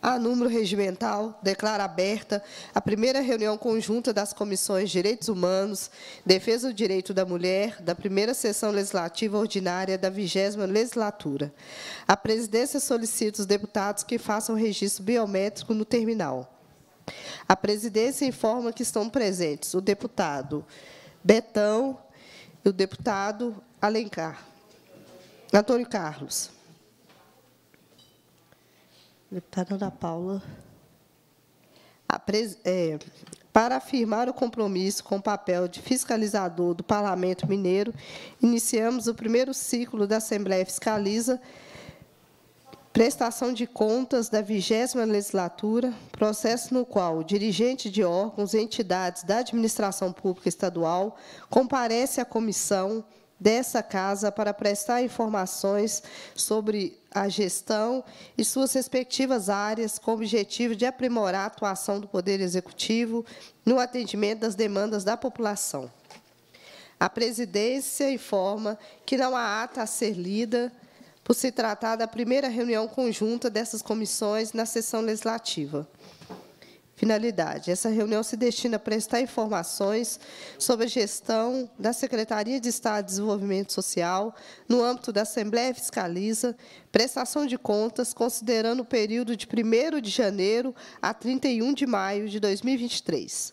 a número regimental, declara aberta a primeira reunião conjunta das comissões Direitos Humanos, Defesa do Direito da Mulher, da primeira sessão legislativa ordinária da vigésima legislatura. A presidência solicita os deputados que façam registro biométrico no terminal. A presidência informa que estão presentes o deputado Betão e o deputado Alencar. Antônio Carlos. Deputada Ana Paula. Pres... É, para afirmar o compromisso com o papel de fiscalizador do Parlamento Mineiro, iniciamos o primeiro ciclo da Assembleia Fiscaliza, prestação de contas da vigésima legislatura, processo no qual dirigentes dirigente de órgãos e entidades da administração pública estadual comparece à comissão dessa casa para prestar informações sobre a gestão e suas respectivas áreas, com o objetivo de aprimorar a atuação do Poder Executivo no atendimento das demandas da população. A presidência informa que não há ata a ser lida por se tratar da primeira reunião conjunta dessas comissões na sessão legislativa finalidade. Essa reunião se destina a prestar informações sobre a gestão da Secretaria de Estado de Desenvolvimento Social no âmbito da Assembleia Fiscaliza, prestação de contas, considerando o período de 1º de janeiro a 31 de maio de 2023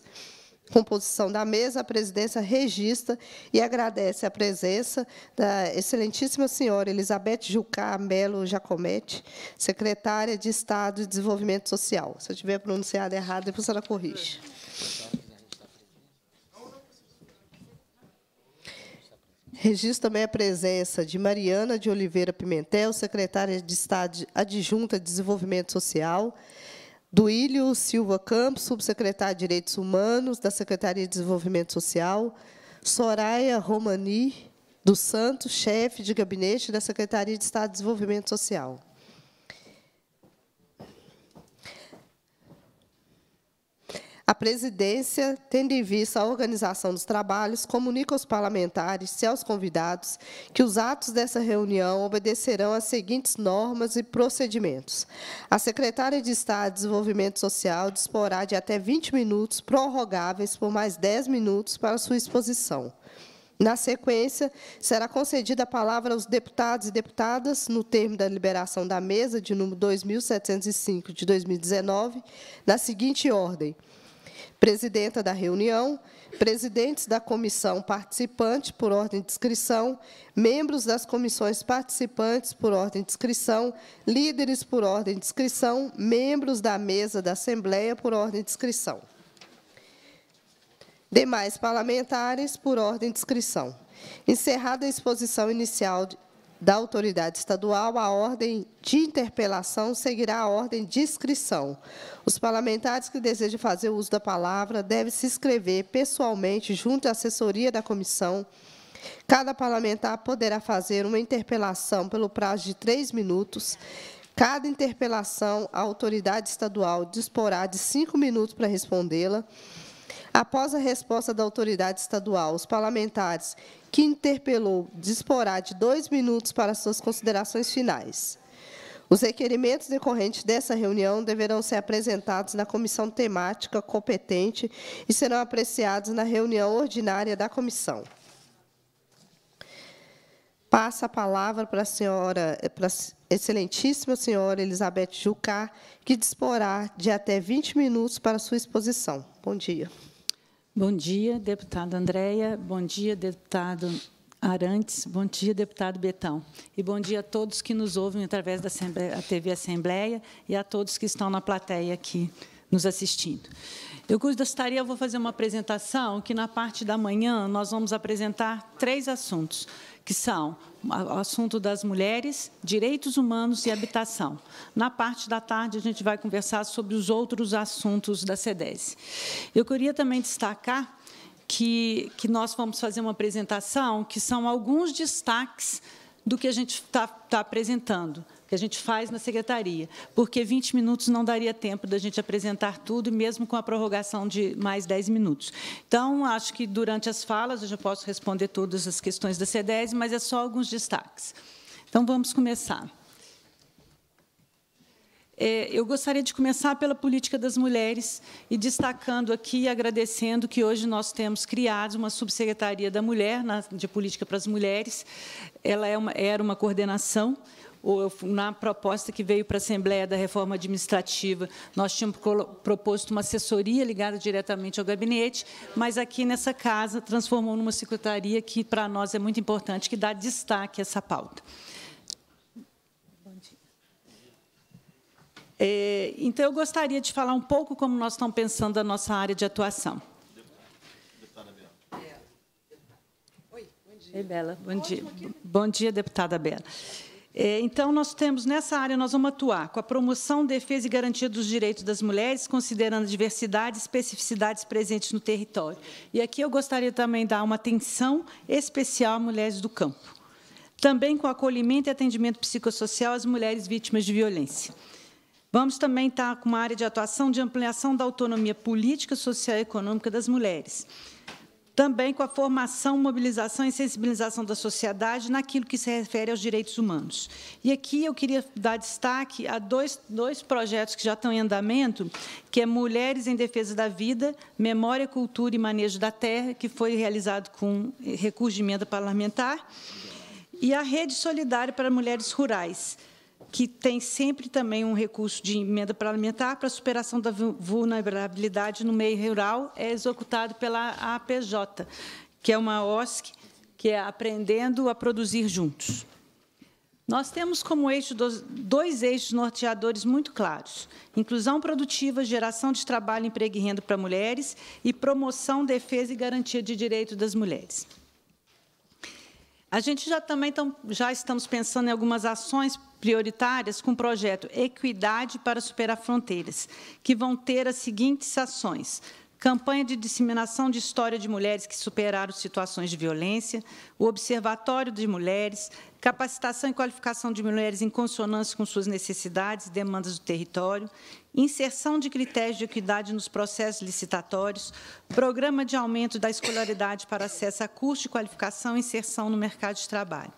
composição da mesa, a presidência registra e agradece a presença da excelentíssima senhora Elizabeth Jucá Melo Jacomete, secretária de Estado e Desenvolvimento Social. Se eu tiver pronunciado errado, depois a senhora corrige. Registro também a presença de Mariana de Oliveira Pimentel, secretária de Estado adjunta de Desenvolvimento Social, Duílio Silva Campos, subsecretário de Direitos Humanos da Secretaria de Desenvolvimento Social, Soraya Romani dos Santos, chefe de gabinete da Secretaria de Estado de Desenvolvimento Social. A presidência, tendo em vista a organização dos trabalhos, comunica aos parlamentares e aos convidados que os atos dessa reunião obedecerão às seguintes normas e procedimentos. A secretária de Estado de Desenvolvimento Social disporá de até 20 minutos, prorrogáveis por mais 10 minutos, para sua exposição. Na sequência, será concedida a palavra aos deputados e deputadas, no termo da liberação da mesa de número 2705 de 2019, na seguinte ordem presidenta da reunião, presidentes da comissão participante por ordem de inscrição, membros das comissões participantes por ordem de inscrição, líderes por ordem de inscrição, membros da mesa da Assembleia por ordem de inscrição. Demais parlamentares por ordem de inscrição. Encerrada a exposição inicial da autoridade estadual, a ordem de interpelação seguirá a ordem de inscrição. Os parlamentares que desejam fazer uso da palavra devem se inscrever pessoalmente junto à assessoria da comissão. Cada parlamentar poderá fazer uma interpelação pelo prazo de três minutos. Cada interpelação, a autoridade estadual disporá de cinco minutos para respondê-la. Após a resposta da autoridade estadual, os parlamentares que interpelou, disporá de dois minutos para suas considerações finais. Os requerimentos decorrentes dessa reunião deverão ser apresentados na comissão temática competente e serão apreciados na reunião ordinária da comissão. Passa a palavra para a senhora, eh, para a excelentíssima senhora Elizabeth Jucá, que disporá de até 20 minutos para sua exposição. Bom dia. Bom dia, deputado Andréia. Bom dia, deputado Arantes. Bom dia, deputado Betão. E bom dia a todos que nos ouvem através da TV Assembleia e a todos que estão na plateia aqui nos assistindo. Eu gostaria, eu vou fazer uma apresentação que, na parte da manhã, nós vamos apresentar três assuntos que são o assunto das mulheres, direitos humanos e habitação. Na parte da tarde, a gente vai conversar sobre os outros assuntos da SEDES. Eu queria também destacar que, que nós vamos fazer uma apresentação que são alguns destaques do que a gente está tá apresentando que a gente faz na secretaria, porque 20 minutos não daria tempo da gente apresentar tudo, mesmo com a prorrogação de mais 10 minutos. Então, acho que durante as falas eu já posso responder todas as questões da C10, mas é só alguns destaques. Então, vamos começar. É, eu gostaria de começar pela política das mulheres e destacando aqui e agradecendo que hoje nós temos criado uma subsecretaria da mulher, de política para as mulheres. Ela é uma, era uma coordenação na proposta que veio para a Assembleia da Reforma Administrativa, nós tínhamos proposto uma assessoria ligada diretamente ao gabinete, mas aqui nessa casa transformou numa secretaria que, para nós, é muito importante, que dá destaque a essa pauta. É, então, eu gostaria de falar um pouco como nós estamos pensando a nossa área de atuação. Deputada Bela. Oi, bom dia. Ei, Bela, bom dia. Bom dia, deputada Bela. É, então, nós temos nessa área, nós vamos atuar com a promoção, defesa e garantia dos direitos das mulheres, considerando a diversidade e especificidades presentes no território. E aqui eu gostaria também de dar uma atenção especial a mulheres do campo. Também com acolhimento e atendimento psicossocial às mulheres vítimas de violência. Vamos também estar com uma área de atuação de ampliação da autonomia política, social e econômica das mulheres também com a formação, mobilização e sensibilização da sociedade naquilo que se refere aos direitos humanos. E aqui eu queria dar destaque a dois, dois projetos que já estão em andamento, que é Mulheres em Defesa da Vida, Memória, Cultura e Manejo da Terra, que foi realizado com recurso de emenda parlamentar, e a Rede Solidária para Mulheres Rurais, que tem sempre também um recurso de emenda parlamentar para superação da vulnerabilidade no meio rural, é executado pela APJ, que é uma OSC, que é Aprendendo a Produzir Juntos. Nós temos como eixo dois eixos norteadores muito claros: inclusão produtiva, geração de trabalho, emprego e renda para mulheres e promoção, defesa e garantia de direito das mulheres. A gente já também tam, já estamos pensando em algumas ações prioritárias com o projeto Equidade para Superar Fronteiras, que vão ter as seguintes ações. Campanha de disseminação de história de mulheres que superaram situações de violência, o Observatório de Mulheres, capacitação e qualificação de mulheres em consonância com suas necessidades e demandas do território, inserção de critérios de equidade nos processos licitatórios, programa de aumento da escolaridade para acesso a curso de qualificação e inserção no mercado de trabalho.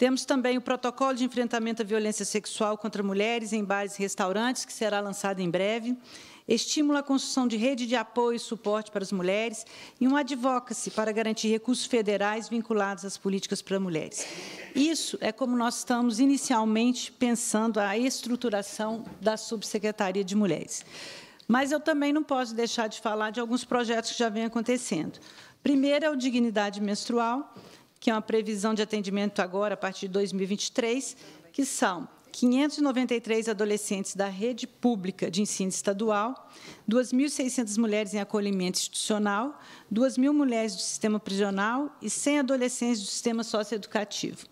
Temos também o protocolo de enfrentamento à violência sexual contra mulheres em bares e restaurantes, que será lançado em breve. estimula a construção de rede de apoio e suporte para as mulheres e um advocacy para garantir recursos federais vinculados às políticas para mulheres. Isso é como nós estamos inicialmente pensando a estruturação da Subsecretaria de Mulheres. Mas eu também não posso deixar de falar de alguns projetos que já vêm acontecendo. Primeiro é o Dignidade Menstrual, que é uma previsão de atendimento agora, a partir de 2023, que são 593 adolescentes da rede pública de ensino estadual, 2.600 mulheres em acolhimento institucional, 2.000 mulheres do sistema prisional e 100 adolescentes do sistema socioeducativo.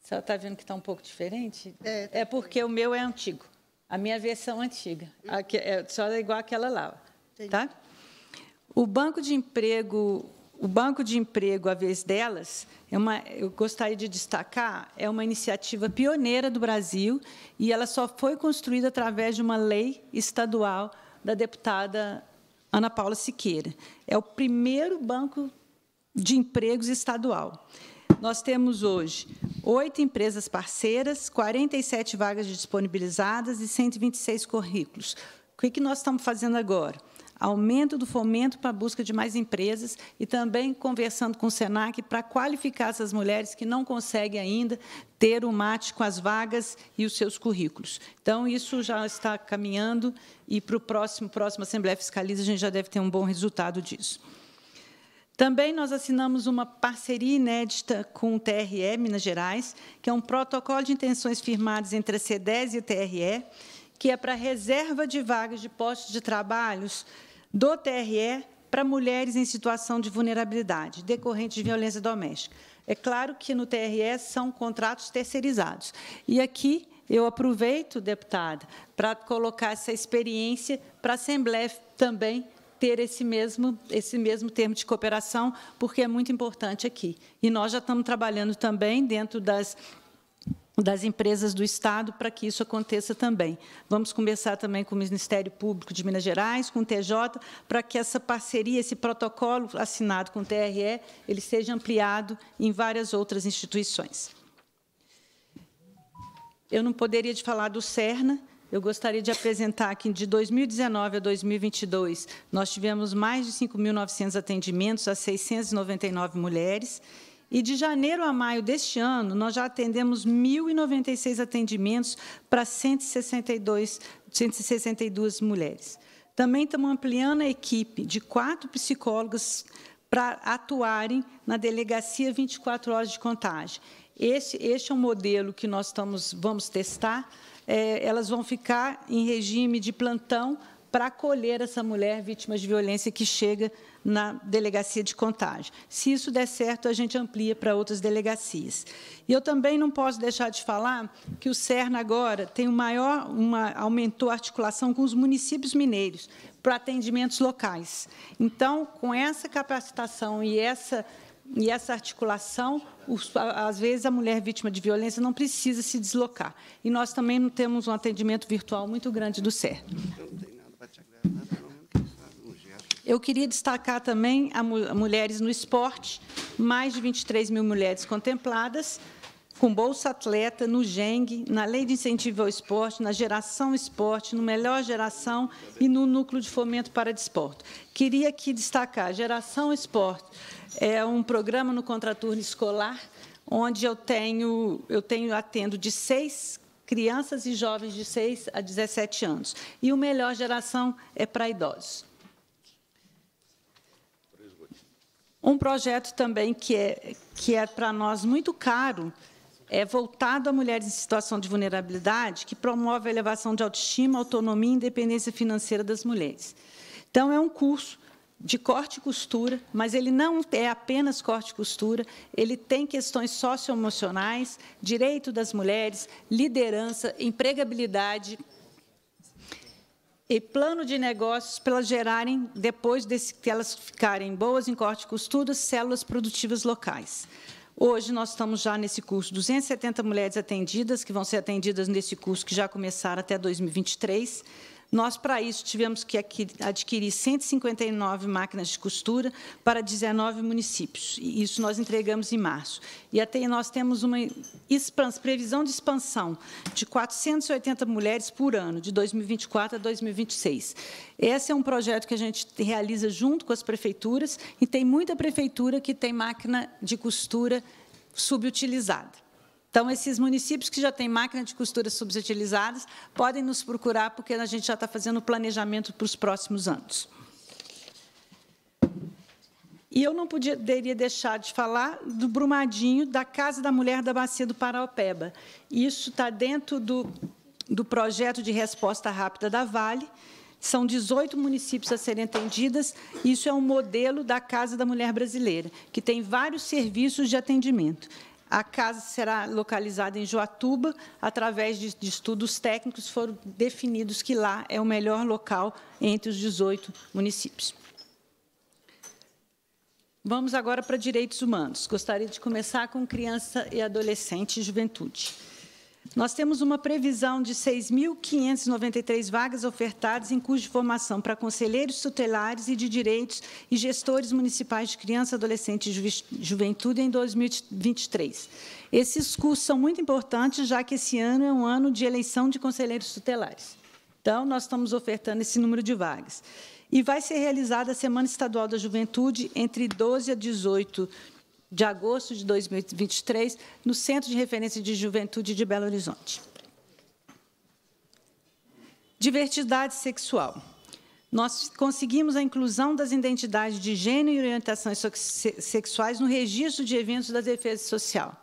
Você está vendo que está um pouco diferente? É, tá é porque o meu é antigo. A minha versão é antiga. Hum. A, que, é, só é igual aquela lá. tá? O Banco de Emprego o Banco de Emprego, a vez delas, é uma, eu gostaria de destacar, é uma iniciativa pioneira do Brasil e ela só foi construída através de uma lei estadual da deputada Ana Paula Siqueira. É o primeiro banco de empregos estadual. Nós temos hoje oito empresas parceiras, 47 vagas disponibilizadas e 126 currículos. O que, é que nós estamos fazendo agora? aumento do fomento para a busca de mais empresas e também conversando com o SENAC para qualificar essas mulheres que não conseguem ainda ter o mate com as vagas e os seus currículos. Então, isso já está caminhando e para o próximo, próximo Assembleia Fiscaliza, a gente já deve ter um bom resultado disso. Também nós assinamos uma parceria inédita com o TRE Minas Gerais, que é um protocolo de intenções firmados entre a CEDES e o TRE, que é para reserva de vagas de postos de trabalhos do TRE para mulheres em situação de vulnerabilidade decorrente de violência doméstica. É claro que no TRE são contratos terceirizados. E aqui eu aproveito, deputada, para colocar essa experiência para a Assembleia também ter esse mesmo, esse mesmo termo de cooperação, porque é muito importante aqui. E nós já estamos trabalhando também dentro das das empresas do Estado para que isso aconteça também. Vamos começar também com o Ministério Público de Minas Gerais, com o TJ, para que essa parceria, esse protocolo assinado com o TRE, ele seja ampliado em várias outras instituições. Eu não poderia de falar do CERNA, eu gostaria de apresentar que de 2019 a 2022 nós tivemos mais de 5.900 atendimentos a 699 mulheres e de janeiro a maio deste ano, nós já atendemos 1.096 atendimentos para 162, 162 mulheres. Também estamos ampliando a equipe de quatro psicólogas para atuarem na delegacia 24 horas de contagem. Este, este é um modelo que nós estamos, vamos testar. É, elas vão ficar em regime de plantão para acolher essa mulher vítima de violência que chega na delegacia de contagem. Se isso der certo, a gente amplia para outras delegacias. E eu também não posso deixar de falar que o CERN agora tem um maior, uma, aumentou a articulação com os municípios mineiros para atendimentos locais. Então, com essa capacitação e essa e essa articulação, às vezes a mulher vítima de violência não precisa se deslocar. E nós também temos um atendimento virtual muito grande do CERN. Então, eu queria destacar também a mulheres no esporte, mais de 23 mil mulheres contempladas, com Bolsa Atleta, no GENG, na Lei de Incentivo ao Esporte, na Geração Esporte, no Melhor Geração e no Núcleo de Fomento para Desporto. Queria aqui destacar, Geração Esporte é um programa no contraturno escolar, onde eu tenho, eu tenho atendo de seis crianças e jovens de 6 a 17 anos. E o melhor geração é para idosos. Um projeto também que é, que é para nós muito caro, é voltado a mulheres em situação de vulnerabilidade, que promove a elevação de autoestima, autonomia e independência financeira das mulheres. Então, é um curso de corte e costura, mas ele não é apenas corte e costura, ele tem questões socioemocionais, direito das mulheres, liderança, empregabilidade e plano de negócios para elas gerarem, depois desse, que elas ficarem boas em corte e costura, células produtivas locais. Hoje nós estamos já nesse curso, 270 mulheres atendidas, que vão ser atendidas nesse curso que já começaram até 2023 nós, para isso, tivemos que adquirir 159 máquinas de costura para 19 municípios. isso nós entregamos em março. E até nós temos uma previsão de expansão de 480 mulheres por ano, de 2024 a 2026. Esse é um projeto que a gente realiza junto com as prefeituras e tem muita prefeitura que tem máquina de costura subutilizada. Então, esses municípios que já têm máquina de costura subutilizadas podem nos procurar, porque a gente já está fazendo o planejamento para os próximos anos. E eu não poderia deixar de falar do Brumadinho, da Casa da Mulher da Bacia do Paraopeba. Isso está dentro do, do projeto de resposta rápida da Vale, são 18 municípios a serem atendidos. Isso é um modelo da Casa da Mulher Brasileira, que tem vários serviços de atendimento. A casa será localizada em Joatuba, através de, de, estudos técnicos foram definidos que lá é o melhor local entre os 18 municípios. Vamos agora para direitos humanos. Gostaria de começar com criança e adolescente e juventude. Nós temos uma previsão de 6.593 vagas ofertadas em curso de formação para conselheiros tutelares e de direitos e gestores municipais de criança, adolescente e juventude em 2023. Esses cursos são muito importantes, já que esse ano é um ano de eleição de conselheiros tutelares. Então, nós estamos ofertando esse número de vagas. E vai ser realizada a Semana Estadual da Juventude entre 12 a 18 de agosto de 2023, no Centro de Referência de Juventude de Belo Horizonte. Diversidade sexual. Nós conseguimos a inclusão das identidades de gênero e orientações sexuais no registro de eventos da defesa social,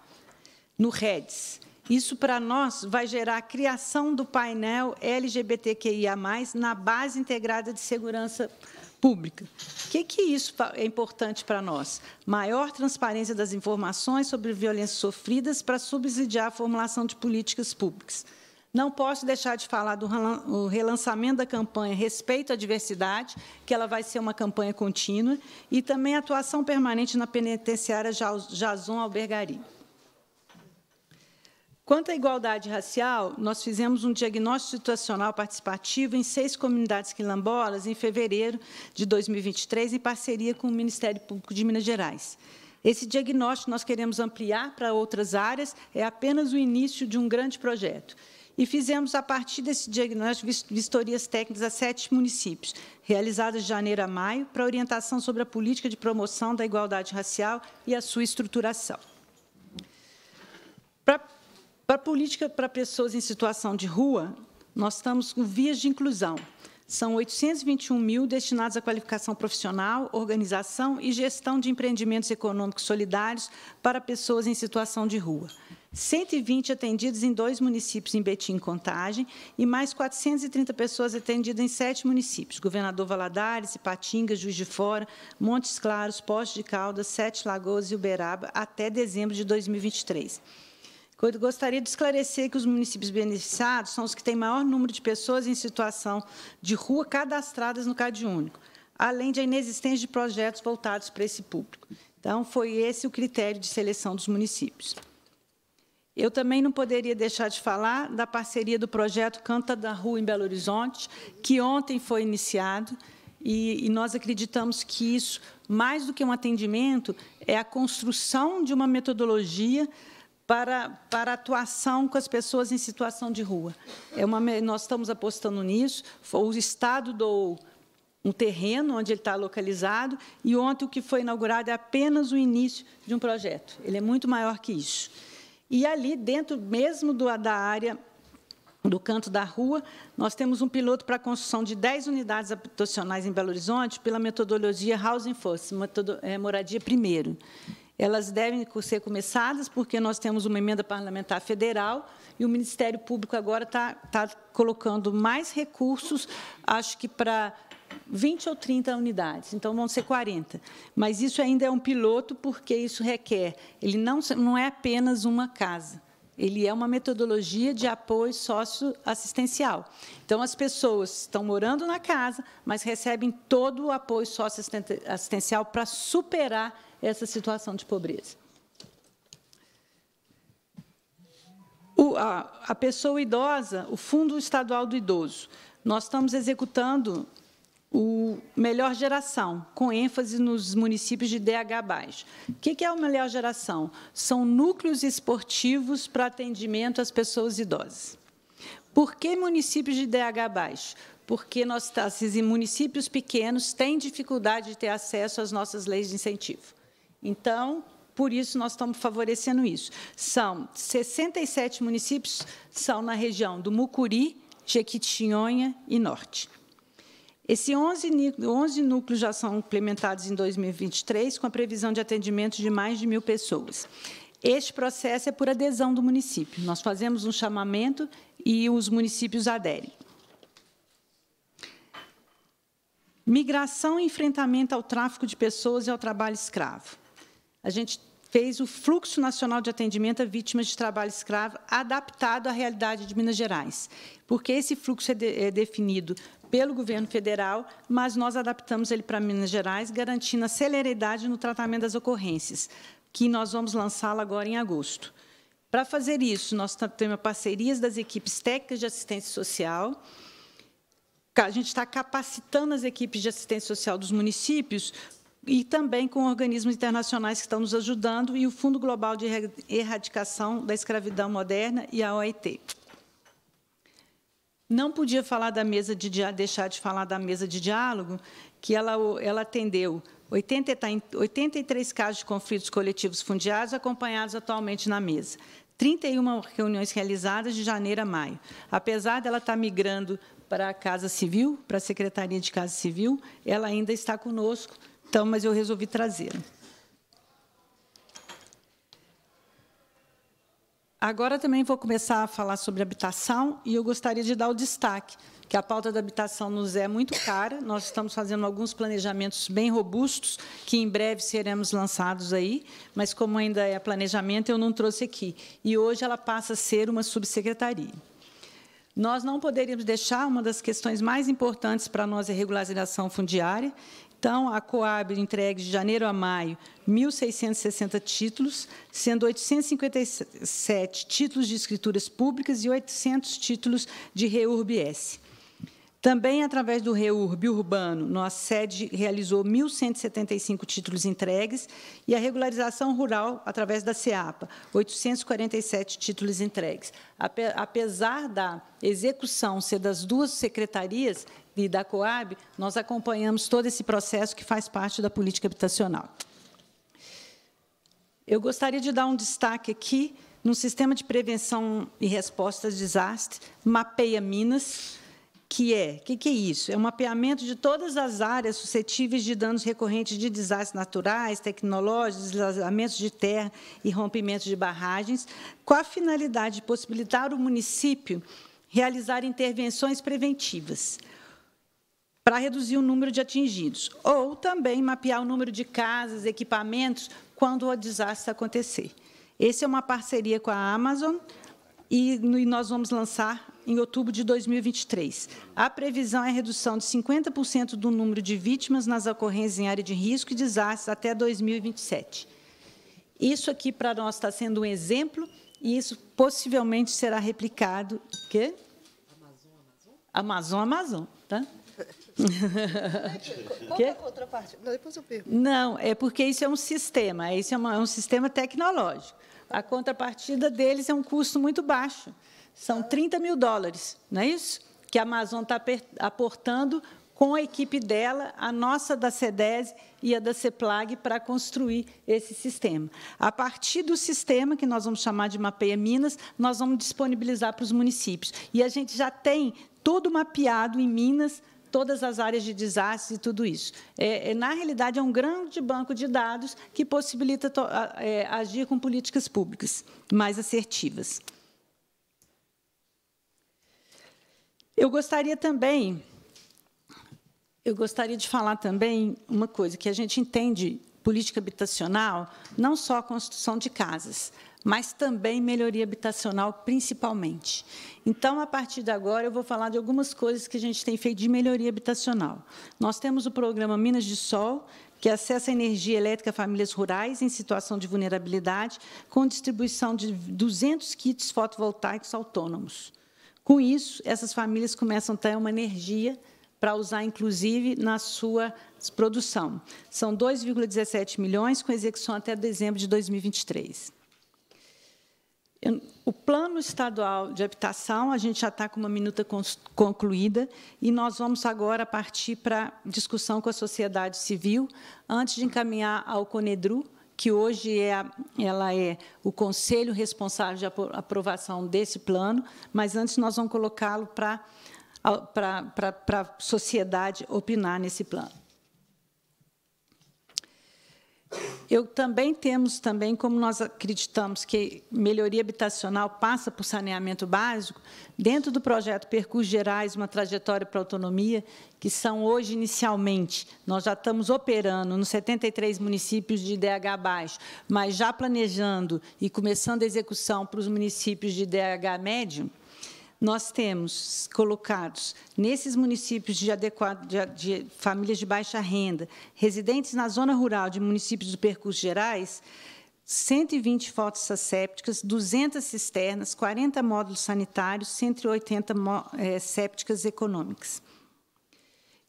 no REDS. Isso, para nós, vai gerar a criação do painel LGBTQIA+, na Base Integrada de Segurança Pública pública. O que, que isso é importante para nós? Maior transparência das informações sobre violências sofridas para subsidiar a formulação de políticas públicas. Não posso deixar de falar do relançamento da campanha Respeito à Diversidade, que ela vai ser uma campanha contínua, e também atuação permanente na penitenciária Jason Albergari. Quanto à igualdade racial, nós fizemos um diagnóstico situacional participativo em seis comunidades quilombolas em fevereiro de 2023, em parceria com o Ministério Público de Minas Gerais. Esse diagnóstico nós queremos ampliar para outras áreas, é apenas o início de um grande projeto. E fizemos, a partir desse diagnóstico, vistorias técnicas a sete municípios, realizadas de janeiro a maio, para orientação sobre a política de promoção da igualdade racial e a sua estruturação. Para para a política para pessoas em situação de rua, nós estamos com vias de inclusão. São 821 mil destinados à qualificação profissional, organização e gestão de empreendimentos econômicos solidários para pessoas em situação de rua. 120 atendidos em dois municípios em Betim e Contagem e mais 430 pessoas atendidas em sete municípios: Governador Valadares, Ipatinga, Juiz de Fora, Montes Claros, Poços de Caldas, Sete Lagoas e Uberaba, até dezembro de 2023. Gostaria de esclarecer que os municípios beneficiados são os que têm maior número de pessoas em situação de rua cadastradas no Cade Único, além de a inexistência de projetos voltados para esse público. Então, foi esse o critério de seleção dos municípios. Eu também não poderia deixar de falar da parceria do projeto Canta da Rua em Belo Horizonte, que ontem foi iniciado, e, e nós acreditamos que isso, mais do que um atendimento, é a construção de uma metodologia para, para atuação com as pessoas em situação de rua. É uma, nós estamos apostando nisso. O Estado doou um terreno onde ele está localizado e ontem o que foi inaugurado é apenas o início de um projeto. Ele é muito maior que isso. E ali, dentro mesmo do, da área do canto da rua, nós temos um piloto para a construção de 10 unidades habitacionais em Belo Horizonte pela metodologia Housing First, é, moradia primeiro. Elas devem ser começadas porque nós temos uma emenda parlamentar federal e o Ministério Público agora está tá colocando mais recursos, acho que para 20 ou 30 unidades, então vão ser 40. Mas isso ainda é um piloto, porque isso requer. Ele não, não é apenas uma casa, ele é uma metodologia de apoio socioassistencial. Então, as pessoas estão morando na casa, mas recebem todo o apoio socioassistencial para superar essa situação de pobreza. O, a, a pessoa idosa, o Fundo Estadual do Idoso, nós estamos executando o Melhor Geração, com ênfase nos municípios de DH Baixo. O que é o Melhor Geração? São núcleos esportivos para atendimento às pessoas idosas. Por que municípios de DH Baixo? Porque nós, esses municípios pequenos têm dificuldade de ter acesso às nossas leis de incentivo. Então, por isso nós estamos favorecendo isso. São 67 municípios, são na região do Mucuri, Jequitinhonha e Norte. Esses 11, 11 núcleos já são implementados em 2023, com a previsão de atendimento de mais de mil pessoas. Este processo é por adesão do município. Nós fazemos um chamamento e os municípios aderem. Migração e enfrentamento ao tráfico de pessoas e ao trabalho escravo a gente fez o Fluxo Nacional de Atendimento a Vítimas de Trabalho Escravo adaptado à realidade de Minas Gerais, porque esse fluxo é, de, é definido pelo governo federal, mas nós adaptamos ele para Minas Gerais, garantindo a celeridade no tratamento das ocorrências, que nós vamos lançá-lo agora em agosto. Para fazer isso, nós temos parcerias das equipes técnicas de assistência social, a gente está capacitando as equipes de assistência social dos municípios e também com organismos internacionais que estão nos ajudando e o Fundo Global de Erradicação da Escravidão Moderna e a OIT. Não podia falar da mesa de deixar de falar da mesa de diálogo, que ela, ela atendeu 83 tá casos de conflitos coletivos fundiários acompanhados atualmente na mesa. 31 reuniões realizadas de janeiro a maio. Apesar dela estar tá migrando para a Casa Civil, para a Secretaria de Casa Civil, ela ainda está conosco então, mas eu resolvi trazer. Agora também vou começar a falar sobre habitação e eu gostaria de dar o destaque que a pauta da habitação nos é muito cara. Nós estamos fazendo alguns planejamentos bem robustos que em breve seremos lançados aí, mas como ainda é planejamento, eu não trouxe aqui. E hoje ela passa a ser uma subsecretaria. Nós não poderíamos deixar uma das questões mais importantes para nós é regularização fundiária, então, a Coab entregue de janeiro a maio 1.660 títulos, sendo 857 títulos de escrituras públicas e 800 títulos de REURB-S. Também, através do REURB Urbano, nossa sede realizou 1.175 títulos entregues e a regularização rural, através da CEAPA, 847 títulos entregues. Apesar da execução ser das duas secretarias, e da Coab, nós acompanhamos todo esse processo que faz parte da política habitacional. Eu gostaria de dar um destaque aqui no sistema de prevenção e resposta a desastres Mapeia Minas, que é, que, que é isso? É um mapeamento de todas as áreas suscetíveis de danos recorrentes de desastres naturais, tecnológicos, deslizamentos de terra e rompimentos de barragens, com a finalidade de possibilitar o município realizar intervenções preventivas para reduzir o número de atingidos, ou também mapear o número de casas, equipamentos, quando o desastre acontecer. Essa é uma parceria com a Amazon e nós vamos lançar em outubro de 2023. A previsão é a redução de 50% do número de vítimas nas ocorrências em área de risco e desastres até 2027. Isso aqui para nós está sendo um exemplo e isso possivelmente será replicado. Quê? Amazon, Amazon. Amazon, Amazon, tá? Qual que? é a contraparte? Não, depois eu pergunto. Não, é porque isso é um sistema, isso é, uma, é um sistema tecnológico. A contrapartida deles é um custo muito baixo. São 30 ah. mil dólares, não é isso? Que a Amazon está aportando com a equipe dela, a nossa da CEDES e a da CEPLAG, para construir esse sistema. A partir do sistema, que nós vamos chamar de Mapeia Minas, nós vamos disponibilizar para os municípios. E a gente já tem todo mapeado em Minas todas as áreas de desastres e tudo isso. É, é, na realidade, é um grande banco de dados que possibilita é, agir com políticas públicas mais assertivas. Eu gostaria também, eu gostaria de falar também uma coisa que a gente entende política habitacional não só a construção de casas, mas também melhoria habitacional, principalmente. Então, a partir de agora, eu vou falar de algumas coisas que a gente tem feito de melhoria habitacional. Nós temos o programa Minas de Sol, que acessa energia elétrica a famílias rurais em situação de vulnerabilidade, com distribuição de 200 kits fotovoltaicos autônomos. Com isso, essas famílias começam a ter uma energia para usar, inclusive, na sua produção. São 2,17 milhões, com execução até dezembro de 2023 o plano estadual de habitação, a gente já está com uma minuta concluída e nós vamos agora partir para discussão com a sociedade civil, antes de encaminhar ao CONEDRU, que hoje é ela é o conselho responsável de aprovação desse plano, mas antes nós vamos colocá-lo para, para, para, para a sociedade opinar nesse plano. Eu também temos também, como nós acreditamos que melhoria habitacional passa por saneamento básico, dentro do projeto Percursos Gerais, uma trajetória para a autonomia, que são hoje inicialmente, nós já estamos operando nos 73 municípios de IDH baixo, mas já planejando e começando a execução para os municípios de IDH médio, nós temos colocados nesses municípios de, adequado, de, de famílias de baixa renda, residentes na zona rural de municípios do percurso gerais, 120 fotos sépticas, 200 cisternas, 40 módulos sanitários, 180 é, sépticas econômicas.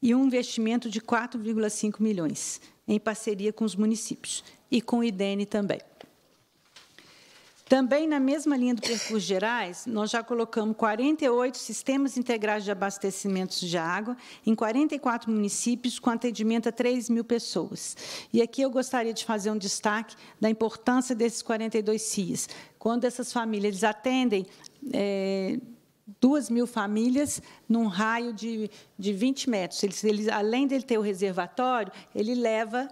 E um investimento de 4,5 milhões, em parceria com os municípios e com o IDENE também. Também na mesma linha do percurso Gerais, nós já colocamos 48 sistemas integrais de abastecimentos de água em 44 municípios, com atendimento a 3 mil pessoas. E aqui eu gostaria de fazer um destaque da importância desses 42 CIAs. Quando essas famílias atendem é, 2 mil famílias num raio de, de 20 metros, eles, eles, além de ter o reservatório, ele leva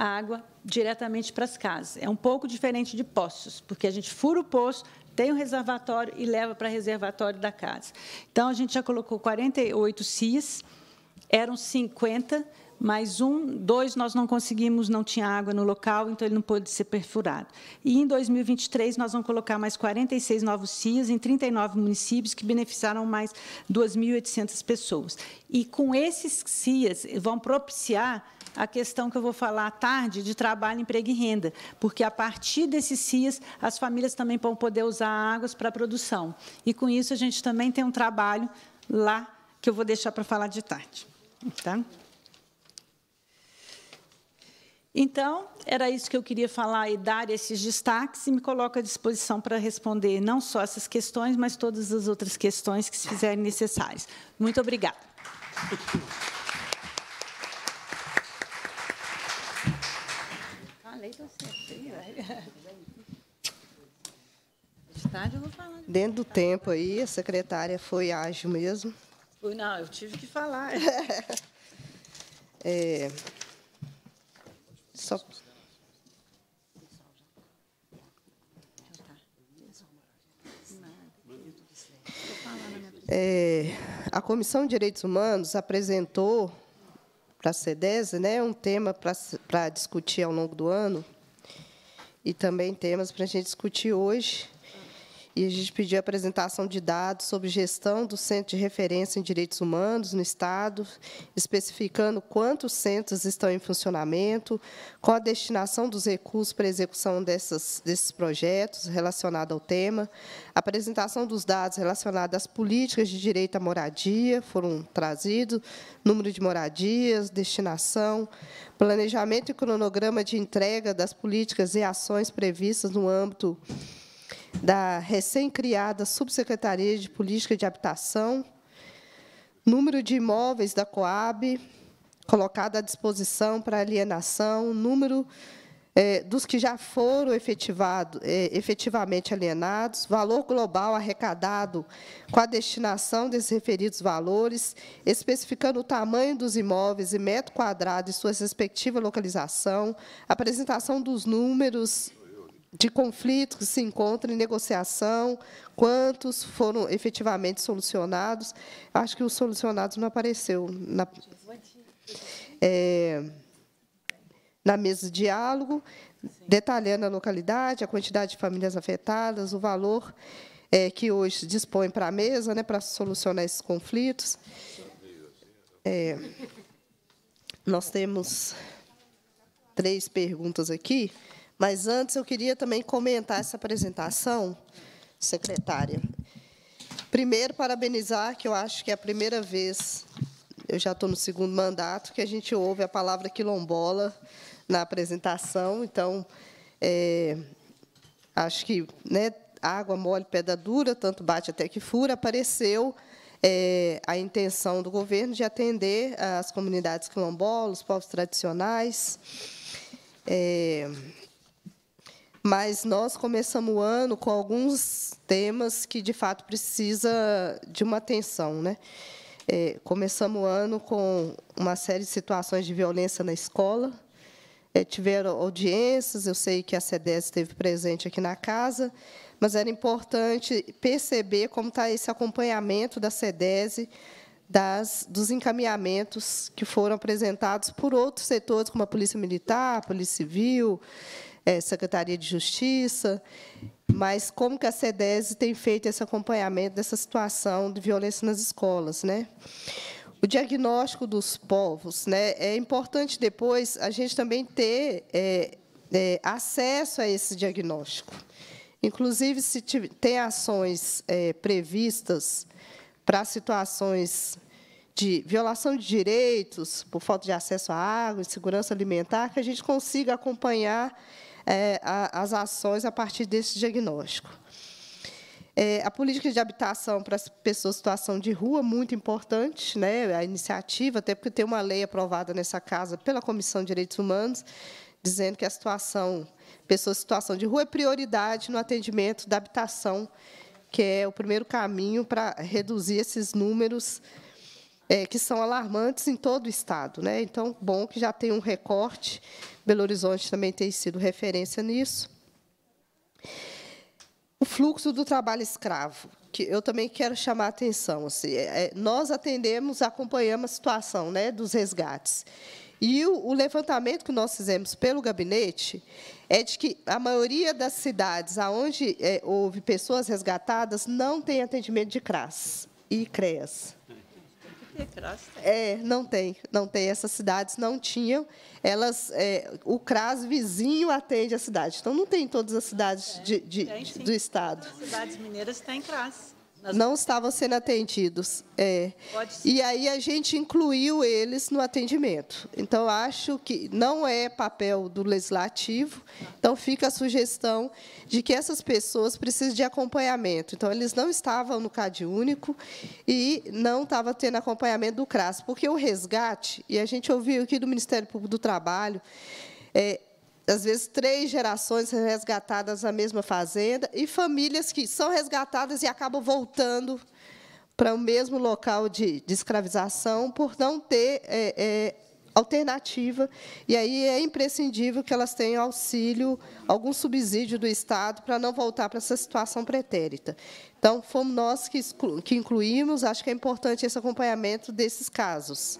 a água diretamente para as casas. É um pouco diferente de poços, porque a gente fura o poço, tem o um reservatório e leva para o reservatório da casa. Então, a gente já colocou 48 CIAs, eram 50 mas um, dois nós não conseguimos, não tinha água no local, então ele não pôde ser perfurado. E em 2023 nós vamos colocar mais 46 novos CIAs em 39 municípios que beneficiaram mais 2.800 pessoas. E com esses CIAs vão propiciar a questão que eu vou falar à tarde de trabalho, emprego e renda, porque a partir desses CIAs as famílias também vão poder usar águas para a produção. E com isso a gente também tem um trabalho lá que eu vou deixar para falar de tarde. Tá? Então, era isso que eu queria falar e dar esses destaques e me coloco à disposição para responder não só essas questões, mas todas as outras questões que se fizerem necessárias. Muito obrigada. Dentro do tempo aí, a secretária foi ágil mesmo. Não, eu tive que falar. é... Só... É, a Comissão de Direitos Humanos apresentou para a CEDES né, um tema para, para discutir ao longo do ano e também temas para a gente discutir hoje e a gente pediu a apresentação de dados sobre gestão do Centro de Referência em Direitos Humanos no Estado, especificando quantos centros estão em funcionamento, qual a destinação dos recursos para execução dessas, desses projetos relacionados ao tema, a apresentação dos dados relacionados às políticas de direito à moradia foram trazidos, número de moradias, destinação, planejamento e cronograma de entrega das políticas e ações previstas no âmbito da recém-criada Subsecretaria de Política de Habitação, número de imóveis da Coab colocado à disposição para alienação, número é, dos que já foram efetivado, é, efetivamente alienados, valor global arrecadado com a destinação desses referidos valores, especificando o tamanho dos imóveis e metro quadrado e sua respectiva localização, apresentação dos números de conflitos que se encontram em negociação, quantos foram efetivamente solucionados. Acho que os solucionados não apareceu na, é, na mesa de diálogo, detalhando a localidade, a quantidade de famílias afetadas, o valor é, que hoje dispõe para a mesa, né, para solucionar esses conflitos. É, nós temos três perguntas aqui. Mas antes eu queria também comentar essa apresentação, secretária. Primeiro, parabenizar, que eu acho que é a primeira vez, eu já estou no segundo mandato, que a gente ouve a palavra quilombola na apresentação. Então, é, acho que né, água mole, pedra dura, tanto bate até que fura, apareceu é, a intenção do governo de atender as comunidades quilombolas, povos tradicionais. É, mas nós começamos o ano com alguns temas que de fato precisa de uma atenção, né? É, começamos o ano com uma série de situações de violência na escola. É, tiveram audiências, eu sei que a CDS esteve presente aqui na casa, mas era importante perceber como está esse acompanhamento da CDES, das, dos encaminhamentos que foram apresentados por outros setores, como a Polícia Militar, a Polícia Civil, é, Secretaria de Justiça, mas como que a CEDES tem feito esse acompanhamento dessa situação de violência nas escolas, né? O diagnóstico dos povos, né? É importante depois a gente também ter é, é, acesso a esse diagnóstico. Inclusive, se tem ações é, previstas para situações de violação de direitos por falta de acesso à água, insegurança alimentar, que a gente consiga acompanhar é, a, as ações a partir desse diagnóstico. É, a política de habitação para as pessoas em situação de rua, muito importante, né, a iniciativa, até porque tem uma lei aprovada nessa casa pela Comissão de Direitos Humanos, dizendo que a situação, pessoas em situação de rua é prioridade no atendimento da habitação, que é o primeiro caminho para reduzir esses números é, que são alarmantes em todo o Estado. Né? Então, bom que já tem um recorte, Belo Horizonte também tem sido referência nisso. O fluxo do trabalho escravo, que eu também quero chamar a atenção. Assim, é, é nós atendemos, acompanhamos a situação né, dos resgates. E o, o levantamento que nós fizemos pelo gabinete é de que a maioria das cidades onde é, houve pessoas resgatadas não tem atendimento de CRAS e CREAS. CRAS tem. É, não tem, não tem. Essas cidades não tinham. Elas, é, o CRAS vizinho atende a cidade. Então, não tem em todas as cidades é, de, de, tem, do Estado. As cidades mineiras têm CRAS não estavam sendo atendidos. É. E aí a gente incluiu eles no atendimento. Então, acho que não é papel do legislativo, então fica a sugestão de que essas pessoas precisam de acompanhamento. Então, eles não estavam no CAD único e não estavam tendo acompanhamento do CRAS, porque o resgate, e a gente ouviu aqui do Ministério Público do Trabalho, é, às vezes três gerações resgatadas da mesma fazenda e famílias que são resgatadas e acabam voltando para o mesmo local de, de escravização por não ter é, é, alternativa. E aí é imprescindível que elas tenham auxílio, algum subsídio do Estado para não voltar para essa situação pretérita. Então, fomos nós que, que incluímos, acho que é importante esse acompanhamento desses casos.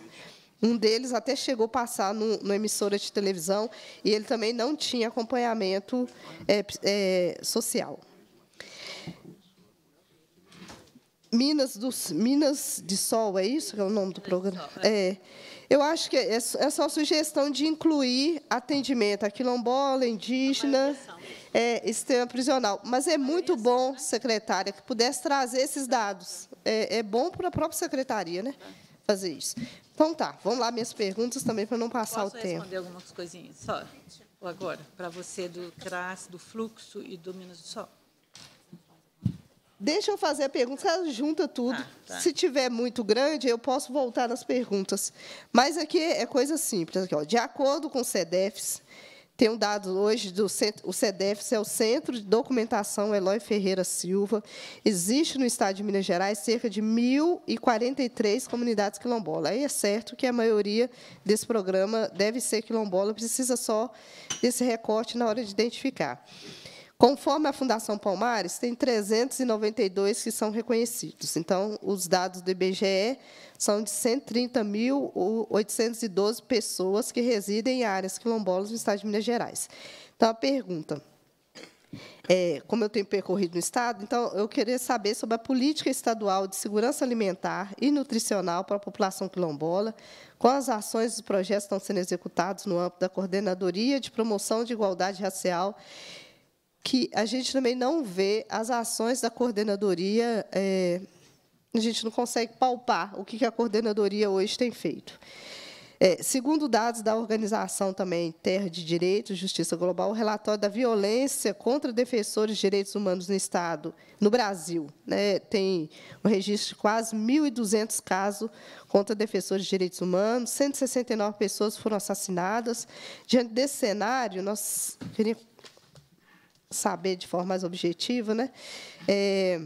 Um deles até chegou a passar no, numa emissora de televisão e ele também não tinha acompanhamento é, é, social. Minas, dos, Minas de Sol, é isso que é o nome do programa? É. é. Eu acho que é, é, é, só sugestão de incluir atendimento a quilombola, indígena, é, sistema prisional. Mas é muito bom, secretária, que pudesse trazer esses dados. É, é bom para a própria secretaria, né? Uhum fazer isso. Então tá, vamos lá minhas perguntas também para não passar Posso o tempo. Posso responder algumas coisinhas só agora para você do CRAS, do fluxo e do Minas do Sol. Deixa eu fazer a pergunta, ela junta tudo. Ah, tá. Se tiver muito grande, eu posso voltar nas perguntas. Mas aqui é coisa simples. Aqui, ó. De acordo com o CEDEFs, tem um dado hoje do o que é o Centro de Documentação Eloy Ferreira Silva. Existe no estado de Minas Gerais cerca de 1.043 comunidades quilombolas. Aí é certo que a maioria desse programa deve ser quilombola, precisa só desse recorte na hora de identificar. Conforme a Fundação Palmares, tem 392 que são reconhecidos. Então, os dados do IBGE são de 130.812 pessoas que residem em áreas quilombolas no Estado de Minas Gerais. Então, a pergunta, é, como eu tenho percorrido no Estado, então, eu queria saber sobre a política estadual de segurança alimentar e nutricional para a população quilombola, quais ações e projetos estão sendo executados no âmbito da Coordenadoria de Promoção de Igualdade Racial que a gente também não vê as ações da coordenadoria, é, a gente não consegue palpar o que a coordenadoria hoje tem feito. É, segundo dados da organização também Terra de Direitos, Justiça Global, o relatório da violência contra defensores de direitos humanos no Estado, no Brasil, né, tem um registro de quase 1.200 casos contra defensores de direitos humanos, 169 pessoas foram assassinadas. Diante desse cenário, nós queríamos saber de forma mais objetiva, né? É,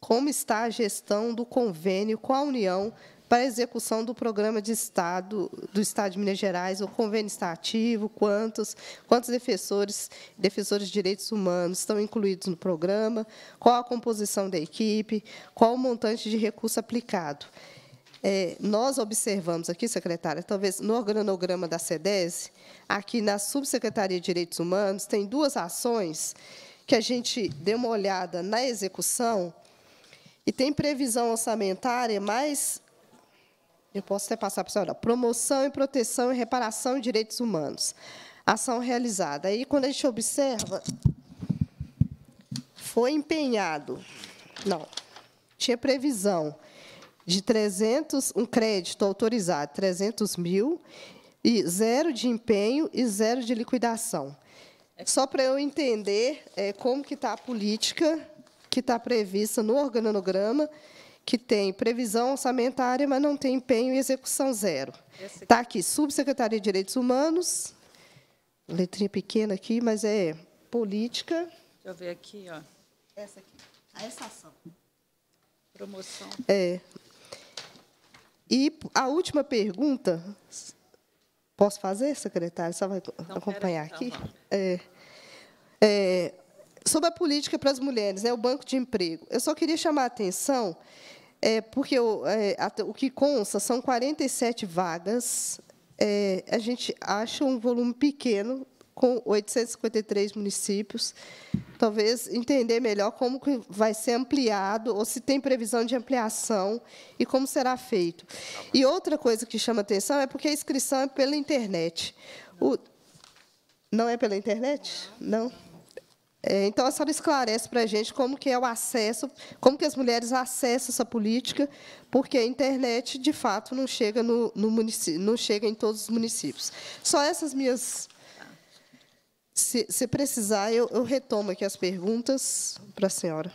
como está a gestão do convênio com a União para a execução do programa de Estado do Estado de Minas Gerais, o convênio está ativo, quantos, quantos defensores, defensores de direitos humanos estão incluídos no programa, qual a composição da equipe, qual o montante de recurso aplicado. É, nós observamos aqui, secretária, talvez no organograma da SEDES, aqui na Subsecretaria de Direitos Humanos, tem duas ações que a gente deu uma olhada na execução e tem previsão orçamentária, mas eu posso até passar para a senhora, promoção e proteção e reparação de direitos humanos, ação realizada. Aí, quando a gente observa, foi empenhado, não, tinha previsão de 300, um crédito autorizado, 300 mil, e zero de empenho e zero de liquidação. Só para eu entender é, como que está a política que está prevista no organograma, que tem previsão orçamentária, mas não tem empenho e execução zero. Está aqui, Subsecretaria de Direitos Humanos, letrinha pequena aqui, mas é política. Deixa eu ver aqui, ó. Essa aqui, a essa ação. Promoção. É, e a última pergunta, posso fazer, secretário? Só vai Não, acompanhar então aqui. É, é, sobre a política para as mulheres, né, o banco de emprego. Eu só queria chamar a atenção, é, porque o é, que consta são 47 vagas. É, a gente acha um volume pequeno com 853 municípios. Talvez entender melhor como vai ser ampliado, ou se tem previsão de ampliação e como será feito. E outra coisa que chama atenção é porque a inscrição é pela internet. O... Não é pela internet? Não. É, então, a senhora esclarece para a gente como que é o acesso, como que as mulheres acessam essa política, porque a internet, de fato, não chega, no, no não chega em todos os municípios. Só essas minhas se, se precisar, eu, eu retomo aqui as perguntas para a senhora.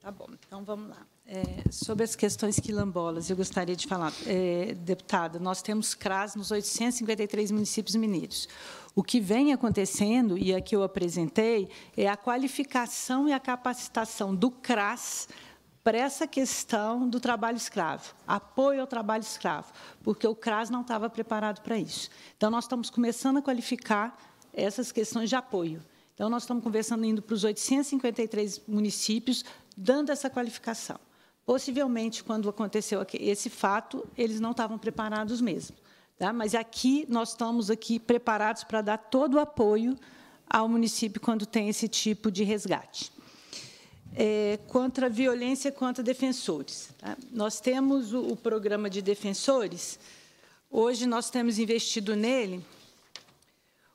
Tá bom, então vamos lá. É, sobre as questões quilombolas, eu gostaria de falar, é, deputada, nós temos CRAS nos 853 municípios mineiros. O que vem acontecendo, e aqui eu apresentei, é a qualificação e a capacitação do CRAS para essa questão do trabalho escravo, apoio ao trabalho escravo, porque o CRAS não estava preparado para isso. Então, nós estamos começando a qualificar essas questões de apoio. Então, nós estamos conversando indo para os 853 municípios, dando essa qualificação. Possivelmente, quando aconteceu esse fato, eles não estavam preparados mesmo. Tá? Mas aqui, nós estamos aqui preparados para dar todo o apoio ao município quando tem esse tipo de resgate. É, contra a violência contra defensores. Tá? Nós temos o, o programa de defensores, hoje nós temos investido nele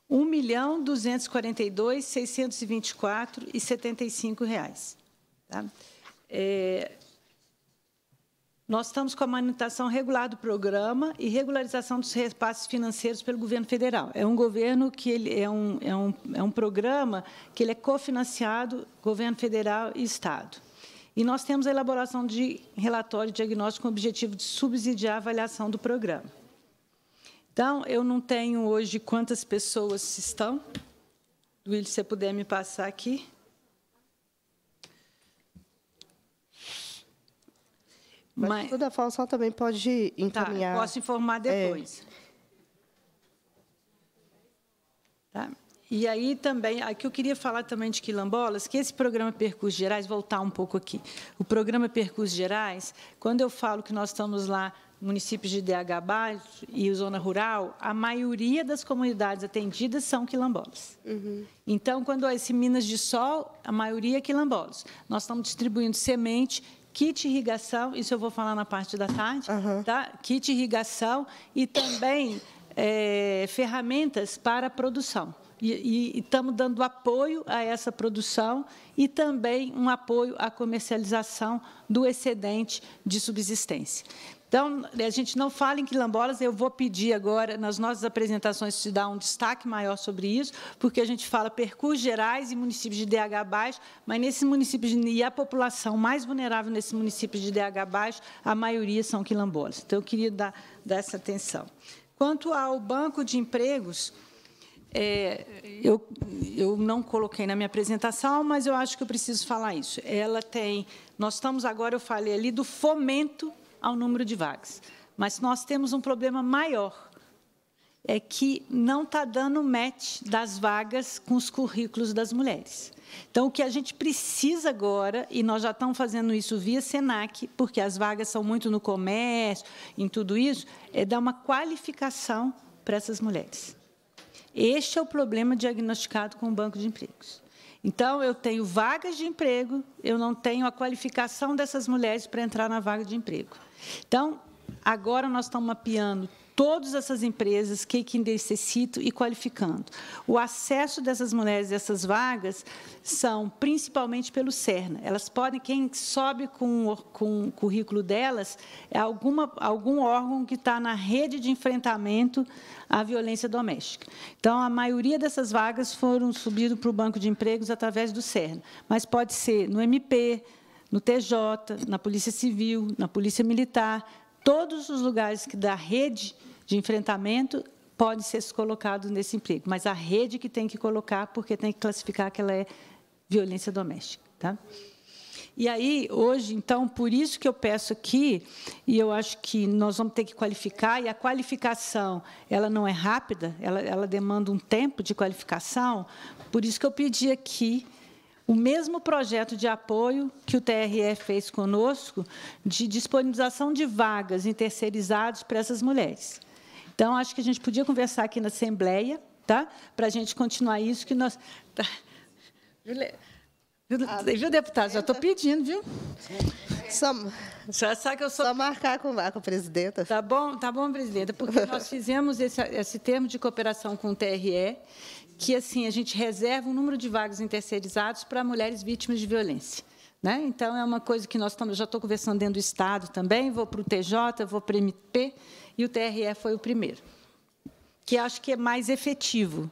R$ 1.242.624,75. Tá? É, nós estamos com a manutenção regular do programa e regularização dos repasses financeiros pelo governo federal. É um governo que ele é um, é um, é um programa que ele é cofinanciado governo federal e estado. E nós temos a elaboração de relatório diagnóstico com o objetivo de subsidiar a avaliação do programa. Então, eu não tenho hoje quantas pessoas estão. Will, se você puder me passar aqui. Mas, Mas toda a também pode tá, encaminhar. Tá, posso informar é. depois. É. Tá? E aí também, aqui eu queria falar também de quilombolas, que esse programa Percursos Gerais, voltar um pouco aqui. O programa Percursos Gerais, quando eu falo que nós estamos lá municípios de DH baixo e zona rural, a maioria das comunidades atendidas são quilombolas. Uhum. Então, quando é esse Minas de Sol, a maioria é quilombolas. Nós estamos distribuindo semente, kit irrigação, isso eu vou falar na parte da tarde, uhum. tá? kit irrigação e também é, ferramentas para a produção. e, estamos dando apoio a essa produção e também um apoio à comercialização do excedente de subsistência. Então, a gente não fala em quilombolas, eu vou pedir agora, nas nossas apresentações, te dar um destaque maior sobre isso, porque a gente fala percursos gerais e municípios de DH baixo, mas nesses municípios, e a população mais vulnerável nesses municípios de DH baixo, a maioria são quilombolas. Então, eu queria dar, dar essa atenção. Quanto ao banco de empregos, é, eu, eu, não coloquei na minha apresentação, mas eu acho que eu preciso falar isso. Ela tem, nós estamos agora, eu falei ali, do fomento ao número de vagas. Mas nós temos um problema maior, é que não está dando match das vagas com os currículos das mulheres. Então, o que a gente precisa agora, e nós já estamos fazendo isso via SENAC, porque as vagas são muito no comércio, em tudo isso, é dar uma qualificação para essas mulheres. Este é o problema diagnosticado com o banco de empregos. Então, eu tenho vagas de emprego, eu não tenho a qualificação dessas mulheres para entrar na vaga de emprego. Então, agora nós estamos mapeando todas essas empresas que, que necessitam e qualificando. O acesso dessas mulheres a essas vagas são principalmente pelo CERNA. Elas podem, quem sobe com, com o currículo delas é alguma, algum órgão que está na rede de enfrentamento à violência doméstica. Então, a maioria dessas vagas foram subidas para o banco de empregos através do CERNA, mas pode ser no MP, no TJ, na Polícia Civil, na Polícia Militar, todos os lugares que da rede de enfrentamento podem ser colocados nesse emprego, mas a rede que tem que colocar, porque tem que classificar que ela é violência doméstica. Tá? E aí, hoje, então, por isso que eu peço aqui, e eu acho que nós vamos ter que qualificar, e a qualificação ela não é rápida, ela, ela demanda um tempo de qualificação, por isso que eu pedi aqui o mesmo projeto de apoio que o TRE fez conosco de disponibilização de vagas em terceirizados para essas mulheres. Então, acho que a gente podia conversar aqui na Assembleia, tá? para a gente continuar isso que nós... Viu, ah, viu deputado? Já estou pedindo, viu? Só, já sabe que eu sou... Só marcar com, ah, com a presidenta. Tá bom, tá bom, presidenta, porque nós fizemos esse, esse termo de cooperação com o TRE, que assim a gente reserva um número de vagas interceirizados para mulheres vítimas de violência. Né? Então, é uma coisa que nós estamos, já estou conversando dentro do Estado também, vou para o TJ, vou para o MP, e o TRE foi o primeiro, que acho que é mais efetivo,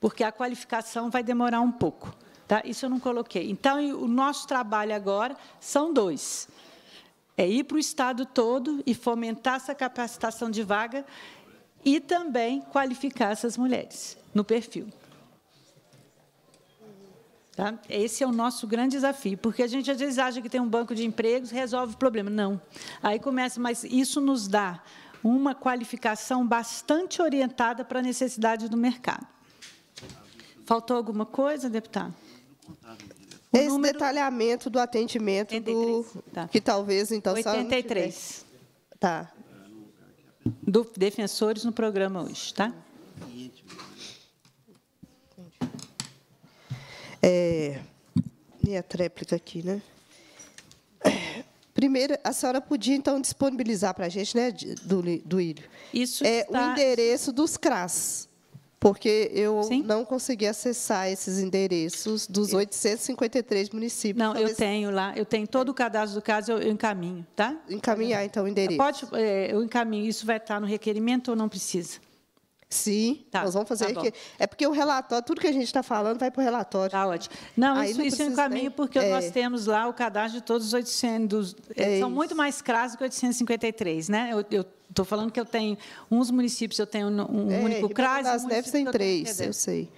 porque a qualificação vai demorar um pouco. Tá? Isso eu não coloquei. Então, o nosso trabalho agora são dois. É ir para o Estado todo e fomentar essa capacitação de vaga e também qualificar essas mulheres no perfil. Tá? Esse é o nosso grande desafio, porque a gente às vezes acha que tem um banco de empregos resolve o problema. Não. Aí começa, mas isso nos dá uma qualificação bastante orientada para a necessidade do mercado. Faltou alguma coisa, deputado? O Esse número... detalhamento do atendimento 83, do tá. que talvez então 83. Tá. Do defensores no programa hoje, tá? É, minha tréplica aqui, né? Primeiro, a senhora podia, então, disponibilizar para a gente, né, do, do Ilho, Isso é, está... o tá endereço dos CRAS, porque eu Sim? não consegui acessar esses endereços dos 853 municípios. Não, então, eu tenho lá, eu tenho todo o cadastro do caso, eu, eu encaminho, tá? Encaminhar, então, o endereço. Pode, é, eu encaminho, isso vai estar no requerimento ou não precisa? Sim, tá, nós vamos fazer. Tá é porque o relatório, tudo que a gente está falando vai para o relatório. Está ótimo. Não, Aí isso, não isso é um caminho, nem, porque é, nós temos lá o cadastro de todos os 800. É, é são isso. muito mais crasos que 853, né? Eu, eu Estou falando que eu tenho uns municípios, eu tenho um, é, único CRAS. As deve ser três, eu sei.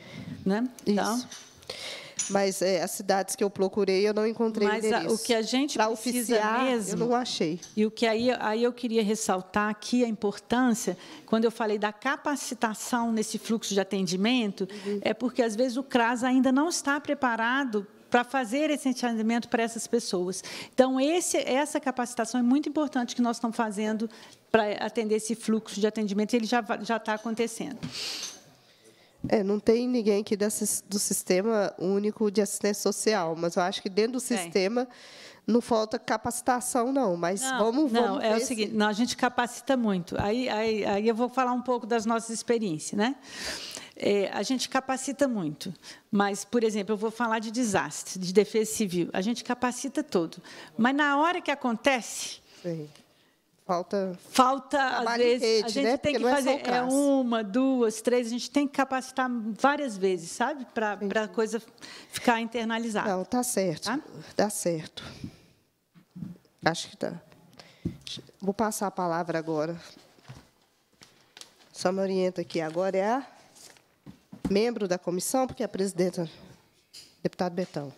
Né? Então, isso. Então, mas é, as cidades que eu procurei, eu não encontrei Mas endereço. o que a gente pra precisa oficiar, mesmo... Eu não achei. E o que aí, aí eu queria ressaltar aqui a importância, quando eu falei da capacitação nesse fluxo de atendimento, uhum. é porque, às vezes, o CRAS ainda não está preparado para fazer esse atendimento para essas pessoas. Então, esse, essa capacitação é muito importante que nós estamos fazendo para atender esse fluxo de atendimento, ele já está acontecendo. É, não tem ninguém aqui do sistema único de assistência social, mas eu acho que dentro do sistema não falta capacitação, não. Mas não, vamos, vamos. Não, é o seguinte, não, a gente capacita muito. Aí, aí, aí eu vou falar um pouco das nossas experiências, né? É, a gente capacita muito, mas, por exemplo, eu vou falar de desastre, de defesa civil. A gente capacita todo, mas na hora que acontece, Sim falta falta às vezes rede, a gente né? tem Porque que é fazer é, é, uma duas três a gente tem que capacitar várias vezes sabe para para a coisa ficar internalizada não tá certo tá? dá certo acho que tá vou passar a palavra agora só me orienta aqui agora é a membro da comissão, porque é a presidenta, deputado Betão.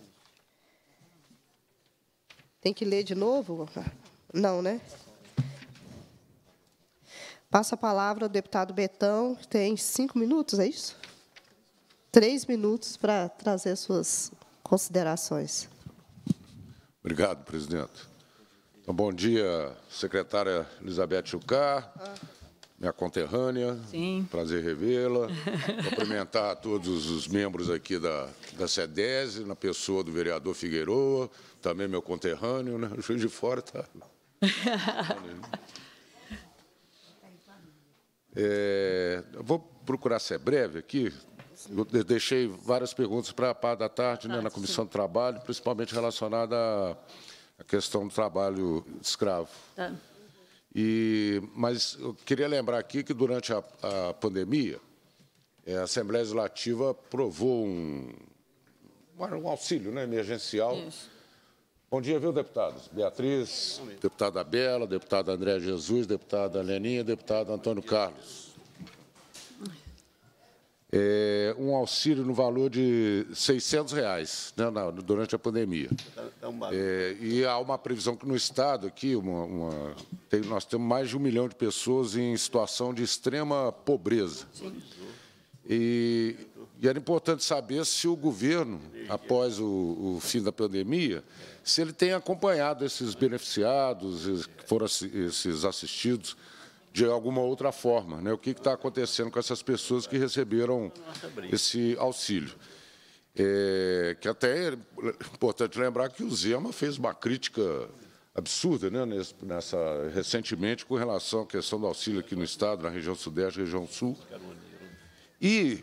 Tem que ler de novo? Não, né? Passa a palavra ao deputado Betão, que tem cinco minutos, é isso? Três minutos para trazer suas considerações. Obrigado, presidente. Então, bom dia, secretária Elizabeth Jucá, minha conterrânea. Sim. Prazer revê-la. Cumprimentar todos os membros aqui da, da SEDESE, na pessoa do vereador Figueiroa, também meu conterrâneo, né? O juiz de fora está. É, vou procurar ser breve aqui. Eu deixei várias perguntas para a parte da tarde né, na Comissão do Trabalho, principalmente relacionada à questão do trabalho escravo. Tá. E, mas eu queria lembrar aqui que, durante a, a pandemia, é, a Assembleia Legislativa aprovou um, um auxílio né, emergencial Isso Bom dia, viu, deputados? Beatriz, deputada Bela, deputada André Jesus, deputada Leninha, deputado Antônio Carlos. É um auxílio no valor de R$ 600 reais, né, na, durante a pandemia. É, é, e há uma previsão que no Estado aqui, uma, uma, tem, nós temos mais de um milhão de pessoas em situação de extrema pobreza. E e era importante saber se o governo, após o, o, fim da pandemia, se ele tem acompanhado esses beneficiados, foram esses assistidos de alguma outra forma, né? O que está acontecendo com essas pessoas que receberam esse auxílio? É, que até é importante lembrar que o Zema fez uma crítica absurda, né? Nessa recentemente com relação à questão do auxílio aqui no estado, na região sudeste, região sul. E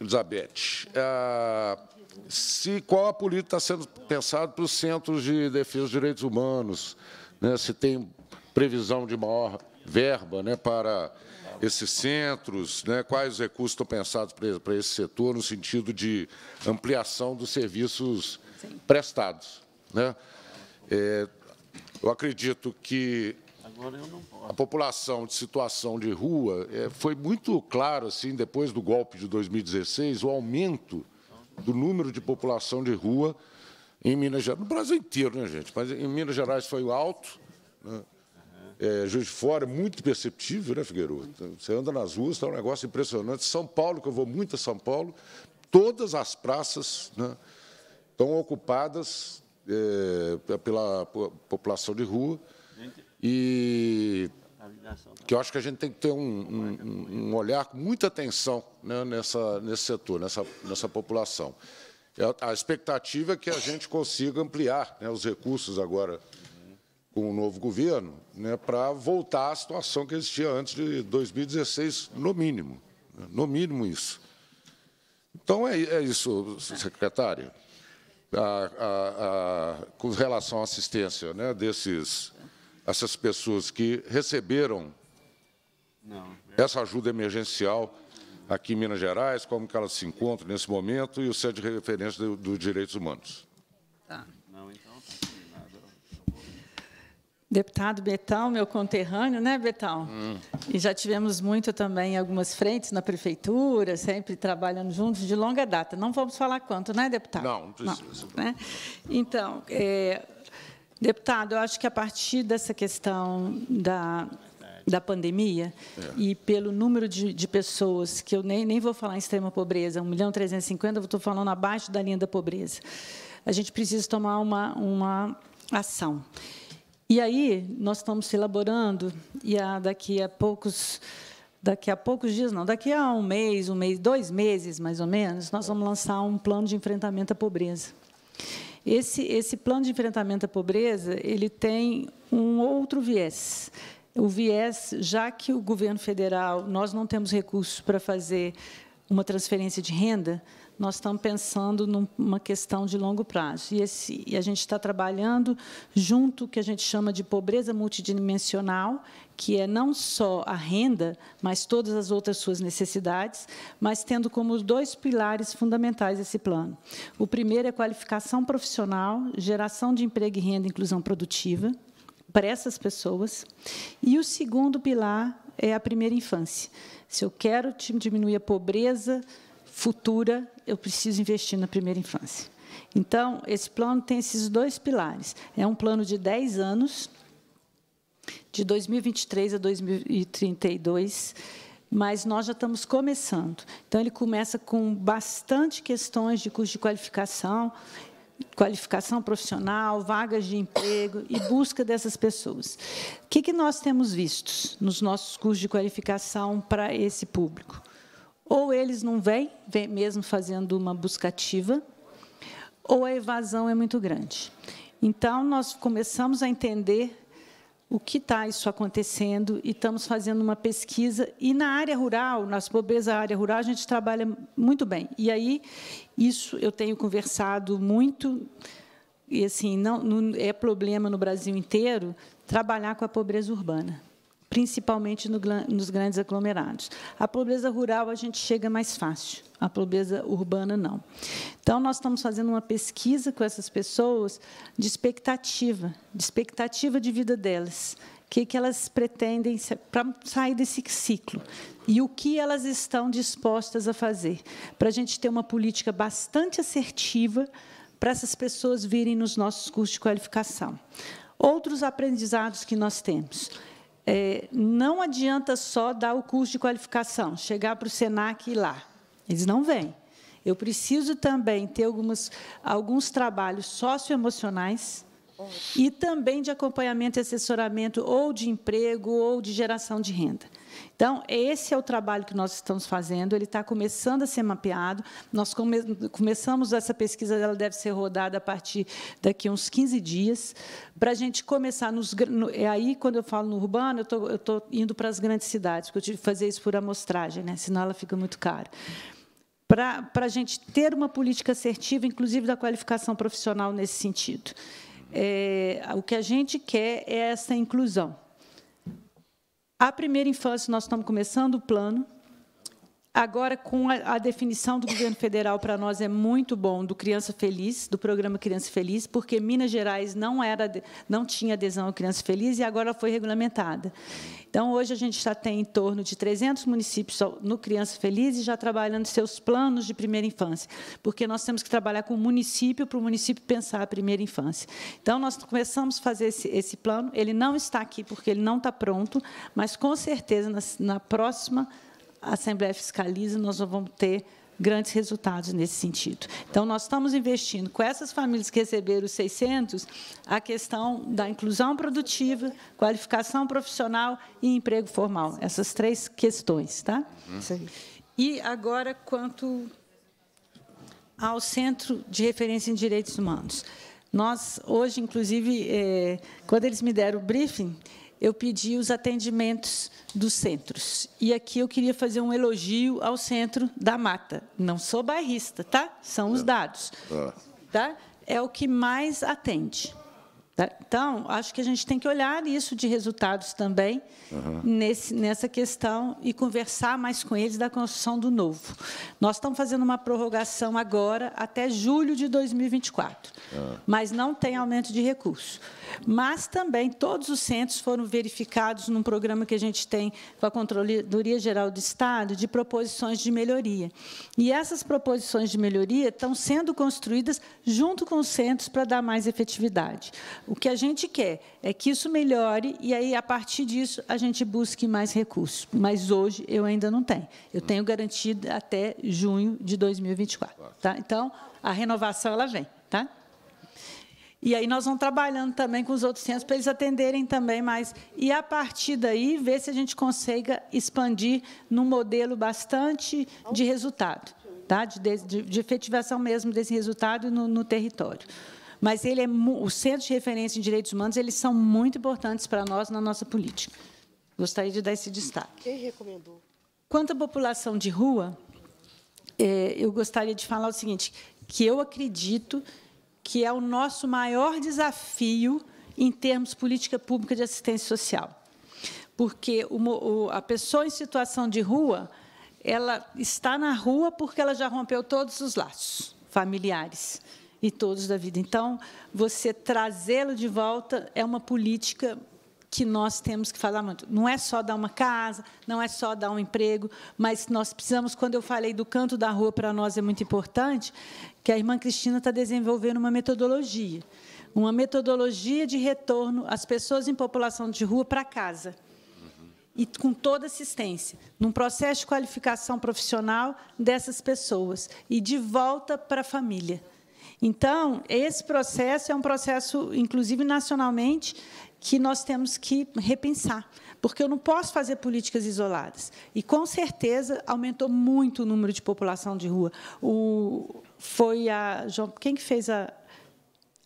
Elizabeth, ah, se, qual a política está sendo pensada para os centros de defesa dos direitos humanos? Né, se tem previsão de maior verba né, para esses centros, né, quais recursos estão pensados para esse setor no sentido de ampliação dos serviços prestados. Né? É, eu acredito que agora eu não posso. A população de situação de rua é, foi muito claro, assim, depois do golpe de 2016, o aumento do número de população de rua em Minas Gerais, no Brasil inteiro, né, gente? Mas em Minas Gerais foi alto, né? É, Juiz de Fora é muito perceptível, né, Figueiredo? Então, você anda nas ruas, está um negócio impressionante. São Paulo, que eu vou muito a São Paulo, todas as praças né, estão ocupadas é, pela população de rua e que eu acho que a gente tem que ter um, um, um olhar com muita atenção né, nessa, nesse setor, nessa, nessa população. É, a expectativa é que a gente consiga ampliar né, os recursos agora com o novo governo né, para voltar à situação que existia antes de 2016, no mínimo. Né, no mínimo isso. Então, é, é isso, secretária. A, a, a, com relação à assistência né, desses essas pessoas que receberam Não. essa ajuda emergencial aqui em Minas Gerais, como que elas se encontram nesse momento e o Centro de Referência dos do Direitos Humanos. Tá. Então, tá, tá deputado Betão, meu conterrâneo, né, Betão? Hum. E já tivemos muito também em algumas frentes na prefeitura, sempre trabalhando juntos de longa data. Não vamos falar quanto, né, deputado? Não, não precisa. Não, né? Então, é, Deputado, eu acho que a partir dessa questão da, da pandemia é. e pelo número de, de, pessoas, que eu nem, nem vou falar em extrema pobreza, 1 milhão 350, eu estou falando abaixo da linha da pobreza. A gente precisa tomar uma, uma ação. E aí nós estamos elaborando, e a, daqui a poucos daqui a poucos dias, não, daqui a um mês, um mês, dois meses mais ou menos, nós vamos lançar um plano de enfrentamento à pobreza. Esse, esse plano de enfrentamento à pobreza ele tem um outro viés. O viés, já que o governo federal, nós não temos recursos para fazer uma transferência de renda, nós estamos pensando numa questão de longo prazo. E, esse, e a gente está trabalhando junto o que a gente chama de pobreza multidimensional, que é não só a renda, mas todas as outras suas necessidades, mas tendo como dois pilares fundamentais esse plano. O primeiro é qualificação profissional, geração de emprego e renda e inclusão produtiva para essas pessoas. E o segundo pilar é a primeira infância. Se eu quero diminuir a pobreza futura, eu preciso investir na primeira infância. Então, esse plano tem esses dois pilares. É um plano de 10 anos, de 2023 a 2032, mas nós já estamos começando. Então, ele começa com bastante questões de curso de qualificação, qualificação profissional, vagas de emprego e busca dessas pessoas. O que, que nós temos visto nos nossos cursos de qualificação para esse público? Ou eles não vêm, vêm mesmo fazendo uma buscativa, ou a evasão é muito grande. Então, nós começamos a entender o que está isso acontecendo e estamos fazendo uma pesquisa. E na área rural, nas pobreza área rural, a gente trabalha muito bem. E aí, isso eu tenho conversado muito, e assim, não, não é problema no Brasil inteiro trabalhar com a pobreza urbana principalmente no, nos grandes aglomerados. A pobreza rural a gente chega mais fácil, a pobreza urbana não. Então, nós estamos fazendo uma pesquisa com essas pessoas de expectativa, de expectativa de vida delas, o que, que elas pretendem para sair desse ciclo e o que elas estão dispostas a fazer, para a gente ter uma política bastante assertiva para essas pessoas virem nos nossos cursos de qualificação. Outros aprendizados que nós temos é, não adianta só dar o curso de qualificação, chegar para o SENAC e ir lá. Eles não vêm. Eu preciso também ter algumas, alguns trabalhos socioemocionais, e também de acompanhamento e assessoramento ou de emprego ou de geração de renda. Então, esse é o trabalho que nós estamos fazendo, ele está começando a ser mapeado. Nós come começamos essa pesquisa, ela deve ser rodada a partir daqui uns 15 dias, para a gente começar nos. No, é aí, quando eu falo no urbano, eu estou indo para as grandes cidades, porque eu tive que fazer isso por amostragem, né? senão ela fica muito cara para a gente ter uma política assertiva, inclusive da qualificação profissional nesse sentido. É, o que a gente quer é essa inclusão. A primeira infância, nós estamos começando o plano, Agora, com a, definição do governo federal, para nós é muito bom, do Criança Feliz, do programa Criança Feliz, porque Minas Gerais não, era, não tinha adesão ao Criança Feliz e agora foi regulamentada. Então, hoje a gente já tem em torno de 300 municípios no Criança Feliz e já trabalhando seus planos de primeira infância, porque nós temos que trabalhar com o município para o município pensar a primeira infância. Então, nós começamos a fazer esse, esse plano, ele não está aqui porque ele não está pronto, mas, com certeza, na, na próxima a Assembleia fiscaliza, nós vamos ter grandes resultados nesse sentido. Então, nós estamos investindo com essas famílias que receberam os 600, a questão da inclusão produtiva, qualificação profissional e emprego formal. Essas três questões. Tá? Uhum. E agora, quanto ao Centro de Referência em Direitos Humanos. Nós, hoje, inclusive, é, quando eles me deram o briefing, eu pedi os atendimentos dos centros. E aqui eu queria fazer um elogio ao centro da mata. Não sou bairrista, tá? São os é. dados. Tá. tá? É o que mais atende. Né? Então, acho que a gente tem que olhar isso de resultados também uhum. nesse, nessa questão e conversar mais com eles da construção do novo. Nós estamos fazendo uma prorrogação agora até julho de 2024, uhum. Ah. mas não tem aumento de recursos. Mas também todos os centros foram verificados num programa que a gente tem com a Controladoria Geral do Estado de proposições de melhoria. E essas proposições de melhoria estão sendo construídas junto com os centros para dar mais efetividade. O que a gente quer é que isso melhore e aí, a partir disso, a gente busque mais recursos. Mas hoje eu ainda não tenho. Eu tenho garantido até junho de 2024. Tá? Então, a renovação ela vem. Tá? E aí nós vamos trabalhando também com os outros centros para eles atenderem também mais. E, a partir daí, ver se a gente consegue expandir num modelo bastante de resultado, tá? de, de, de efetivação mesmo desse resultado no, no território mas ele é o centro de referência em direitos humanos eles são muito importantes para nós na nossa política. Gostaria de dar esse destaque. Quem recomendou? Quanto à população de rua, é, eu gostaria de falar o seguinte, que eu acredito que é o nosso maior desafio em termos de política pública de assistência social. Porque o, a pessoa em situação de rua, ela está na rua porque ela já rompeu todos os laços familiares e todos da vida. Então, você trazê-lo de volta é uma política que nós temos que falar muito. Não é só dar uma casa, não é só dar um emprego, mas nós precisamos, quando eu falei do canto da rua, para nós é muito importante, que a irmã Cristina está desenvolvendo uma metodologia, uma metodologia de retorno às pessoas em população de rua para casa e com toda assistência, num processo de qualificação profissional dessas pessoas e de volta para a família. Então, esse processo é um processo, inclusive nacionalmente, que nós temos que repensar, porque eu não posso fazer políticas isoladas. E, com certeza, aumentou muito o número de população de rua. O, foi a... Quem que fez a...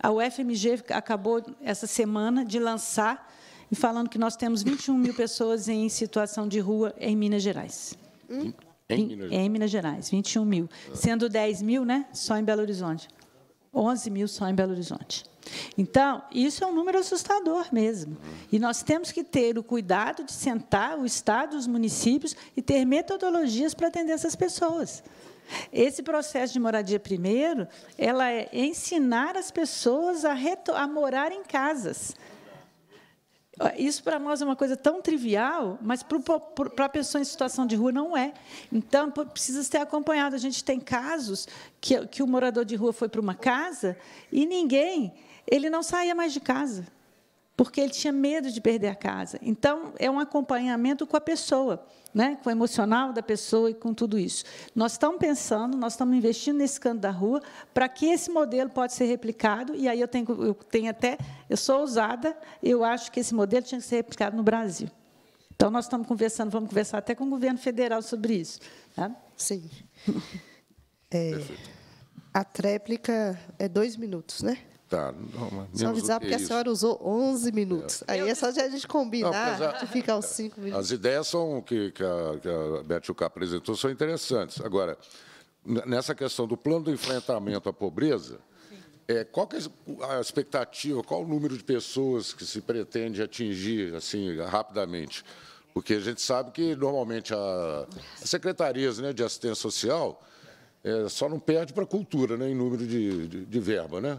A UFMG acabou, essa semana, de lançar falando que nós temos 21 mil pessoas em situação de rua em Minas Gerais. Em, em, Minas... em Minas Gerais, 21 mil. Sendo 10 mil, né? Só em Belo Horizonte. 11 mil só em Belo Horizonte. Então, isso é um número assustador mesmo. E nós temos que ter o cuidado de sentar o Estado, os municípios e ter metodologias para atender essas pessoas. Esse processo de moradia primeiro, ela é ensinar as pessoas a, a morar em casas. Isso para nós é uma coisa tão trivial, mas para a pessoa em situação de rua não é. Então, precisa ser acompanhado. A gente tem casos que, que o morador de rua foi para uma casa e ninguém, ele não saía mais de casa porque ele tinha medo de perder a casa. Então, é um acompanhamento com a pessoa, né? com o emocional da pessoa e com tudo isso. Nós estamos pensando, nós estamos investindo nesse canto da rua para que esse modelo pode ser replicado, e aí eu tenho, eu tenho até, eu sou ousada, eu acho que esse modelo tinha que ser replicado no Brasil. Então, nós estamos conversando, vamos conversar até com o governo federal sobre isso. Né? Sim. É, a tréplica é dois minutos, né? Tá. Não, só avisar, porque a senhora usou 11 minutos. É. Aí é só a gente combinar, não, a gente fica aos 5 é. minutos. As ideias são que, que, a, que a Beth apresentou são interessantes. Agora, nessa questão do plano de enfrentamento à pobreza, é, qual é a expectativa, qual o número de pessoas que se pretende atingir assim rapidamente? Porque a gente sabe que, normalmente, a, as secretarias né, de assistência social é, só não perde para a cultura, né, em número de, de, de verba. Né?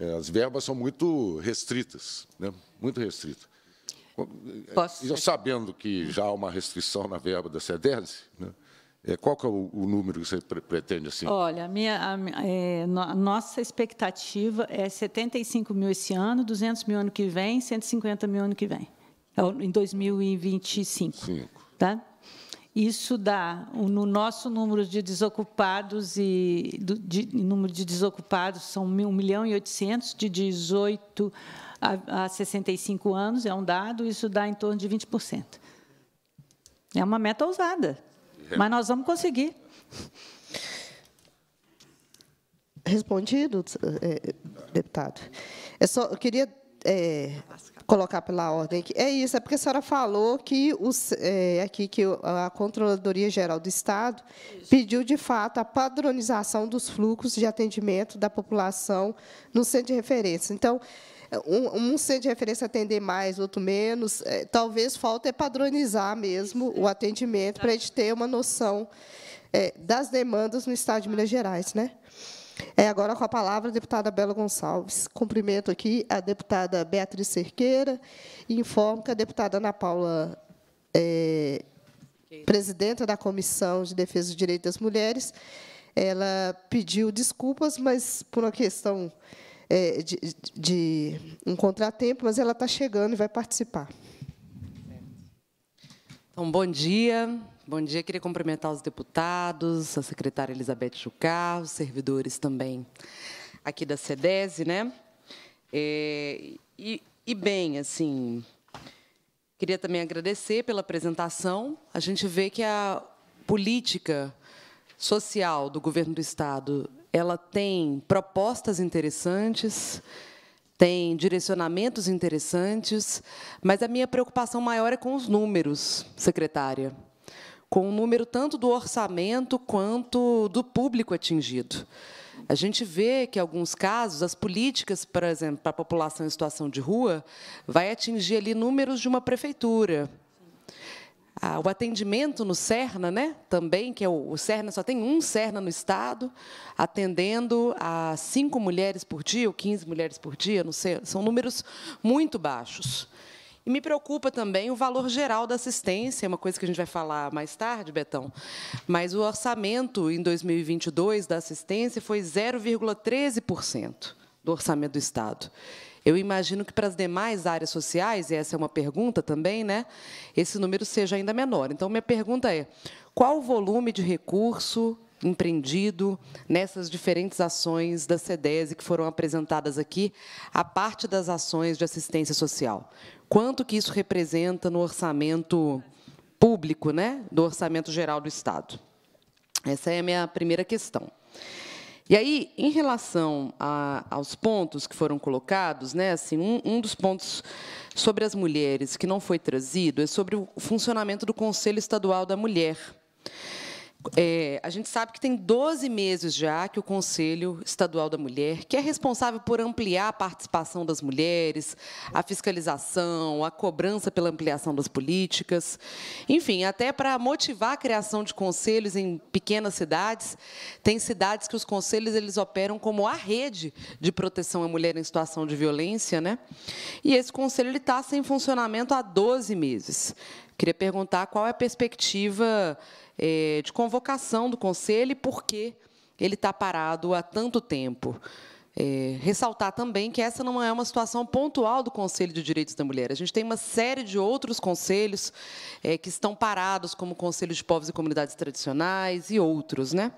É, as verbas são muito restritas, né? muito restritas. Posso... Já sabendo que já há uma restrição na verba da CEDES, né? É, qual que é o, o, número que você pretende? Assim? Olha, a minha, a, é, a nossa expectativa é 75 mil esse ano, 200 mil ano que vem, 150 mil ano que vem, é em 2025. Cinco. Tá? Isso dá, no nosso número de desocupados e de, número de desocupados são 1 milhão e 800 de 18 a, a 65 anos, é um dado, isso dá em torno de 20%. É uma meta ousada, é. mas nós vamos conseguir. Respondido, eh, eh, deputado. É só, eu queria é, colocar pela ordem aqui. É isso, é porque a senhora falou que os, é, aqui que a Controladoria Geral do Estado isso. pediu de fato a padronização dos fluxos de atendimento da população no centro de referência. Então, um, um centro de referência atender mais, outro menos, é, talvez falta é padronizar mesmo isso. o atendimento para a gente ter uma noção é, das demandas no Estado de Minas Gerais, né? É agora com a palavra a deputada Bela Gonçalves. Cumprimento aqui a deputada Beatriz Cerqueira e informo que a deputada Ana Paula, é, presidenta da Comissão de Defesa dos Direitos das Mulheres, ela pediu desculpas, mas por uma questão é, de, de um contratempo, mas ela está chegando e vai participar. Então, bom dia. Bom dia. Queria cumprimentar os deputados, a secretária Elizabeth Jucá, os servidores também aqui da SEDESE, né? É, e, e, bem, assim, queria também agradecer pela apresentação. A gente vê que a política social do governo do Estado ela tem propostas interessantes, tem direcionamentos interessantes, mas a minha preocupação maior é com os números, secretária, com o número tanto do orçamento quanto do público atingido. A gente vê que, em alguns casos, as políticas, por exemplo, para a população em situação de rua, vai atingir ali números de uma prefeitura, ah, o atendimento no Cerna, né? Também, que é o, o Cerna só tem um Cerna no estado, atendendo a cinco mulheres por dia ou 15 mulheres por dia, não sei, são números muito baixos. E me preocupa também o valor geral da assistência, é uma coisa que a gente vai falar mais tarde, Betão. Mas o orçamento em 2022 da assistência foi 0,13% do orçamento do Estado. Eu imagino que para as demais áreas sociais, e essa é uma pergunta também, né, esse número seja ainda menor. Então, minha pergunta é: qual o volume de recurso empreendido nessas diferentes ações da SEDESI que foram apresentadas aqui, a parte das ações de assistência social? Quanto que isso representa no orçamento público, né, do orçamento geral do Estado? Essa é a minha primeira questão. E aí, em relação a, aos pontos que foram colocados, né, assim, um, um, dos pontos sobre as mulheres que não foi trazido é sobre o funcionamento do Conselho Estadual da Mulher. É, a gente sabe que tem 12 meses já que o Conselho Estadual da Mulher, que é responsável por ampliar a participação das mulheres, a fiscalização, a cobrança pela ampliação das políticas, enfim, até para motivar a criação de conselhos em pequenas cidades. Tem cidades que os conselhos eles operam como a rede de proteção à mulher em situação de violência, né? E esse conselho está sem funcionamento há 12 meses. Queria perguntar qual é a perspectiva é, de convocação do Conselho e por que ele está parado há tanto tempo. É, ressaltar também que essa não é uma situação pontual do Conselho de Direitos da Mulher. A gente tem uma série de outros conselhos é, que estão parados, como o Conselho de Povos e Comunidades Tradicionais e outros. Né?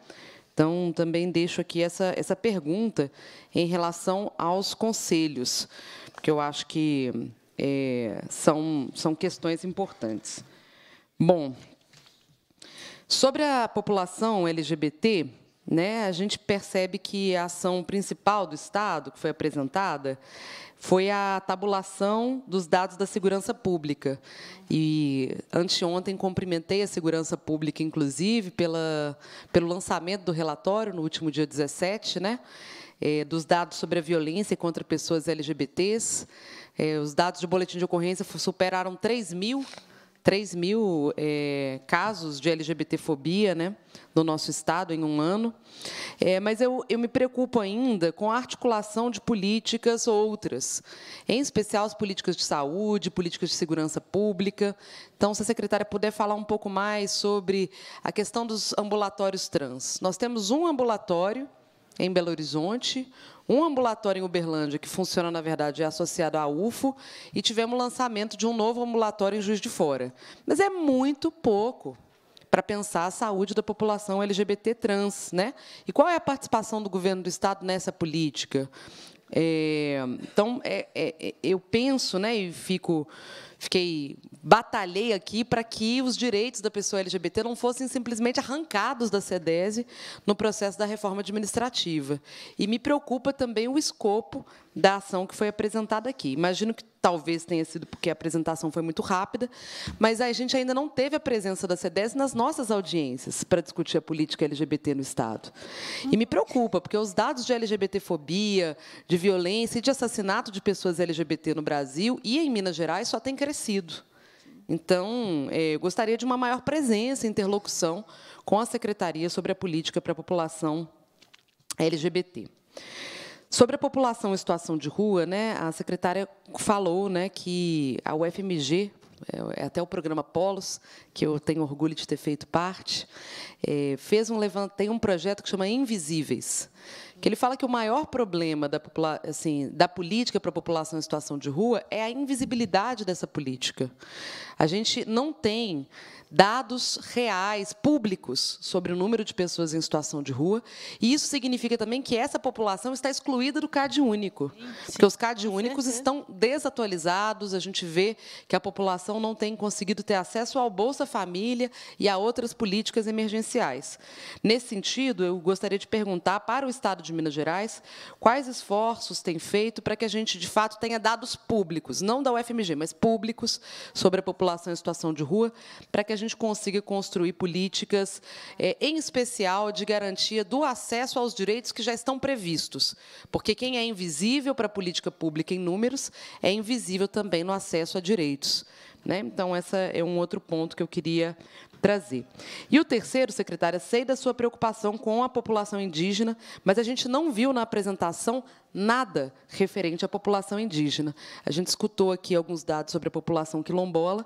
Então, também deixo aqui essa, essa pergunta em relação aos conselhos, porque eu acho que é, são, são questões importantes. Bom, sobre a população LGBT, né, a gente percebe que a ação principal do Estado, que foi apresentada, foi a tabulação dos dados da segurança pública. E anteontem cumprimentei a segurança pública, inclusive, pela, pelo lançamento do relatório no último dia 17, né? É, dos dados sobre a violência contra pessoas LGBTs. É, os dados de boletim de ocorrência superaram 3 mil, 3 mil é, casos de LGBTfobia né, no nosso Estado em um ano. mas eu, eu me preocupo ainda com a articulação de políticas outras, em especial as políticas de saúde, políticas de segurança pública. Então, se a secretária puder falar um pouco mais sobre a questão dos ambulatórios trans. Nós temos um ambulatório em Belo Horizonte, um ambulatório em Uberlândia, que funciona, na verdade, é associado à UFO, e tivemos o lançamento de um novo ambulatório em Juiz de Fora. Mas é muito pouco para pensar a saúde da população LGBT trans. Né? E qual é a participação do governo do Estado nessa política? É, então, é, é, é eu penso né, e fico fiquei batalhei aqui para que os direitos da pessoa LGBT não fossem simplesmente arrancados da SEDESI no processo da reforma administrativa. E me preocupa também o escopo da ação que foi apresentada aqui. Imagino que talvez tenha sido porque a apresentação foi muito rápida, mas a gente ainda não teve a presença da CEDES nas nossas audiências para discutir a política LGBT no Estado. E me preocupa, porque os dados de LGBTfobia, de violência e de assassinato de pessoas LGBT no Brasil e em Minas Gerais só têm crescido. Então, é, eu gostaria de uma maior presença e interlocução com a Secretaria sobre a política para a população LGBT. Sobre a população em situação de rua, né, a secretária falou né, que a UFMG, é, é até o programa Polos, que eu tenho orgulho de ter feito parte, é, fez um tem um projeto que chama Invisíveis, que ele fala que o maior problema da, assim, da política para a população em situação de rua é a invisibilidade dessa política. A gente não tem dados reais, públicos, sobre o número de pessoas em situação de rua, e isso significa também que essa população está excluída do CAD único, Sim, porque os CAD únicos certeza. estão desatualizados, a gente vê que a população não tem conseguido ter acesso ao Bolsa Família e a outras políticas emergenciais. Nesse sentido, eu gostaria de perguntar para o Estado de de Minas Gerais, quais esforços tem feito para que a gente, de fato, tenha dados públicos, não da UFMG, mas públicos, sobre a população em situação de rua, para que a gente consiga construir políticas, é, em especial, de garantia do acesso aos direitos que já estão previstos. Porque quem é invisível para a política pública em números é invisível também no acesso a direitos. Né? Então, esse é um outro ponto que eu queria trazer. E o terceiro, secretária, sei da sua preocupação com a população indígena, mas a gente não viu na apresentação nada referente à população indígena. A gente escutou aqui alguns dados sobre a população quilombola,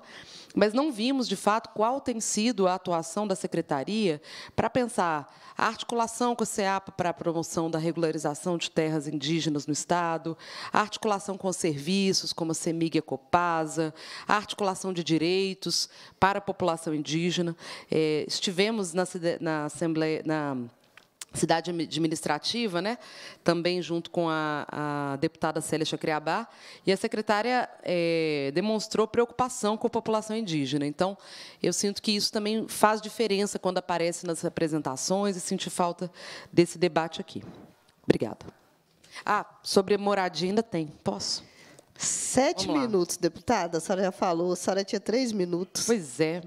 mas não vimos, de fato, qual tem sido a atuação da secretaria para pensar a articulação com a CEAPA para a promoção da regularização de terras indígenas no Estado, a articulação com serviços como a CEMIG e a Copasa, a articulação de direitos para a população indígena. Eh, estivemos na, na Assembleia. Na, cidade administrativa, né? também junto com a, a deputada Célia Chacriabá, e a secretária é, demonstrou preocupação com a população indígena. Então, eu sinto que isso também faz diferença quando aparece nas apresentações e sinto falta desse debate aqui. Obrigada. Ah, sobre moradia ainda tem, posso? Sete minutos, deputada, a senhora já falou, a senhora tinha três minutos. Pois é,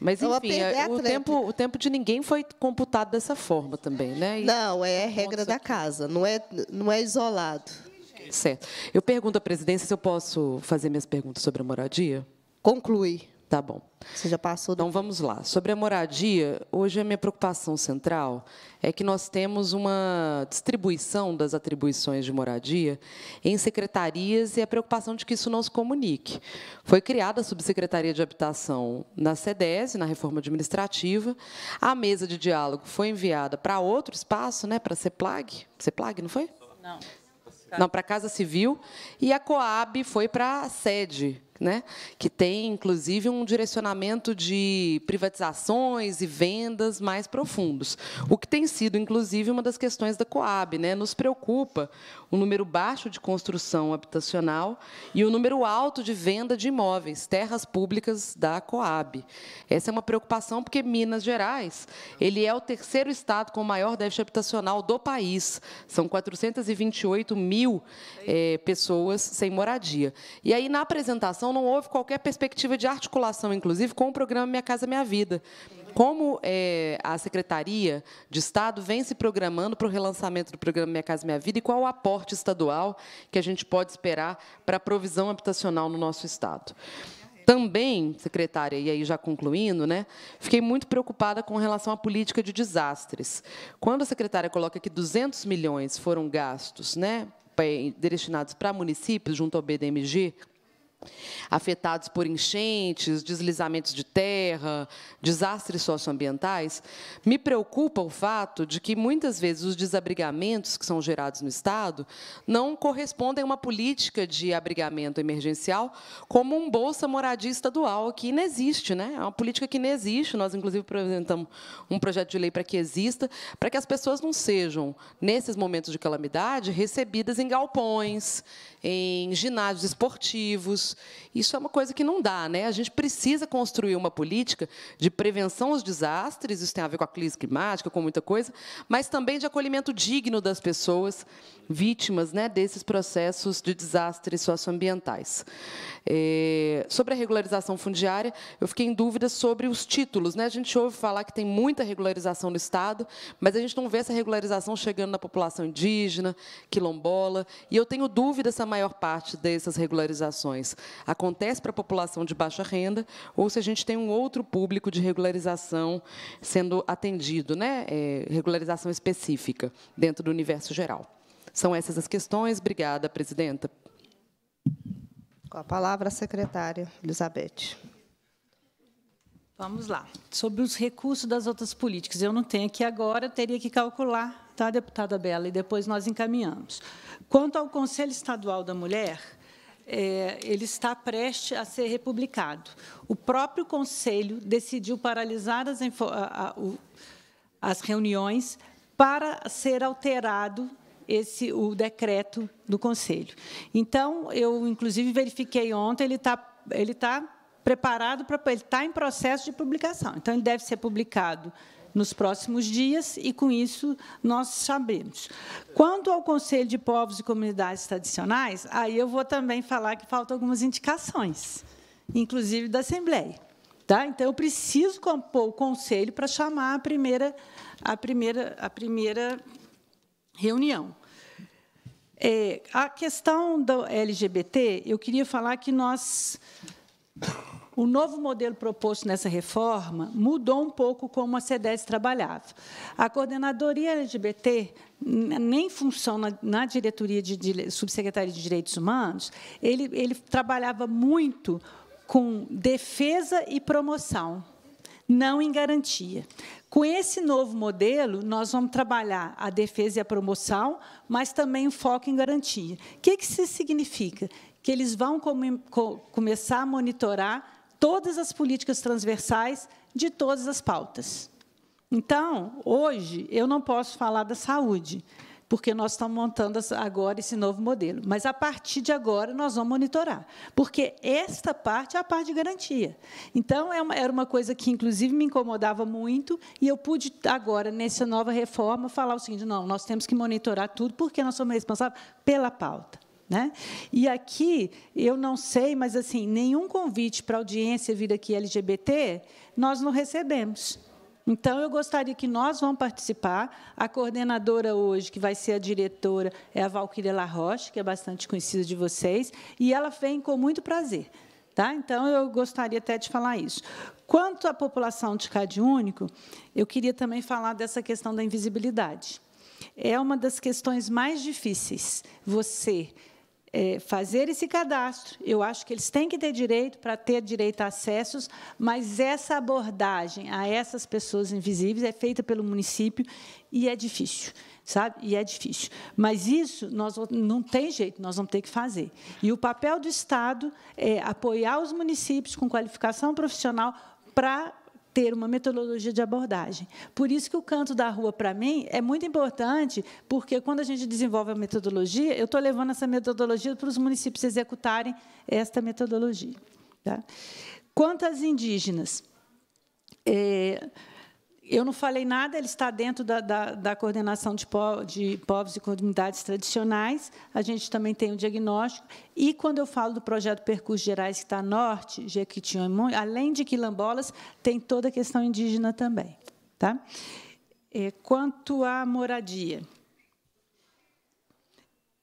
mas, enfim, é, o tempo, o tempo de ninguém foi computado dessa forma também, né? E não, é a regra da casa, não é, não é isolado. Certo. Eu pergunto à presidência se eu posso fazer minhas perguntas sobre a moradia. Conclui. Tá bom. Você já passou. Do... Então vamos lá. Sobre a moradia, hoje a minha preocupação central é que nós temos uma distribuição das atribuições de moradia em secretarias e a preocupação de que isso não se comunique. Foi criada a subsecretaria de habitação na SEDES, na reforma administrativa. A mesa de diálogo foi enviada para outro espaço, né? Para a CEPLAG. CEPLAG, não foi? Não. Não, para a Casa Civil. E a Coab foi para a sede né? que tem, inclusive, um direcionamento de privatizações e vendas mais profundos, o que tem sido, inclusive, uma das questões da Coab. Né? Nos preocupa o número baixo de construção habitacional e o número alto de venda de imóveis, terras públicas da Coab. Essa é uma preocupação porque Minas Gerais ele é o terceiro estado com o maior déficit habitacional do país. São 428 mil é, pessoas sem moradia. E aí, na apresentação, não houve qualquer perspectiva de articulação, inclusive, com o programa Minha Casa Minha Vida. Como é, a Secretaria de Estado vem se programando para o relançamento do programa Minha Casa Minha Vida e qual o aporte estadual que a gente pode esperar para a provisão habitacional no nosso Estado? Também, secretária, e aí já concluindo, né, fiquei muito preocupada com relação à política de desastres. Quando a secretária coloca que 200 milhões foram gastos né, destinados para municípios junto ao BDMG, afetados por enchentes, deslizamentos de terra, desastres socioambientais, me preocupa o fato de que muitas vezes os desabrigamentos que são gerados no estado não correspondem a uma política de abrigamento emergencial como um bolsa moradia estadual que não existe, né? É uma política que não existe. Nós inclusive apresentamos um projeto de lei para que exista, para que as pessoas não sejam nesses momentos de calamidade recebidas em galpões, em ginásios esportivos isso. Isso é uma coisa que não dá, né? A gente precisa construir uma política de prevenção aos desastres, isso tem a ver com a crise climática, com muita coisa, mas também de acolhimento digno das pessoas vítimas né, desses processos de desastres socioambientais. É, sobre a regularização fundiária, eu fiquei em dúvida sobre os títulos. Né? A gente ouve falar que tem muita regularização no Estado, mas a gente não vê essa regularização chegando na população indígena, quilombola, e eu tenho dúvida se a maior parte dessas regularizações acontece para a população de baixa renda ou se a gente tem um outro público de regularização sendo atendido, né? É, regularização específica dentro do universo geral. São essas as questões. Obrigada, presidenta. Com a palavra a secretária Elizabeth. Vamos lá. Sobre os recursos das outras políticas, eu não tenho aqui agora, teria que calcular, tá, deputada Bela, e depois nós encaminhamos. Quanto ao Conselho Estadual da Mulher, é, ele está prestes a ser republicado. O próprio Conselho decidiu paralisar as, a, a, o, as reuniões para ser alterado esse o decreto do Conselho. Então, eu, inclusive, verifiquei ontem, ele está ele tá preparado para... Ele está em processo de publicação. Então, ele deve ser publicado nos próximos dias, e com isso nós sabemos. Quanto ao Conselho de Povos e Comunidades Tradicionais, aí eu vou também falar que faltam algumas indicações, inclusive da Assembleia. Tá? Então, eu preciso compor o conselho para chamar a primeira, a primeira, a primeira reunião. É, a questão do LGBT, eu queria falar que nós o novo modelo proposto nessa reforma mudou um pouco como a CEDES trabalhava. A coordenadoria LGBT nem função na, na diretoria de, de, subsecretaria de Direitos Humanos, ele, ele trabalhava muito com defesa e promoção, não em garantia. Com esse novo modelo, nós vamos trabalhar a defesa e a promoção, mas também o foco em garantia. O que, que isso significa? Que eles vão come, co, começar a monitorar todas as políticas transversais de todas as pautas. Então, hoje, eu não posso falar da saúde, porque nós estamos montando agora esse novo modelo. Mas, a partir de agora, nós vamos monitorar, porque esta parte é a parte de garantia. Então, é era uma coisa que, inclusive, me incomodava muito, e eu pude, agora, nessa nova reforma, falar o seguinte, não, nós temos que monitorar tudo, porque nós somos responsáveis pela pauta. Né? E aqui, eu não sei, mas assim, nenhum convite para audiência vir aqui LGBT nós não recebemos. Então, eu gostaria que nós vamos participar. A coordenadora hoje, que vai ser a diretora, é a Valquíria Larroche, que é bastante conhecida de vocês, e ela vem com muito prazer. Tá? Então, eu gostaria até de falar isso. Quanto à população de Cade único, eu queria também falar dessa questão da invisibilidade. É uma das questões mais difíceis. Você é, fazer esse cadastro. Eu acho que eles têm que ter direito para ter direito a acessos, mas essa abordagem a essas pessoas invisíveis é feita pelo município e é difícil, sabe? E é difícil. Mas isso nós não tem jeito, nós vamos ter que fazer. E o papel do Estado é apoiar os municípios com qualificação profissional para ter uma metodologia de abordagem. Por isso que o canto da rua, para mim, é muito importante, porque quando a gente desenvolve a metodologia, eu estou levando essa metodologia para os municípios executarem esta metodologia. Tá? Quanto às indígenas, é, eu não falei nada, ele está dentro da, da, da coordenação de, po de povos e comunidades tradicionais, a gente também tem o diagnóstico. E, quando eu falo do projeto Percursos Gerais, que está norte, Jequitinhonha, além de quilambolas, tem toda a questão indígena também. Tá? É, quanto à moradia,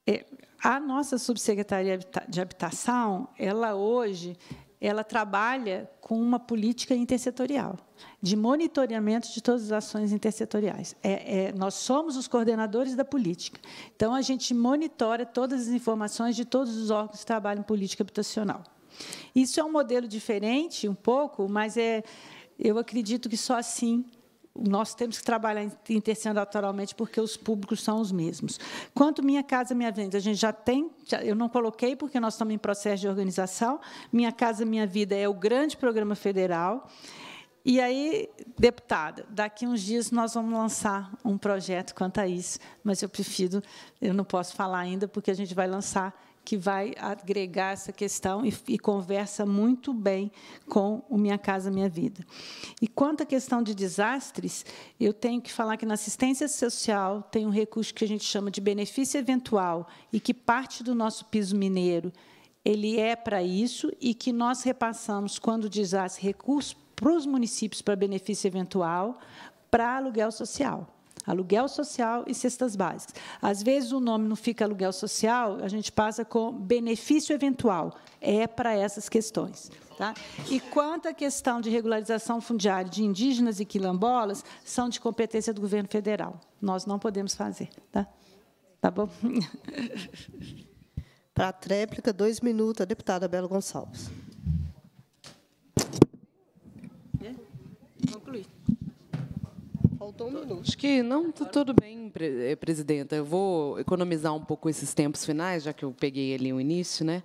é, a nossa subsecretaria de habitação, ela hoje ela trabalha com uma política intersetorial, de monitoramento de todas as ações intersetoriais. É, é, nós somos os coordenadores da política. Então, a gente monitora todas as informações de todos os órgãos que trabalham em política habitacional. Isso é um modelo diferente, um pouco, mas é, eu acredito que só assim nós temos que trabalhar intersenatorialmente porque os públicos são os mesmos. Quanto Minha Casa Minha Vida, a gente já tem, já, eu não coloquei porque nós estamos em processo de organização. Minha Casa Minha Vida é o grande programa federal. E aí, deputada, daqui uns dias nós vamos lançar um projeto quanto a isso, mas eu prefiro, eu não posso falar ainda porque a gente vai lançar que vai agregar essa questão e, e, conversa muito bem com o Minha Casa Minha Vida. E quanto à questão de desastres, eu tenho que falar que na assistência social tem um recurso que a gente chama de benefício eventual e que parte do nosso piso mineiro ele é para isso e que nós repassamos quando desastre recursos para os municípios para benefício eventual, para aluguel social aluguel social e cestas básicas. Às vezes o nome não fica aluguel social, a gente passa com benefício eventual. É para essas questões. Tá? E quanto à questão de regularização fundiária de indígenas e quilombolas, são de competência do governo federal. Nós não podemos fazer. Tá, tá bom? Para a tréplica, dois minutos, a deputada Bela Gonçalves. Faltou um minuto. Acho que não, tudo bem, eh, presidenta. Eu vou economizar um pouco esses tempos finais, já que eu peguei ali o início, né?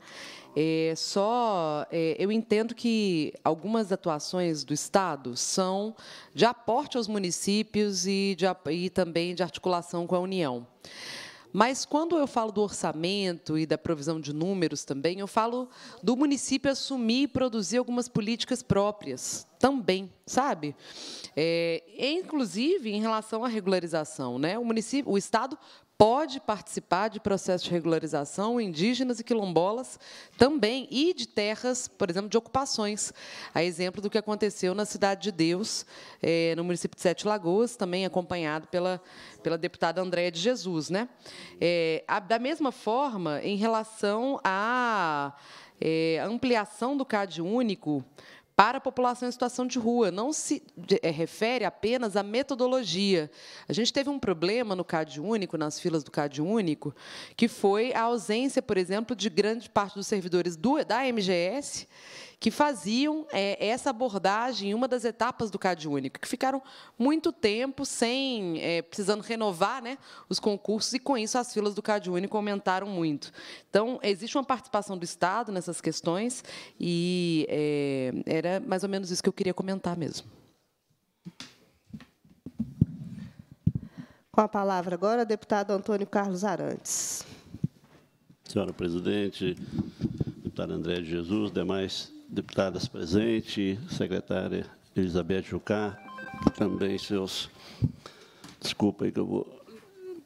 É, só é, eu entendo que algumas atuações do Estado são de aporte aos municípios e, de, e também de articulação com a União. Mas quando eu falo do orçamento e da provisão de números também, eu falo do município assumir e produzir algumas políticas próprias também, sabe? É, inclusive em relação à regularização, né? O município, o estado pode participar de processos de regularização indígenas e quilombolas também, e de terras, por exemplo, de ocupações. A exemplo do que aconteceu na Cidade de Deus, é, no município de Sete Lagoas, também acompanhado pela, pela deputada Andréa de Jesus. Né? É, a, da mesma forma, em relação à é, ampliação do CAD único, para a população em situação de rua, não se é, refere apenas à metodologia. A gente teve um problema no CAD único, nas filas do CAD único, que foi a ausência, por exemplo, de grande parte dos servidores do, da MGS que faziam é, essa abordagem em uma das etapas do CAD Único, que ficaram muito tempo sem é, precisando renovar né, os concursos e, com isso, as filas do CAD Único aumentaram muito. Então, existe uma participação do Estado nessas questões e é, era mais ou menos isso que eu queria comentar mesmo. Com a palavra agora, deputado Antônio Carlos Arantes. Senhora presidente, deputado André de Jesus, demais deputadas presentes, secretária Elizabeth Jucá, também seus... Desculpa aí que eu vou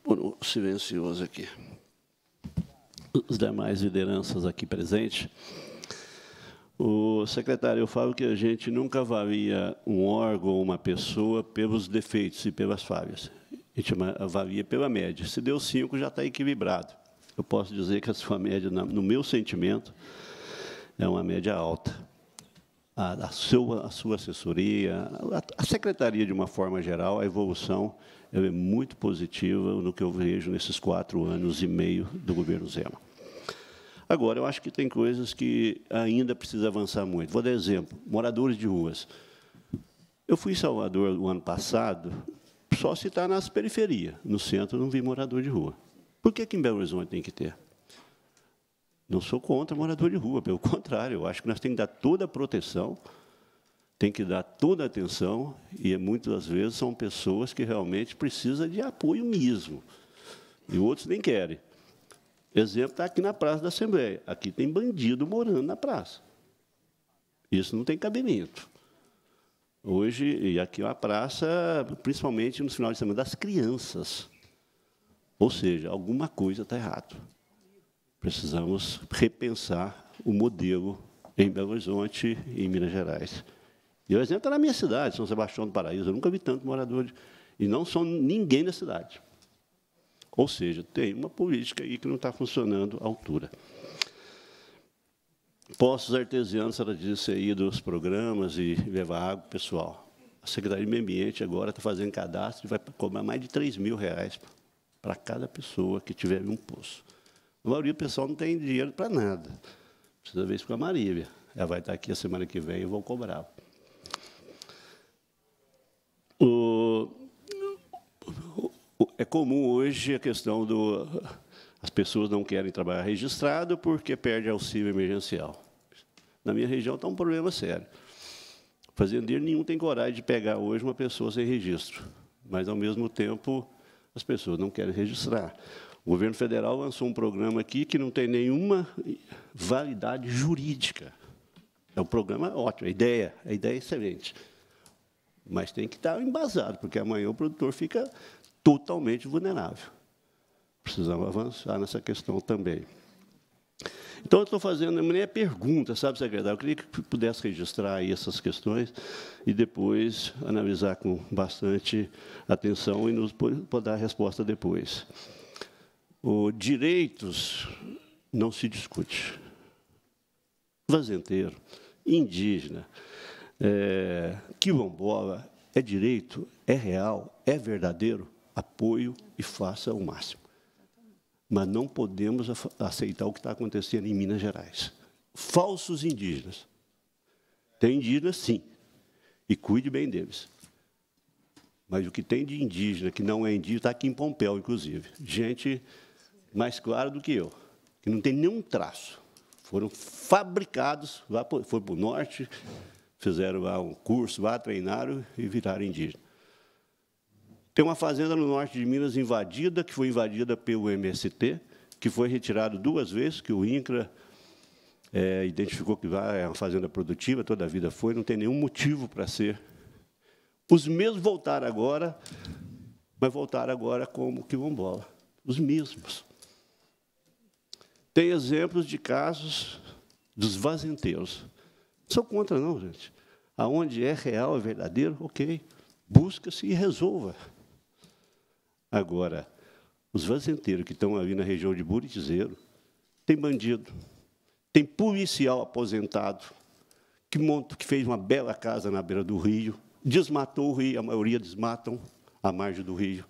por um silencioso aqui. Os demais lideranças aqui presentes. O secretário, eu falo que a gente nunca avalia um órgão ou uma pessoa pelos defeitos e pelas falhas. A gente avalia pela média. Se deu cinco, já está equilibrado. Eu posso dizer que a sua média, no meu sentimento, é uma média alta. A, a, sua, a sua assessoria, a, a secretaria, de uma forma geral, a evolução é muito positiva no que eu vejo nesses quatro anos e meio do governo Zema. Agora, eu acho que tem coisas que ainda precisa avançar muito. Vou dar exemplo: moradores de ruas. Eu fui em Salvador o ano passado, só se está nas periferias. No centro, não vi morador de rua. Por que, que em Belo Horizonte tem que ter? Não sou contra morador de rua, pelo contrário, eu acho que nós temos que dar toda a proteção, tem que dar toda a atenção, e muitas vezes são pessoas que realmente precisam de apoio mesmo, e outros nem querem. Exemplo está aqui na Praça da Assembleia. Aqui tem bandido morando na praça. Isso não tem cabimento. Hoje, e aqui é uma praça, principalmente no final de semana, das crianças. Ou seja, alguma coisa está errada precisamos repensar o modelo em Belo Horizonte e em Minas Gerais. E o exemplo está na minha cidade, São Sebastião do Paraíso. Eu nunca vi tanto morador de... E não são ninguém na cidade. Ou seja, tem uma política aí que não está funcionando à altura. Poços artesianos, ela disse aí, dos programas e levar água pessoal. A Secretaria de Meio Ambiente agora está fazendo cadastro e vai cobrar mais de 3 mil reais para cada pessoa que tiver um poço. A maioria do pessoal não tem dinheiro para nada. Precisa ver isso com a Marília. Ela vai estar aqui a semana que vem e vou cobrar. O, é comum hoje a questão do... As pessoas não querem trabalhar registrado porque perde auxílio emergencial. Na minha região está um problema sério. Fazendeiro nenhum tem coragem de pegar hoje uma pessoa sem registro, mas, ao mesmo tempo, as pessoas não querem registrar. O governo federal lançou um programa aqui que não tem nenhuma validade jurídica. É um programa ótimo, a ideia, a ideia é excelente. Mas tem que estar embasado, porque amanhã o produtor fica totalmente vulnerável. Precisamos avançar nessa questão também. Então, eu estou fazendo a minha pergunta, sabe, secretário? Eu queria que pudesse registrar aí essas questões e depois analisar com bastante atenção e nos poder dar a resposta depois o direitos não se discute. Vazenteiro, indígena, é, quilombola, é direito, é real, é verdadeiro, apoio e faça o máximo. Mas não podemos aceitar o que está acontecendo em Minas Gerais. Falsos indígenas. Tem indígenas, sim, e cuide bem deles. Mas o que tem de indígena, que não é indígena, está aqui em Pompeu inclusive. Gente mais claro do que eu, que não tem nenhum traço. Foram fabricados, lá foram para o norte, fizeram lá um curso, lá treinaram e viraram indígena. Tem uma fazenda no norte de Minas invadida, que foi invadida pelo MST, que foi retirado duas vezes, que o INCRA é, identificou que lá é uma fazenda produtiva, toda a vida foi, não tem nenhum motivo para ser. Os mesmos voltaram agora, mas voltaram agora como quilombola. Os mesmos. Tem exemplos de casos dos vazenteiros. Não sou contra, não, gente. Aonde é real, é verdadeiro, ok. Busca-se e resolva. Agora, os vazenteiros que estão ali na região de Buritizeiro, tem bandido, tem policial aposentado, que, monta, que fez uma bela casa na beira do rio, desmatou o rio, a maioria desmatam a margem do rio.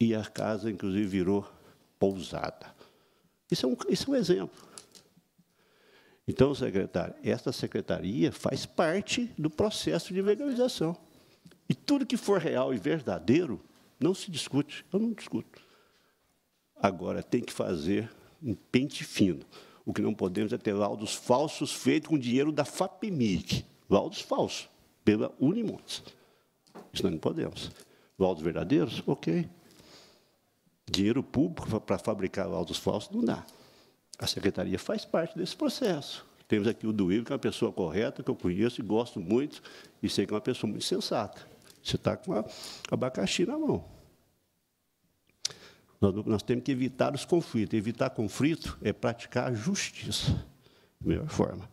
E a casa, inclusive, virou pousada. Isso é um, isso é um exemplo. Então, secretário, esta secretaria faz parte do processo de legalização. E tudo que for real e verdadeiro não se discute. Eu não discuto. Agora, tem que fazer um pente fino. O que não podemos é ter laudos falsos feitos com dinheiro da FAPEMIG. Laudos falsos, pela Unimontes. Isso nós não podemos. Laudos verdadeiros? Ok. Dinheiro público para fabricar autos falsos não dá. A secretaria faz parte desse processo. Temos aqui o Duílio, que é uma pessoa correta, que eu conheço e gosto muito, e sei que é uma pessoa muito sensata. Você está com uma abacaxi na mão. Nós, nós, temos que evitar os conflitos. Evitar conflito é praticar a justiça, da melhor forma.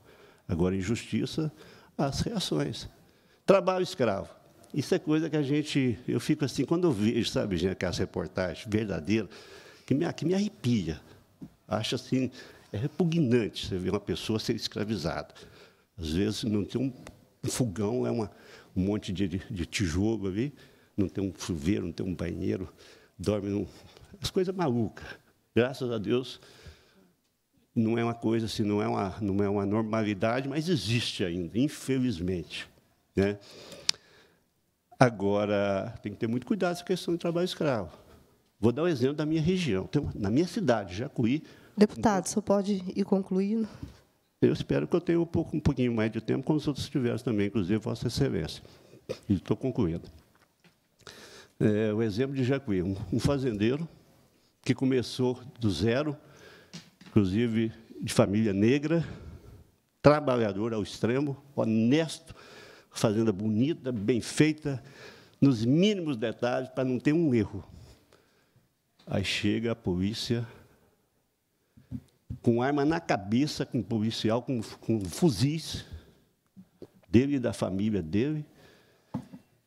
Agora, injustiça, as reações. Trabalho escravo. Isso é coisa que a gente. Eu fico assim, quando eu vejo, sabe, gente, aquelas reportagens verdadeiras, que me, que me arrepia. Acho assim, é repugnante você ver uma pessoa ser escravizada. Às vezes não tem um, um fogão, é uma, um monte de, de, de, tijolo ali, não tem um chuveiro, não tem um banheiro, dorme num. As coisas malucas. Graças a Deus, não é uma coisa assim, não é uma, não é uma normalidade, mas existe ainda, infelizmente. Né? Agora, tem que ter muito cuidado com a questão do trabalho escravo. Vou dar o um exemplo da minha região. na minha cidade, Jacuí. Deputado, um... só pode ir concluindo. Eu espero que eu tenha um, pouco, um pouquinho mais de tempo, como os outros tiveram também, inclusive Vossa Excelência. estou concluindo. É, o exemplo de Jacuí, um, um fazendeiro que começou do zero, inclusive de família negra, trabalhador ao extremo, honesto, fazenda bonita, bem feita, nos mínimos detalhes, para não ter um erro. Aí chega a polícia com arma na cabeça, com policial, com, com fuzis dele e da família dele.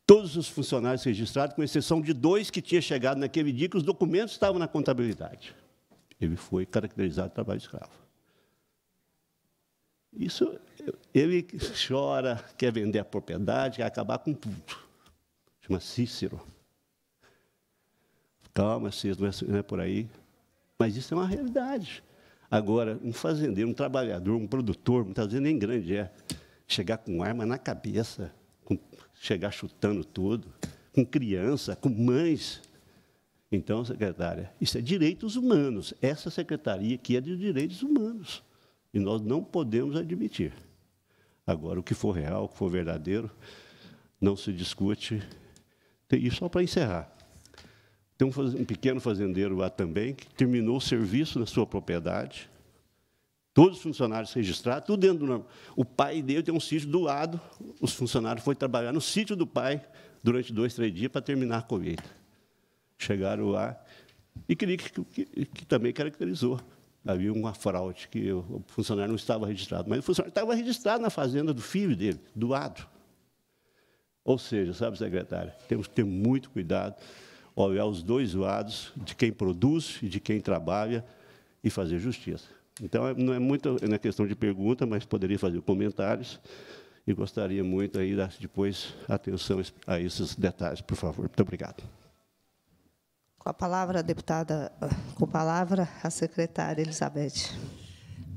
Todos os funcionários registrados, com exceção de dois que tinham chegado naquele dia, que os documentos estavam na contabilidade. Ele foi caracterizado de trabalho escravo. Isso ele chora, quer vender a propriedade, quer acabar com tudo. Chama Cícero. Calma, Cícero, é assim, não é por aí. Mas isso é uma realidade. Agora, um fazendeiro, um trabalhador, um produtor, muitas vezes nem grande é, chegar com arma na cabeça, com, chegar chutando tudo, com criança, com mães. Então, secretária, isso é direitos humanos. Essa secretaria aqui é de direitos humanos. E nós não podemos admitir. Agora, o que for real, o que for verdadeiro, não se discute. E só para encerrar, tem um, pequeno fazendeiro lá também que terminou o serviço na sua propriedade, todos os funcionários registrados, tudo dentro do O pai dele tem um sítio do lado, os funcionários foram trabalhar no sítio do pai durante dois, três dias para terminar a colheita. Chegaram lá e queria que, que, que também caracterizou havia uma fraude, que o funcionário não estava registrado. Mas o funcionário estava registrado na fazenda do filho dele, doado. Ou seja, sabe, secretária, temos que ter muito cuidado, olhar os dois lados de quem produz e de quem trabalha e fazer justiça. Então, é, não é muito é, na é questão de pergunta, mas poderia fazer comentários e gostaria muito aí dar depois atenção a esses detalhes, por favor. Muito obrigado. Com a palavra, a deputada, ah, com a palavra, a secretária Elizabeth.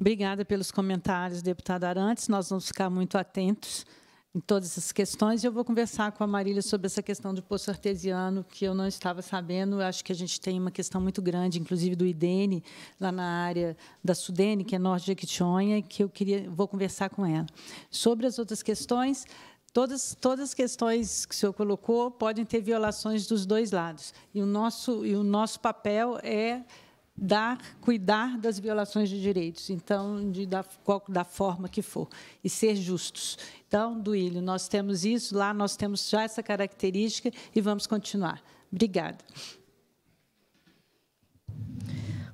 Obrigada pelos comentários, deputada Arantes. Nós vamos ficar muito atentos em todas essas questões. Eu vou conversar com a Marília sobre essa questão do poço artesiano, que eu não estava sabendo. Eu acho que a gente tem uma questão muito grande, inclusive do IDN, lá na área da Sudene, que é Norte de Jequitinhonha, que eu queria, vou conversar com ela. Sobre as outras questões, todas, todas as questões que o senhor colocou podem ter violações dos dois lados. E o nosso, e o nosso papel é dar, cuidar das violações de direitos, então, de, da, qual, da forma que for, e ser justos. Então, Duílio, nós temos isso, lá nós temos já essa característica e vamos continuar. Obrigada.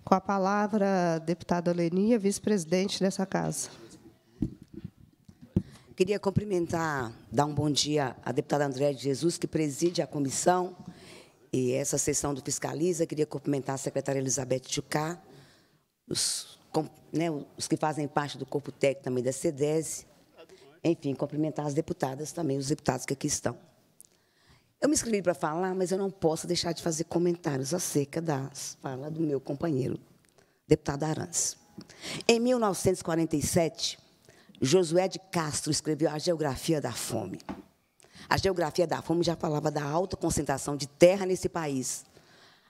Com a palavra, a deputada Lenia, vice-presidente dessa casa. Queria cumprimentar, dar um bom dia à deputada Andréa de Jesus, que preside a comissão e essa sessão do Fiscaliza. Queria cumprimentar a secretária Elizabeth Chucá, os, com, né, os que fazem parte do corpo técnico também da CEDES. Enfim, cumprimentar as deputadas também, os deputados que aqui estão. Eu me inscrevi para falar, mas eu não posso deixar de fazer comentários acerca da fala do meu companheiro, deputado Arantes. Em 1947, Josué de Castro escreveu A Geografia da Fome. A Geografia da Fome já falava da alta concentração de terra nesse país.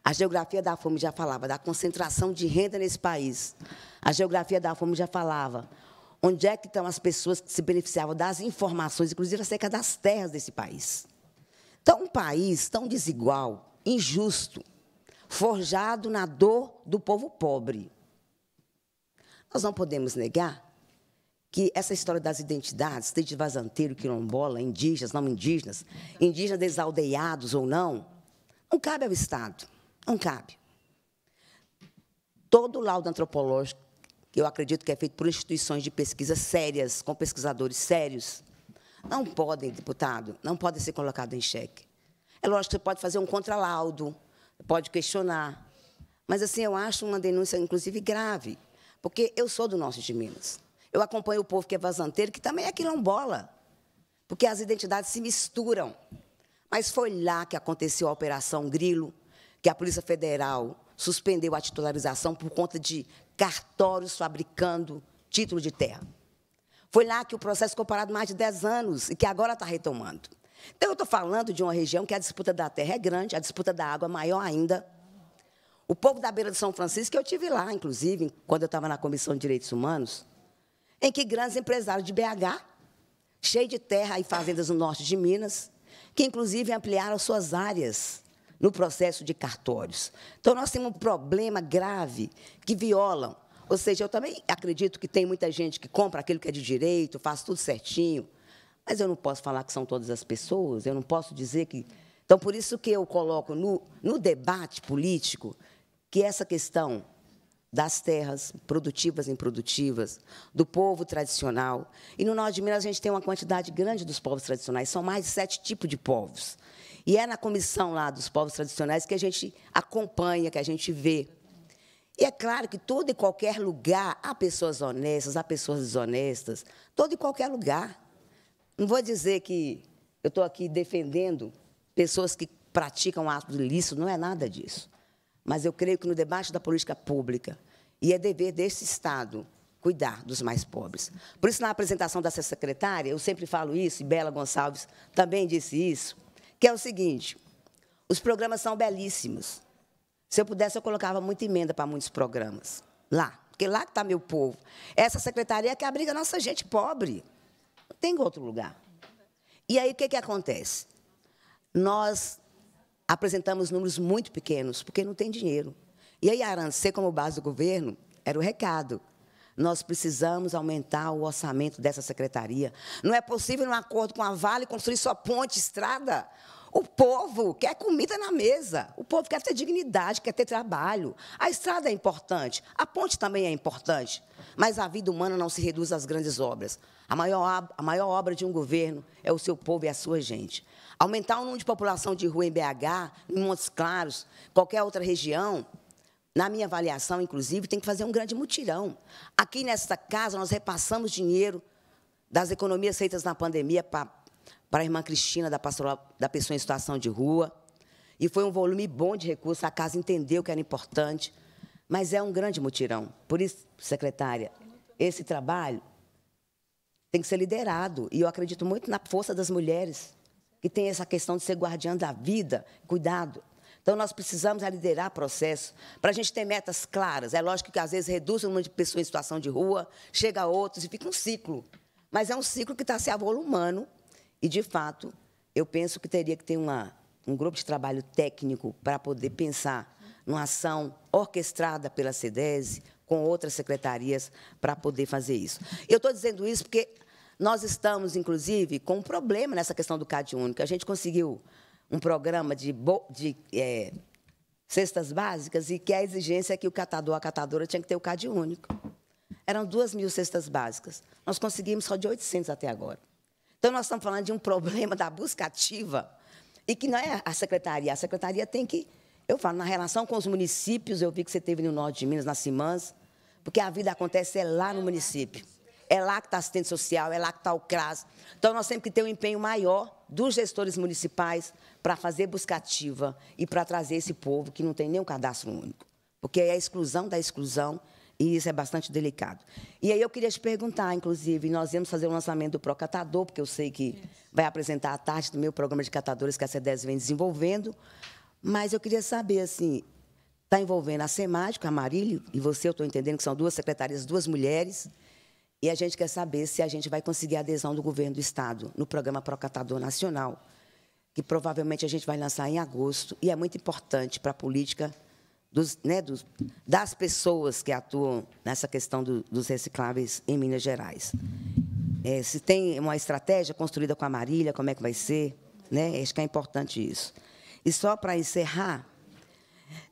A Geografia da Fome já falava da concentração de renda nesse país. A Geografia da Fome já falava onde é que estão as pessoas que se beneficiavam das informações, inclusive acerca das terras desse país. Então, um país tão desigual, injusto, forjado na dor do povo pobre. Nós não podemos negar que essa história das identidades, desde vazanteiro, quilombola, indígenas, não indígenas, indígenas desaldeados ou não, não cabe ao Estado, não cabe. Todo laudo antropológico, que eu acredito que é feito por instituições de pesquisa sérias, com pesquisadores sérios, não podem, deputado, não podem ser colocados em xeque. É lógico que você pode fazer um contralaudo, pode questionar, mas, assim, eu acho uma denúncia, inclusive, grave, porque eu sou do norte de Minas. Eu acompanho o povo que é vazanteiro, que também é quilombola, porque as identidades se misturam. Mas foi lá que aconteceu a Operação Grilo, que a Polícia Federal suspendeu a titularização por conta de cartórios fabricando título de terra. Foi lá que o processo ficou parado mais de 10 anos e que agora está retomando. Então, eu estou falando de uma região que a disputa da terra é grande, a disputa da água é maior ainda. O povo da beira de São Francisco, que eu tive lá, inclusive, quando eu estava na Comissão de Direitos Humanos, em que grandes empresários de BH, cheios de terra e fazendas no norte de Minas, que inclusive ampliaram suas áreas no processo de cartórios. Então, nós temos um problema grave que violam. Ou seja, eu também acredito que tem muita gente que compra aquilo que é de direito, faz tudo certinho, mas eu não posso falar que são todas as pessoas, eu não posso dizer que. Então, por isso que eu coloco no, no debate político que essa questão das terras produtivas e improdutivas, do povo tradicional. E no norte de Minas a gente tem uma quantidade grande dos povos tradicionais, são mais de sete tipos de povos. E é na comissão lá dos povos tradicionais que a gente acompanha, que a gente vê. E é claro que todo e qualquer lugar há pessoas honestas, há pessoas desonestas, todo e qualquer lugar. Não vou dizer que eu estou aqui defendendo pessoas que praticam atos ilícitos, não é nada disso mas eu creio que no debate da política pública, e é dever desse Estado cuidar dos mais pobres. Por isso, na apresentação dessa secretária, eu sempre falo isso, e Bela Gonçalves também disse isso, que é o seguinte, os programas são belíssimos. Se eu pudesse, eu colocava muita emenda para muitos programas. Lá, porque lá que está meu povo. Essa secretaria é que abriga nossa gente pobre. Não tem outro lugar. E aí, o que, que acontece? Nós apresentamos números muito pequenos, porque não tem dinheiro. E aí, ser como base do governo, era o recado. Nós precisamos aumentar o orçamento dessa secretaria. Não é possível, num acordo com a Vale, construir só ponte, estrada. O povo quer comida na mesa, o povo quer ter dignidade, quer ter trabalho. A estrada é importante, a ponte também é importante, mas a vida humana não se reduz às grandes obras. A maior, a maior obra de um governo é o seu povo e a sua gente aumentar o número de população de rua em BH, em Montes Claros, qualquer outra região, na minha avaliação, inclusive, tem que fazer um grande mutirão. Aqui nesta casa, nós repassamos dinheiro das economias feitas na pandemia para, para a irmã Cristina, da, pastoral, da pessoa em situação de rua. E foi um volume bom de recursos, a casa entendeu que era importante. Mas é um grande mutirão. Por isso, secretária, esse trabalho tem que ser liderado. E eu acredito muito na força das mulheres que tem essa questão de ser guardiã da vida, cuidado. Então, nós precisamos liderar processo para a gente ter metas claras. É lógico que, às vezes, reduz o número de pessoas em situação de rua, chega a outros e fica um ciclo. Mas é um ciclo que está se avolumando e, de fato, eu penso que teria que ter uma, um grupo de trabalho técnico para poder pensar numa ação orquestrada pela CEDESI, com outras secretarias, para poder fazer isso. Eu estou dizendo isso porque nós estamos, inclusive, com um problema nessa questão do CAD único. A gente conseguiu um programa de, de é, cestas básicas e que a exigência é que o catador, a catadora, tinha que ter o CAD único. Eram duas mil cestas básicas. Nós conseguimos só de 800 até agora. Então, nós estamos falando de um problema da busca ativa e que não é a secretaria. A secretaria tem que... Eu falo, na relação com os municípios, eu vi que você teve no norte de Minas, nas Simãs, porque a vida acontece é lá no é, né? município. É lá que está assistente social, é lá que está o CRAS. Então, nós temos que ter um empenho maior dos gestores municipais para fazer busca ativa e para trazer esse povo que não tem nenhum cadastro único, porque é a exclusão da exclusão e isso é bastante delicado. E aí eu queria te perguntar, inclusive, nós íamos fazer o lançamento do Procatador, porque eu sei que isso. vai apresentar a tarde do meu programa de catadores que a C10 vem desenvolvendo, mas eu queria saber, assim, está envolvendo a SEMAD, com a Marílio, e você, eu estou entendendo que são duas secretarias, duas mulheres, e a gente quer saber se a gente vai conseguir a adesão do governo do Estado no programa Procatador Nacional, que provavelmente a gente vai lançar em agosto, e é muito importante para a política dos, né, dos, das pessoas que atuam nessa questão do, dos recicláveis em Minas Gerais. É, se tem uma estratégia construída com a Marília, como é que vai ser? Né? Acho que é importante isso. E só para encerrar,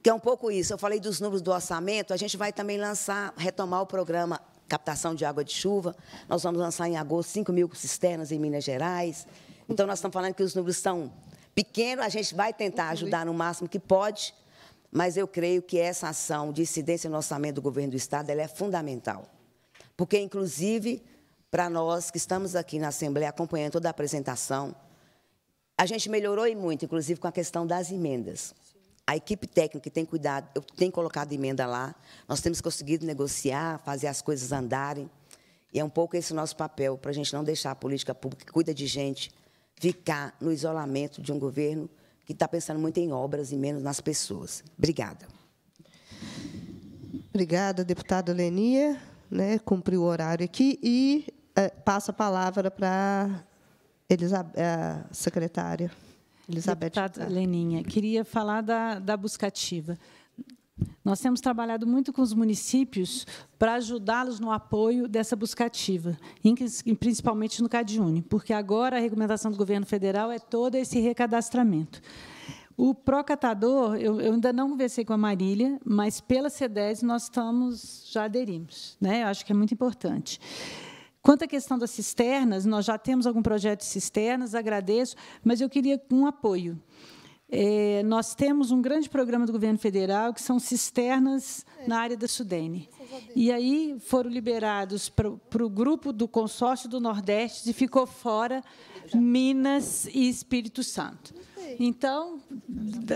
que é um pouco isso, eu falei dos números do orçamento, a gente vai também lançar, retomar o programa captação de água de chuva. Nós vamos lançar em agosto 5 mil cisternas em Minas Gerais. Então, nós estamos falando que os números são pequenos, a gente vai tentar ajudar no máximo que pode, mas eu creio que essa ação de incidência no orçamento do governo do Estado é fundamental. Porque, inclusive, para nós que estamos aqui na Assembleia acompanhando toda a apresentação, a gente melhorou e muito, inclusive com a questão das emendas a equipe técnica tem cuidado, eu tenho colocado emenda lá, nós temos conseguido negociar, fazer as coisas andarem. E é um pouco esse o nosso papel, para a gente não deixar a política pública que cuida de gente ficar no isolamento de um governo que está pensando muito em obras e menos nas pessoas. Obrigada. Obrigada, deputada Lenia. Né, cumpriu o horário aqui e é, passa a palavra para a eh, secretária. Elizabeth. Deputada tá. Leninha, queria falar da, da buscativa. Nós temos trabalhado muito com os municípios para ajudá-los no apoio dessa buscativa, principalmente no CadÚnio, porque agora a recomendação do governo federal é todo esse recadastramento. O Procatador, eu, eu ainda não conversei com a Marília, mas pela C10 nós estamos, já aderimos. Né? Eu acho que é muito importante. Quanto à questão das cisternas, nós já temos algum projeto de cisternas, agradeço, mas eu queria um apoio. É, nós temos um grande programa do governo federal que são cisternas na área da Sudene. E aí foram liberados para o grupo do consórcio do Nordeste e ficou fora Minas e Espírito Santo. Então,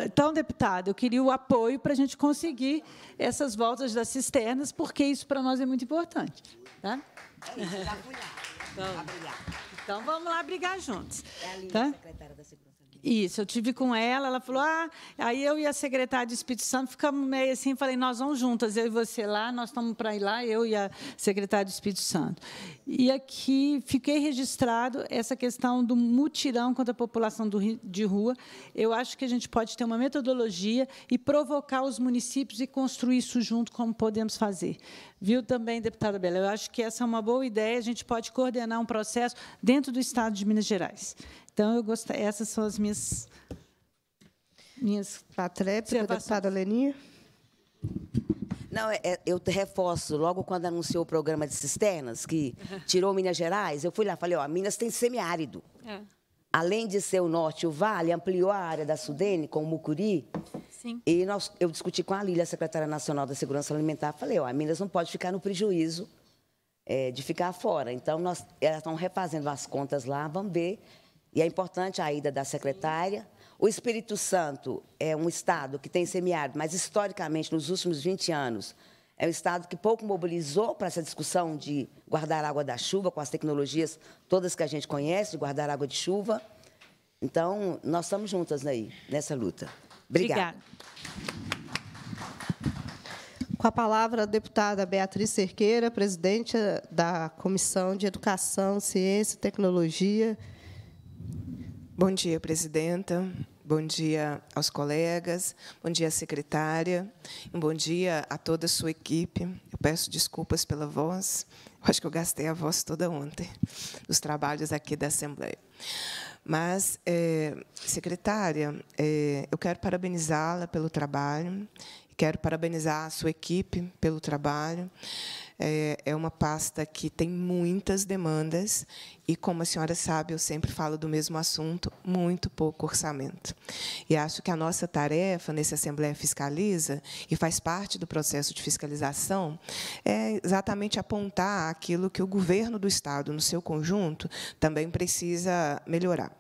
então, deputado, eu queria o apoio para a gente conseguir essas voltas das cisternas, porque isso para nós é muito importante. Tá? É isso, dá tá então. então vamos lá brigar juntos. É a linda tá? secretária da Secretaria. Isso, eu tive com ela, ela falou, ah, aí eu e a secretária de Espírito Santo ficamos meio assim, falei, nós vamos juntas, eu e você lá, nós estamos para ir lá, eu e a secretária de Espírito Santo. E aqui fiquei registrado essa questão do mutirão contra a população do, de rua. Eu acho que a gente pode ter uma metodologia e provocar os municípios e construir isso junto, como podemos fazer. Viu também, deputada Bela? Eu acho que essa é uma boa ideia, a gente pode coordenar um processo dentro do Estado de Minas Gerais. Então, eu gosto, essas são as minhas. Minhas. A deputada Leninha. Não, é, é eu reforço, logo quando anunciou o programa de cisternas, que tirou Minas Gerais, eu fui lá e falei: ó, Minas tem semiárido. É. Além de ser o norte e o vale, ampliou a área da Sudene com o Mucuri. Sim. E nós, eu discuti com a Lília, a secretária nacional da Segurança Alimentar, falei: ó, a Minas não pode ficar no prejuízo é, de ficar fora. Então, nós, elas estão refazendo as contas lá, vamos ver e é importante a ida da secretária. O Espírito Santo é um estado que tem semiárido, mas historicamente, nos últimos 20 anos, é um estado que pouco mobilizou para essa discussão de guardar água da chuva, com as tecnologias todas que a gente conhece, de guardar água de chuva. Então, nós estamos juntas aí, nessa luta. Obrigada. Obrigada. Com a palavra, a deputada Beatriz Cerqueira, presidente da Comissão de Educação, Ciência e Tecnologia Bom dia, presidenta. Bom dia aos colegas, bom dia secretária, um bom dia a toda a sua equipe. Eu peço desculpas pela voz, eu acho que eu gastei a voz toda ontem, nos trabalhos aqui da Assembleia. Mas, é, secretária, é, eu quero parabenizá-la pelo trabalho, quero parabenizar a sua equipe pelo trabalho. É, é, uma pasta que tem muitas demandas e, como a senhora sabe, eu sempre falo do mesmo assunto, muito pouco orçamento. E acho que a nossa tarefa nesse Assembleia Fiscaliza, e faz parte do processo de fiscalização, é exatamente apontar aquilo que o governo do Estado, no seu conjunto, também precisa melhorar.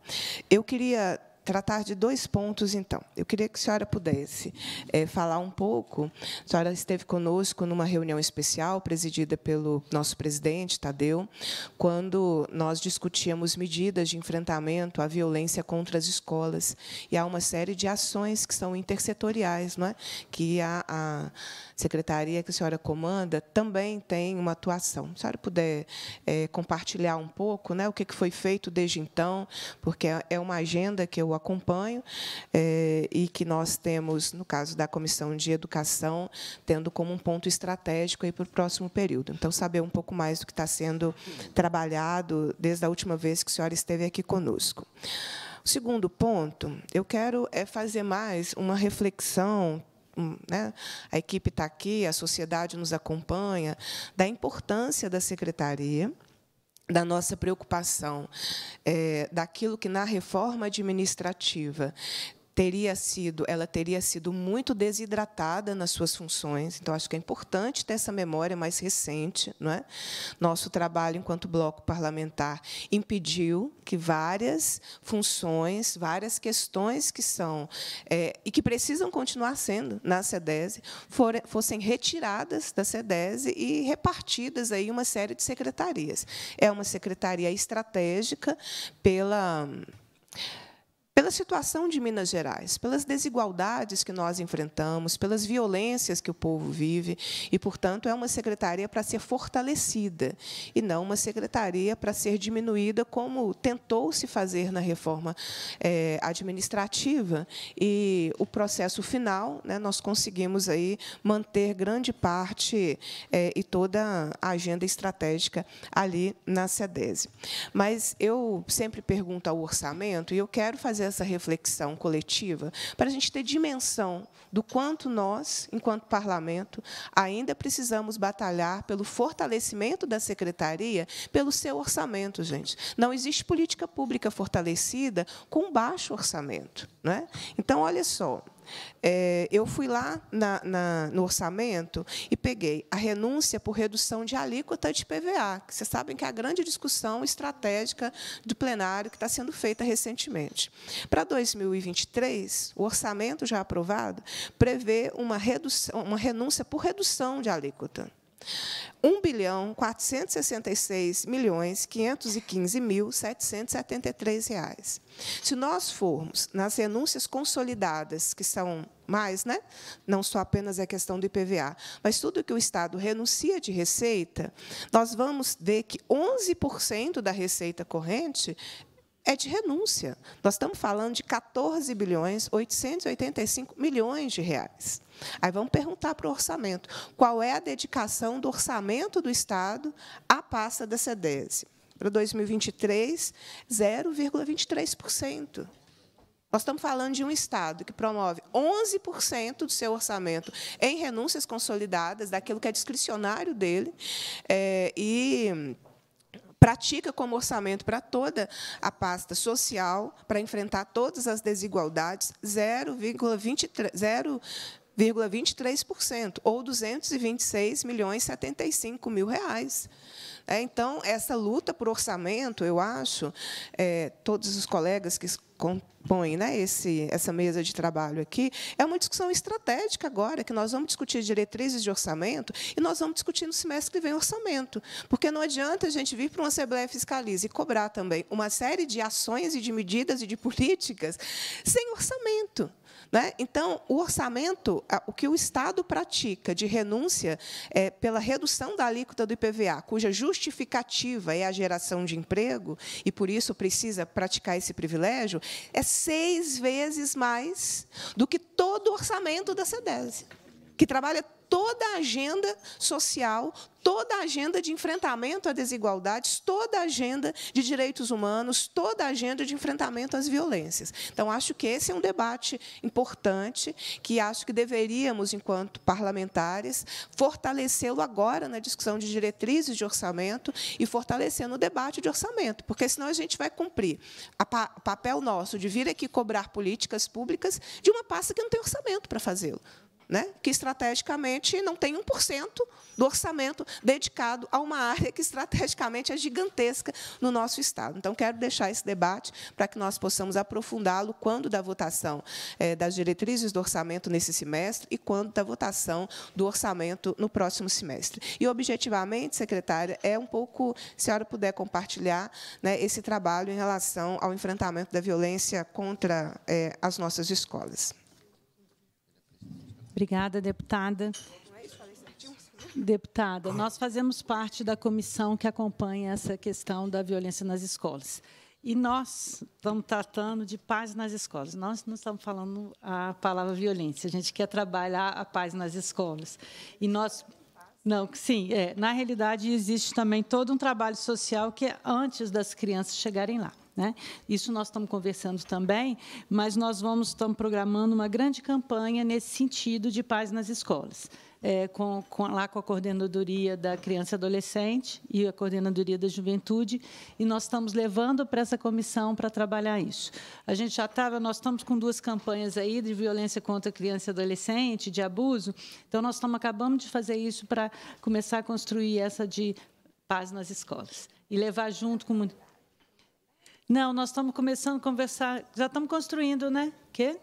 Eu queria tratar de dois pontos, então. Eu queria que a senhora pudesse é, falar um pouco. A senhora esteve conosco numa reunião especial presidida pelo nosso presidente, Tadeu, quando nós discutíamos medidas de enfrentamento à violência contra as escolas. E há uma série de ações que são intersetoriais, não é? que a, a secretaria que a senhora comanda também tem uma atuação. Se a senhora puder é, compartilhar um pouco né, o que foi feito desde então, porque é, é uma agenda que eu acompanho, é, e que nós temos, no caso da Comissão de Educação, tendo como um ponto estratégico para o próximo período. Então, saber um pouco mais do que está sendo trabalhado desde a última vez que a senhora esteve aqui conosco. O segundo ponto, eu quero é fazer mais uma reflexão hum, né? a equipe está aqui, a sociedade nos acompanha, da importância da secretaria da nossa preocupação, é, daquilo que na reforma administrativa teria sido, ela teria sido muito desidratada nas suas funções. Então acho que é importante ter essa memória mais recente, não é? Nosso trabalho enquanto bloco parlamentar impediu que várias funções, várias questões que são é, e que precisam continuar sendo na SEDESE fossem retiradas da SEDESE e repartidas aí uma série de secretarias. É uma secretaria estratégica pela pela situação de Minas Gerais, pelas desigualdades que nós enfrentamos, pelas violências que o povo vive, e, portanto, é uma secretaria para ser fortalecida e não uma secretaria para ser diminuída, como tentou se fazer na reforma é, administrativa. E o processo final, né, nós conseguimos aí manter grande parte é, e toda a agenda estratégica ali na Cedesi. Mas eu sempre pergunto ao orçamento, e eu quero fazer fazer essa reflexão coletiva, para a gente ter dimensão do quanto nós, enquanto parlamento, ainda precisamos batalhar pelo fortalecimento da secretaria, pelo seu orçamento, gente. Não existe política pública fortalecida com baixo orçamento. Né? Então, olha só, é, eu fui lá na, na, no orçamento e peguei a renúncia por redução de alíquota de PVA, que vocês sabem que é a grande discussão estratégica do plenário que está sendo feita recentemente. Para 2023, o orçamento já aprovado prevê uma, redução, uma renúncia por redução de alíquota. 1 bilhão 466 milhões 515 mil 773 reais. Se nós formos nas renúncias consolidadas, que são mais, né? não só apenas a questão do IPVA, mas tudo que o Estado renuncia de receita, nós vamos ver que 11% da receita corrente é de renúncia. Nós estamos falando de 14 bilhões 885 milhões de reais. Aí vamos perguntar para o orçamento qual é a dedicação do orçamento do Estado à pasta da SEDESI. Para 2023, 0,23%. Nós estamos falando de um Estado que promove 11% do seu orçamento em renúncias consolidadas, daquilo que é discricionário dele, é, e pratica como orçamento para toda a pasta social, para enfrentar todas as desigualdades, 0,23%. 0,23%, ou 226 milhões 75 mil reais. É, então, essa luta por orçamento, eu acho, é, todos os colegas que compõem né, esse, essa mesa de trabalho aqui, é uma discussão estratégica agora, que nós vamos discutir diretrizes de orçamento e nós vamos discutir no semestre que vem orçamento. Porque não adianta a gente vir para uma Assembleia Fiscaliza e cobrar também uma série de ações e de medidas e de políticas sem orçamento. Né? Então, o orçamento, o que o Estado pratica de renúncia é, pela redução da alíquota do IPVA, cuja justificativa é a geração de emprego, e por isso precisa praticar esse privilégio, é seis vezes mais do que todo o orçamento da SEDESI que trabalha toda a agenda social, toda a agenda de enfrentamento a desigualdades, toda a agenda de direitos humanos, toda a agenda de enfrentamento às violências. Então, acho que esse é um debate importante, que acho que deveríamos, enquanto parlamentares, fortalecê-lo agora na discussão de diretrizes de orçamento e fortalecer no debate de orçamento, porque senão a gente vai cumprir o pa papel nosso de vir aqui cobrar políticas públicas de uma pasta que não tem orçamento para fazê-lo né? que estrategicamente não tem 1% do orçamento dedicado a uma área que estrategicamente é gigantesca no nosso Estado. Então, quero deixar esse debate para que nós possamos aprofundá-lo quando da votação eh, das diretrizes do orçamento nesse semestre e quando da votação do orçamento no próximo semestre. E, objetivamente, secretária, é um pouco, se a senhora puder compartilhar né, esse trabalho em relação ao enfrentamento da violência contra eh, as nossas escolas. Obrigada, deputada. Deputada, nós fazemos parte da comissão que acompanha essa questão da violência nas escolas. E nós estamos tratando de paz nas escolas. Nós não estamos falando a palavra violência. A gente quer trabalhar a paz nas escolas. E nós não, sim, é. na realidade existe também todo um trabalho social que é antes das crianças chegarem lá. Né? Isso nós estamos conversando também, mas nós vamos estamos programando uma grande campanha nesse sentido de paz nas escolas é, com, com, lá com a coordenadoria da criança e adolescente e a coordenadoria da juventude, e nós estamos levando para essa comissão para trabalhar isso. A gente já estava, nós estamos com duas campanhas aí de violência contra criança e adolescente, de abuso, então nós estamos acabamos de fazer isso para começar a construir essa de paz nas escolas e levar junto com não, nós estamos começando a conversar, já estamos construindo, né? Que?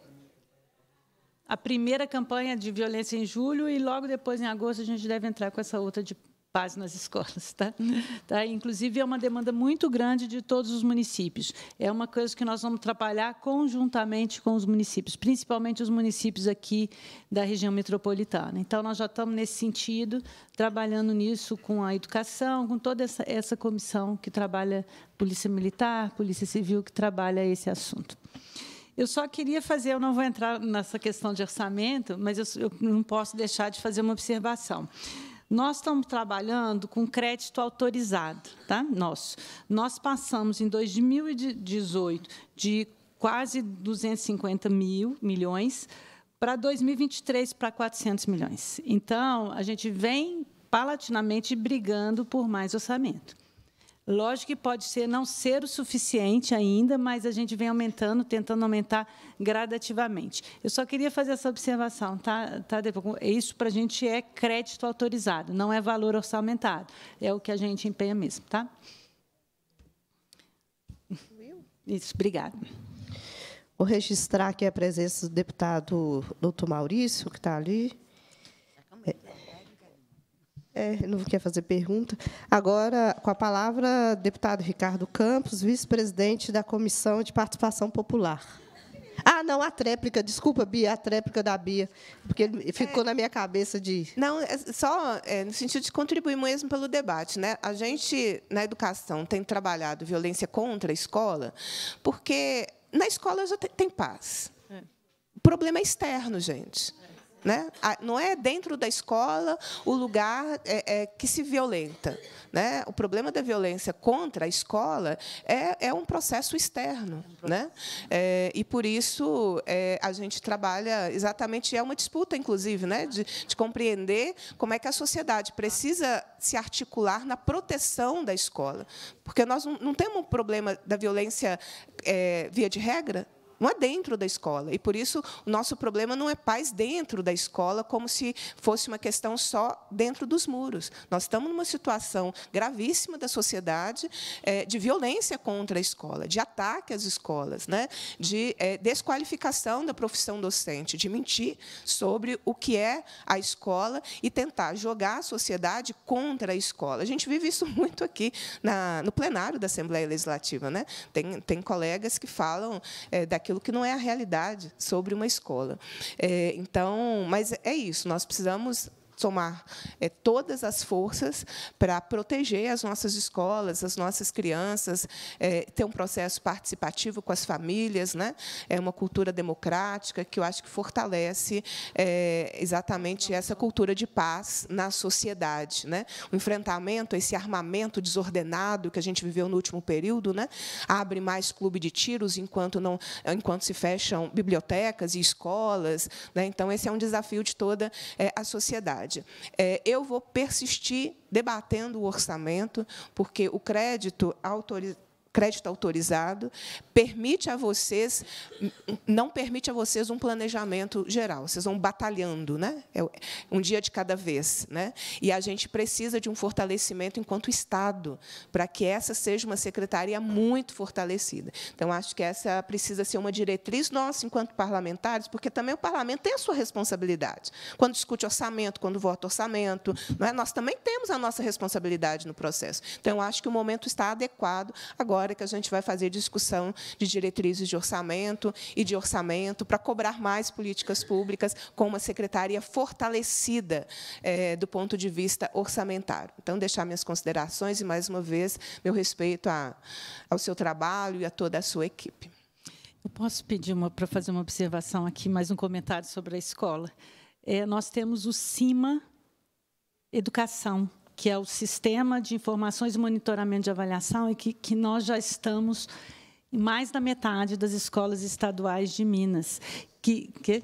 a primeira campanha de violência em julho e logo depois, em agosto, a gente deve entrar com essa outra de paz nas escolas, tá? Uhum. tá? Inclusive é uma demanda muito grande de todos os municípios. É uma coisa que nós vamos trabalhar conjuntamente com os municípios, principalmente os municípios aqui da região metropolitana. Então nós já estamos nesse sentido, trabalhando nisso com a educação, com toda essa, essa comissão que trabalha polícia militar, polícia civil que trabalha esse assunto. Eu só queria fazer, eu não vou entrar nessa questão de orçamento, mas eu, eu não posso deixar de fazer uma observação. Nós estamos trabalhando com crédito autorizado, tá? Nosso. Nós passamos em 2018 de quase 250 mil milhões para 2023 para 400 milhões. Então, a gente vem palatinamente brigando por mais orçamento. Lógico que pode ser não ser o suficiente ainda, mas a gente vem aumentando, tentando aumentar gradativamente. Eu só queria fazer essa observação, tá, tá Isso para a gente é crédito autorizado, não é valor orçamentado. É o que a gente empenha mesmo, tá? Isso, obrigada. Vou registrar aqui a presença do deputado doutor Maurício, que está ali. É. É, não quer fazer pergunta. Agora, com a palavra, deputado Ricardo Campos, vice-presidente da Comissão de Participação Popular. Ah, não, a tréplica, desculpa, Bia, a tréplica da Bia, porque ficou é, na minha cabeça de. Não, é só é, no sentido de contribuir mesmo pelo debate. Né? A gente, na educação, tem trabalhado violência contra a escola, porque na escola já tem, tem paz. É. O problema é externo, gente. Né? Não é dentro da escola o lugar é, é, que se violenta. Né? O problema da violência contra a escola é, é um processo externo. Né? É, e, por isso, é, a gente trabalha exatamente, é uma disputa, inclusive, né? De, de, compreender como é que a sociedade precisa se articular na proteção da escola. Porque nós não, não temos um problema da violência é, via de regra, não é dentro da escola. E por isso o nosso problema não é pais dentro da escola, como se fosse uma questão só dentro dos muros. Nós estamos numa situação gravíssima da sociedade é, de violência contra a escola, de ataque às escolas, né? de é, desqualificação da profissão docente, de mentir sobre o que é a escola e tentar jogar a sociedade contra a escola. A gente vive isso muito aqui na, no plenário da Assembleia Legislativa. Né? Tem, tem colegas que falam é, daqui aquilo que não é a realidade sobre uma escola. É, então, mas é isso, nós precisamos somar é, eh, todas as forças para proteger as nossas escolas, as nossas crianças, é, ter um processo participativo com as famílias, né? é uma cultura democrática que eu acho que fortalece é, exatamente essa cultura de paz na sociedade. Né? O enfrentamento, esse armamento desordenado que a gente viveu no último período, né? abre mais clube de tiros enquanto, não, enquanto se fecham bibliotecas e escolas. Né? Então, esse é um desafio de toda a sociedade verdade. É, eu vou persistir debatendo o orçamento, porque o crédito autorizado crédito autorizado, permite a vocês, não permite a vocês um planejamento geral. Vocês vão batalhando, né? É um dia de cada vez, né? E a gente precisa de um fortalecimento enquanto Estado para que essa seja uma secretaria muito fortalecida. Então acho que essa precisa ser uma diretriz nossa enquanto parlamentares, porque também o parlamento tem a sua responsabilidade. Quando discute orçamento, quando vota orçamento, não é? Nós também temos a nossa responsabilidade no processo. Então acho que o momento está adequado agora agora que a gente vai fazer discussão de diretrizes de orçamento e de orçamento para cobrar mais políticas públicas com uma secretaria fortalecida é, do ponto de vista orçamentário. Então, deixar minhas considerações e, mais uma vez, meu respeito a, ao seu trabalho e a toda a sua equipe. Eu posso pedir uma para fazer uma observação aqui, mais um comentário sobre a escola. É, nós temos o CIMA Educação, que é o Sistema de Informações e Monitoramento de Avaliação, e que, que nós já estamos em mais da metade das escolas estaduais de Minas. Que, que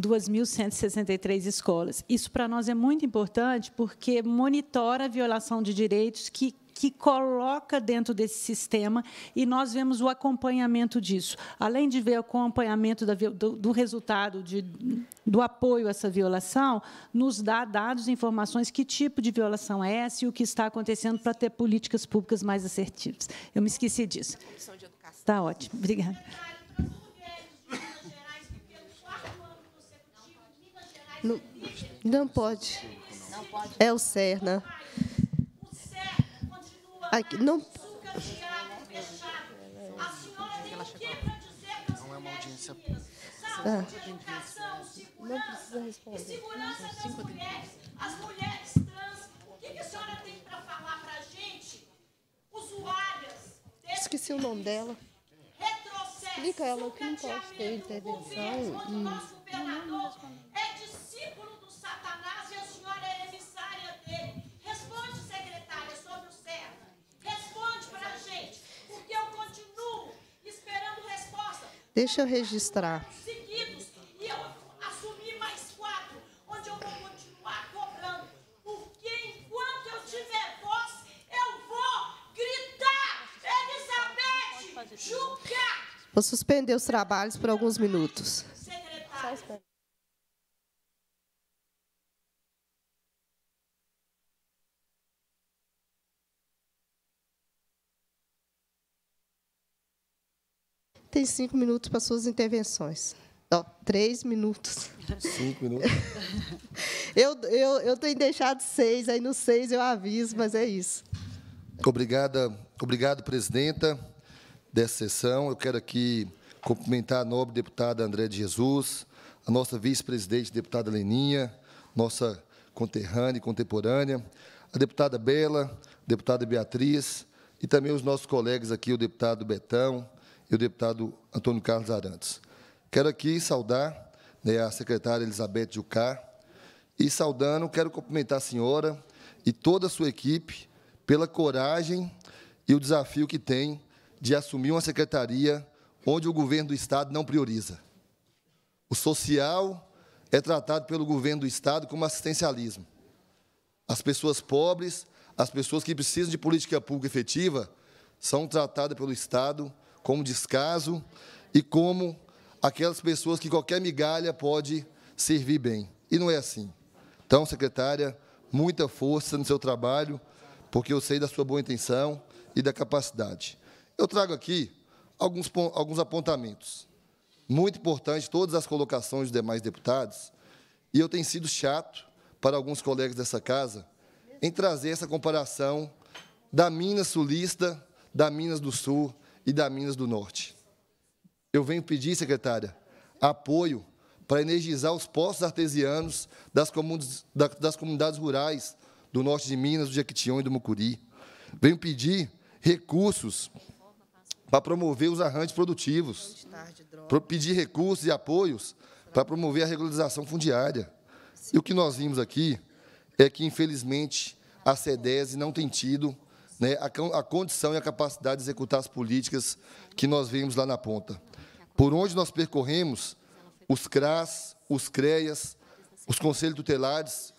2.163 escolas. Isso para nós é muito importante porque monitora a violação de direitos que que coloca dentro desse sistema e nós vemos o acompanhamento disso. Além de ver o acompanhamento da, do, do, resultado de, do apoio a essa violação, nos dá dados e informações que tipo de violação é essa e o que está acontecendo para ter políticas públicas mais assertivas. Eu me esqueci disso. Está ótimo. Obrigada. Não, não pode. É o Serna senhora Aqui, não... Não é uma audiência pública. Ah. Não precisa responder. segurança das mulheres, as mulheres trans. O que, a senhora tem para falar para a gente, usuárias? Esqueci o nome dela. Explica ela que não pode ter intervenção. O governo, hum. e... nosso governador, é discípulo Deixa eu registrar. Seguidos, e eu assumi mais quatro, onde eu vou continuar cobrando. Porque enquanto eu tiver voz, eu vou gritar, Elizabeth, julgar. Vou suspender os trabalhos por alguns minutos. Secretário. tem cinco minutos para suas intervenções. três minutos. Cinco minutos. eu, eu, eu tenho deixado seis, aí no seis eu aviso, mas é isso. Obrigada, obrigado, presidenta, dessa sessão. Eu quero aqui cumprimentar a nobre deputada André de Jesus, a nossa vice-presidente, deputada Leninha, nossa conterrânea e contemporânea, a deputada Bela, a deputada Beatriz, e também os nossos colegas aqui, o deputado Betão, e o deputado Antônio Carlos Arantes. Quero aqui saudar né, a secretária Elizabeth Jucá e, saudando, quero cumprimentar a senhora e toda a sua equipe pela coragem e o desafio que tem de assumir uma secretaria onde o governo do Estado não prioriza. O social é tratado pelo governo do Estado como assistencialismo. As pessoas pobres, as pessoas que precisam de política pública efetiva, são tratadas pelo Estado como descaso e como aquelas pessoas que qualquer migalha pode servir bem. E não é assim. Então, secretária, muita força no seu trabalho, porque eu sei da sua boa intenção e da capacidade. Eu trago aqui alguns, alguns apontamentos. Muito importante todas as colocações dos demais deputados, e eu tenho sido chato para alguns colegas dessa casa em trazer essa comparação da Minas Sulista, da Minas do Sul e da Minas do Norte. Eu venho pedir, secretária, apoio para energizar os postos artesianos das, comunidades, das comunidades rurais do norte de Minas, do Jequitião e do Mucuri. Venho pedir recursos para promover os arranjos produtivos, pedir recursos e apoios para promover a regularização fundiária. E o que nós vimos aqui é que, infelizmente, a SEDESI não tem tido né, a, a condição e a capacidade de executar as políticas que nós vimos lá na ponta. Por onde nós percorremos, os CRAS, os CREAS, os conselhos tutelares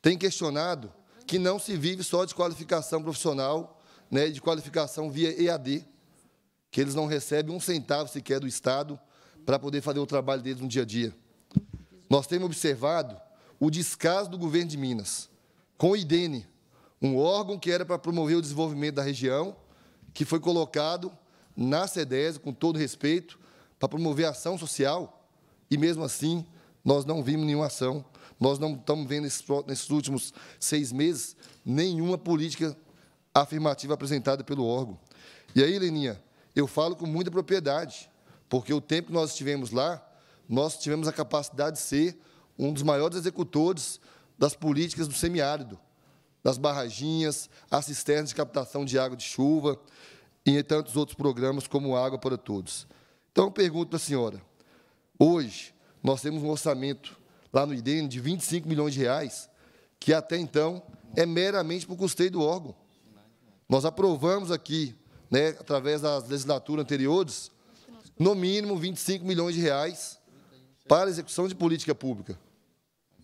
têm questionado que não se vive só de qualificação profissional, né, de qualificação via EAD, que eles não recebem um centavo sequer do Estado para poder fazer o trabalho deles no dia a dia. Nós temos observado o descaso do governo de Minas com o IDENE, um órgão que era para promover o desenvolvimento da região, que foi colocado na CEDES, com todo respeito, para promover ação social, e mesmo assim nós não vimos nenhuma ação, nós não estamos vendo nesses últimos seis meses nenhuma política afirmativa apresentada pelo órgão. E aí, Leninha, eu falo com muita propriedade, porque o tempo que nós estivemos lá, nós tivemos a capacidade de ser um dos maiores executores das políticas do semiárido das barraginhas, as cisternas de captação de água de chuva e tantos outros programas como Água para Todos. Então, eu pergunto à senhora, hoje nós temos um orçamento lá no IDEN de 25 milhões de reais, que até então é meramente para o custeio do órgão. Nós aprovamos aqui, né, através das legislaturas anteriores, no mínimo 25 milhões de reais para execução de política pública.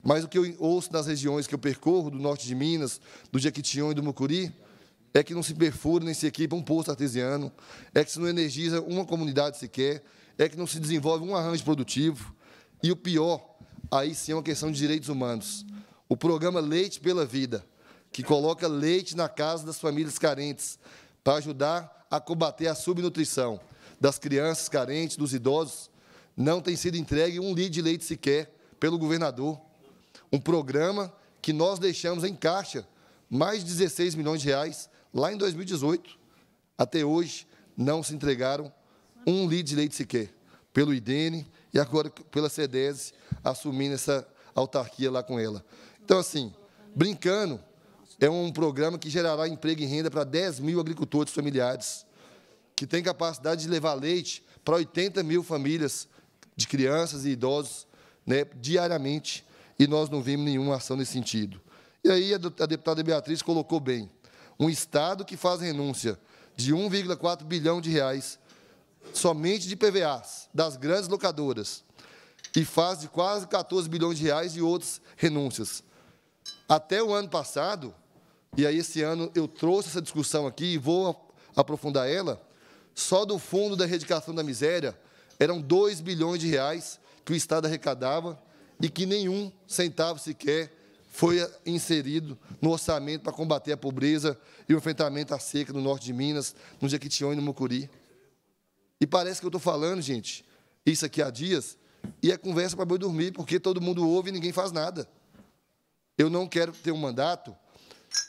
Mas o que eu ouço nas regiões que eu percorro, do norte de Minas, do Jequitinhonha e do Mucuri, é que não se perfura nem se equipa um poço artesiano, é que se não energiza uma comunidade sequer, é que não se desenvolve um arranjo produtivo. E o pior, aí sim é uma questão de direitos humanos. O programa Leite pela Vida, que coloca leite na casa das famílias carentes, para ajudar a combater a subnutrição das crianças carentes, dos idosos, não tem sido entregue um litro de leite sequer pelo governador um programa que nós deixamos em caixa mais de 16 milhões de reais lá em 2018. Até hoje, não se entregaram um litro de leite sequer, pelo IDN e agora pela CEDES, assumindo essa autarquia lá com ela. Então, assim, brincando, é um programa que gerará emprego e renda para 10 mil agricultores familiares, que tem capacidade de levar leite para 80 mil famílias de crianças e idosos né, diariamente e nós não vimos nenhuma ação nesse sentido. E aí a deputada Beatriz colocou bem: um Estado que faz renúncia de 1,4 bilhão de reais somente de PVAs, das grandes locadoras, e faz de quase 14 bilhões de reais de outras renúncias. Até o ano passado, e aí esse ano eu trouxe essa discussão aqui e vou aprofundar ela, só do fundo da erradicação da miséria eram 2 bilhões de reais que o Estado arrecadava e que nenhum centavo sequer foi inserido no orçamento para combater a pobreza e o enfrentamento à seca no norte de Minas, no Jequitinhon e no Mucuri. E parece que eu estou falando, gente, isso aqui há dias, e é conversa para boi dormir, porque todo mundo ouve e ninguém faz nada. Eu não quero ter um mandato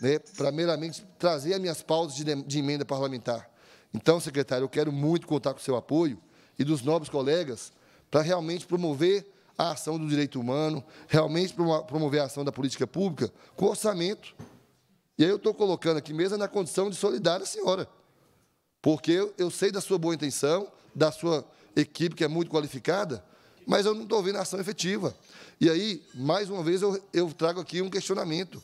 né, para, meramente, trazer as minhas pautas de, de emenda parlamentar. Então, secretário, eu quero muito contar com o seu apoio e dos nobres colegas para realmente promover a ação do direito humano, realmente promover a ação da política pública com orçamento. E aí eu estou colocando aqui mesmo na condição de solidária senhora, porque eu, sei da sua boa intenção, da sua equipe, que é muito qualificada, mas eu não estou vendo ação efetiva. E aí, mais uma vez, eu, eu trago aqui um questionamento.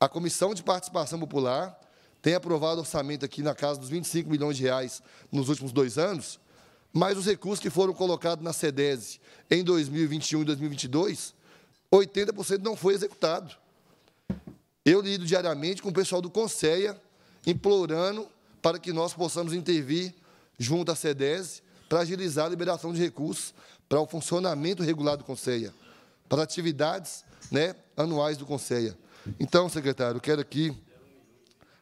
A Comissão de Participação Popular tem aprovado orçamento aqui na casa dos 25 milhões de reais nos últimos dois anos, mas os recursos que foram colocados na SEDESI em 2021 e 2022, 80% não foi executado. Eu lido diariamente com o pessoal do Conselho implorando para que nós possamos intervir junto à SEDESI para agilizar a liberação de recursos para o funcionamento regular do Conselho, para atividades né, anuais do Conselho. Então, secretário, eu quero aqui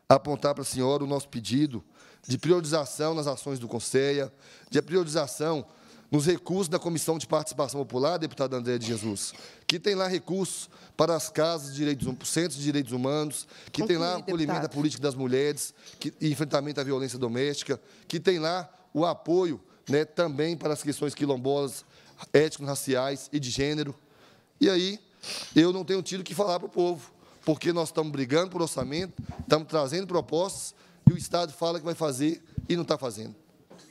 apontar para a senhora o nosso pedido de priorização nas ações do Conselho, de priorização nos recursos da Comissão de Participação Popular, deputado André de Jesus, que tem lá recursos para as casas de direitos, hum, centros de direitos humanos, que tem lá o acolhimento da política das mulheres que, e enfrentamento à violência doméstica, que tem lá o apoio né, também para as questões quilombolas, étnico-raciais e de gênero. E aí, eu não tenho tido o que falar para o povo, porque nós estamos brigando por orçamento, estamos trazendo propostas e o Estado fala que vai fazer e não está fazendo.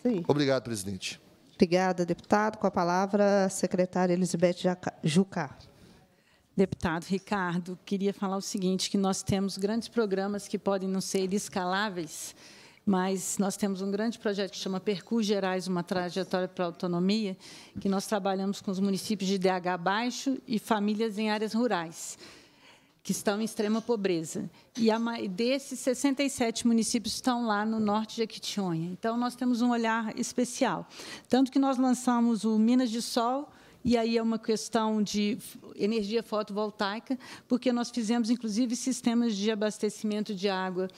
Sim. Obrigado, presidente. Obrigada, deputado. Com a palavra, a secretária Elizabeth Jucá. Deputado Ricardo, queria falar o seguinte, que nós temos grandes programas que podem não ser escaláveis, mas nós temos um grande projeto que chama Percurso Gerais, uma trajetória para a autonomia, que nós trabalhamos com os municípios de DH baixo e famílias em áreas rurais que estão em extrema pobreza. E a, desses, 67 municípios estão lá no norte de Equitionha. Então, nós temos um olhar especial. Tanto que nós lançamos o Minas de Sol, e aí é uma questão de energia fotovoltaica, porque nós fizemos, inclusive, sistemas de abastecimento de água.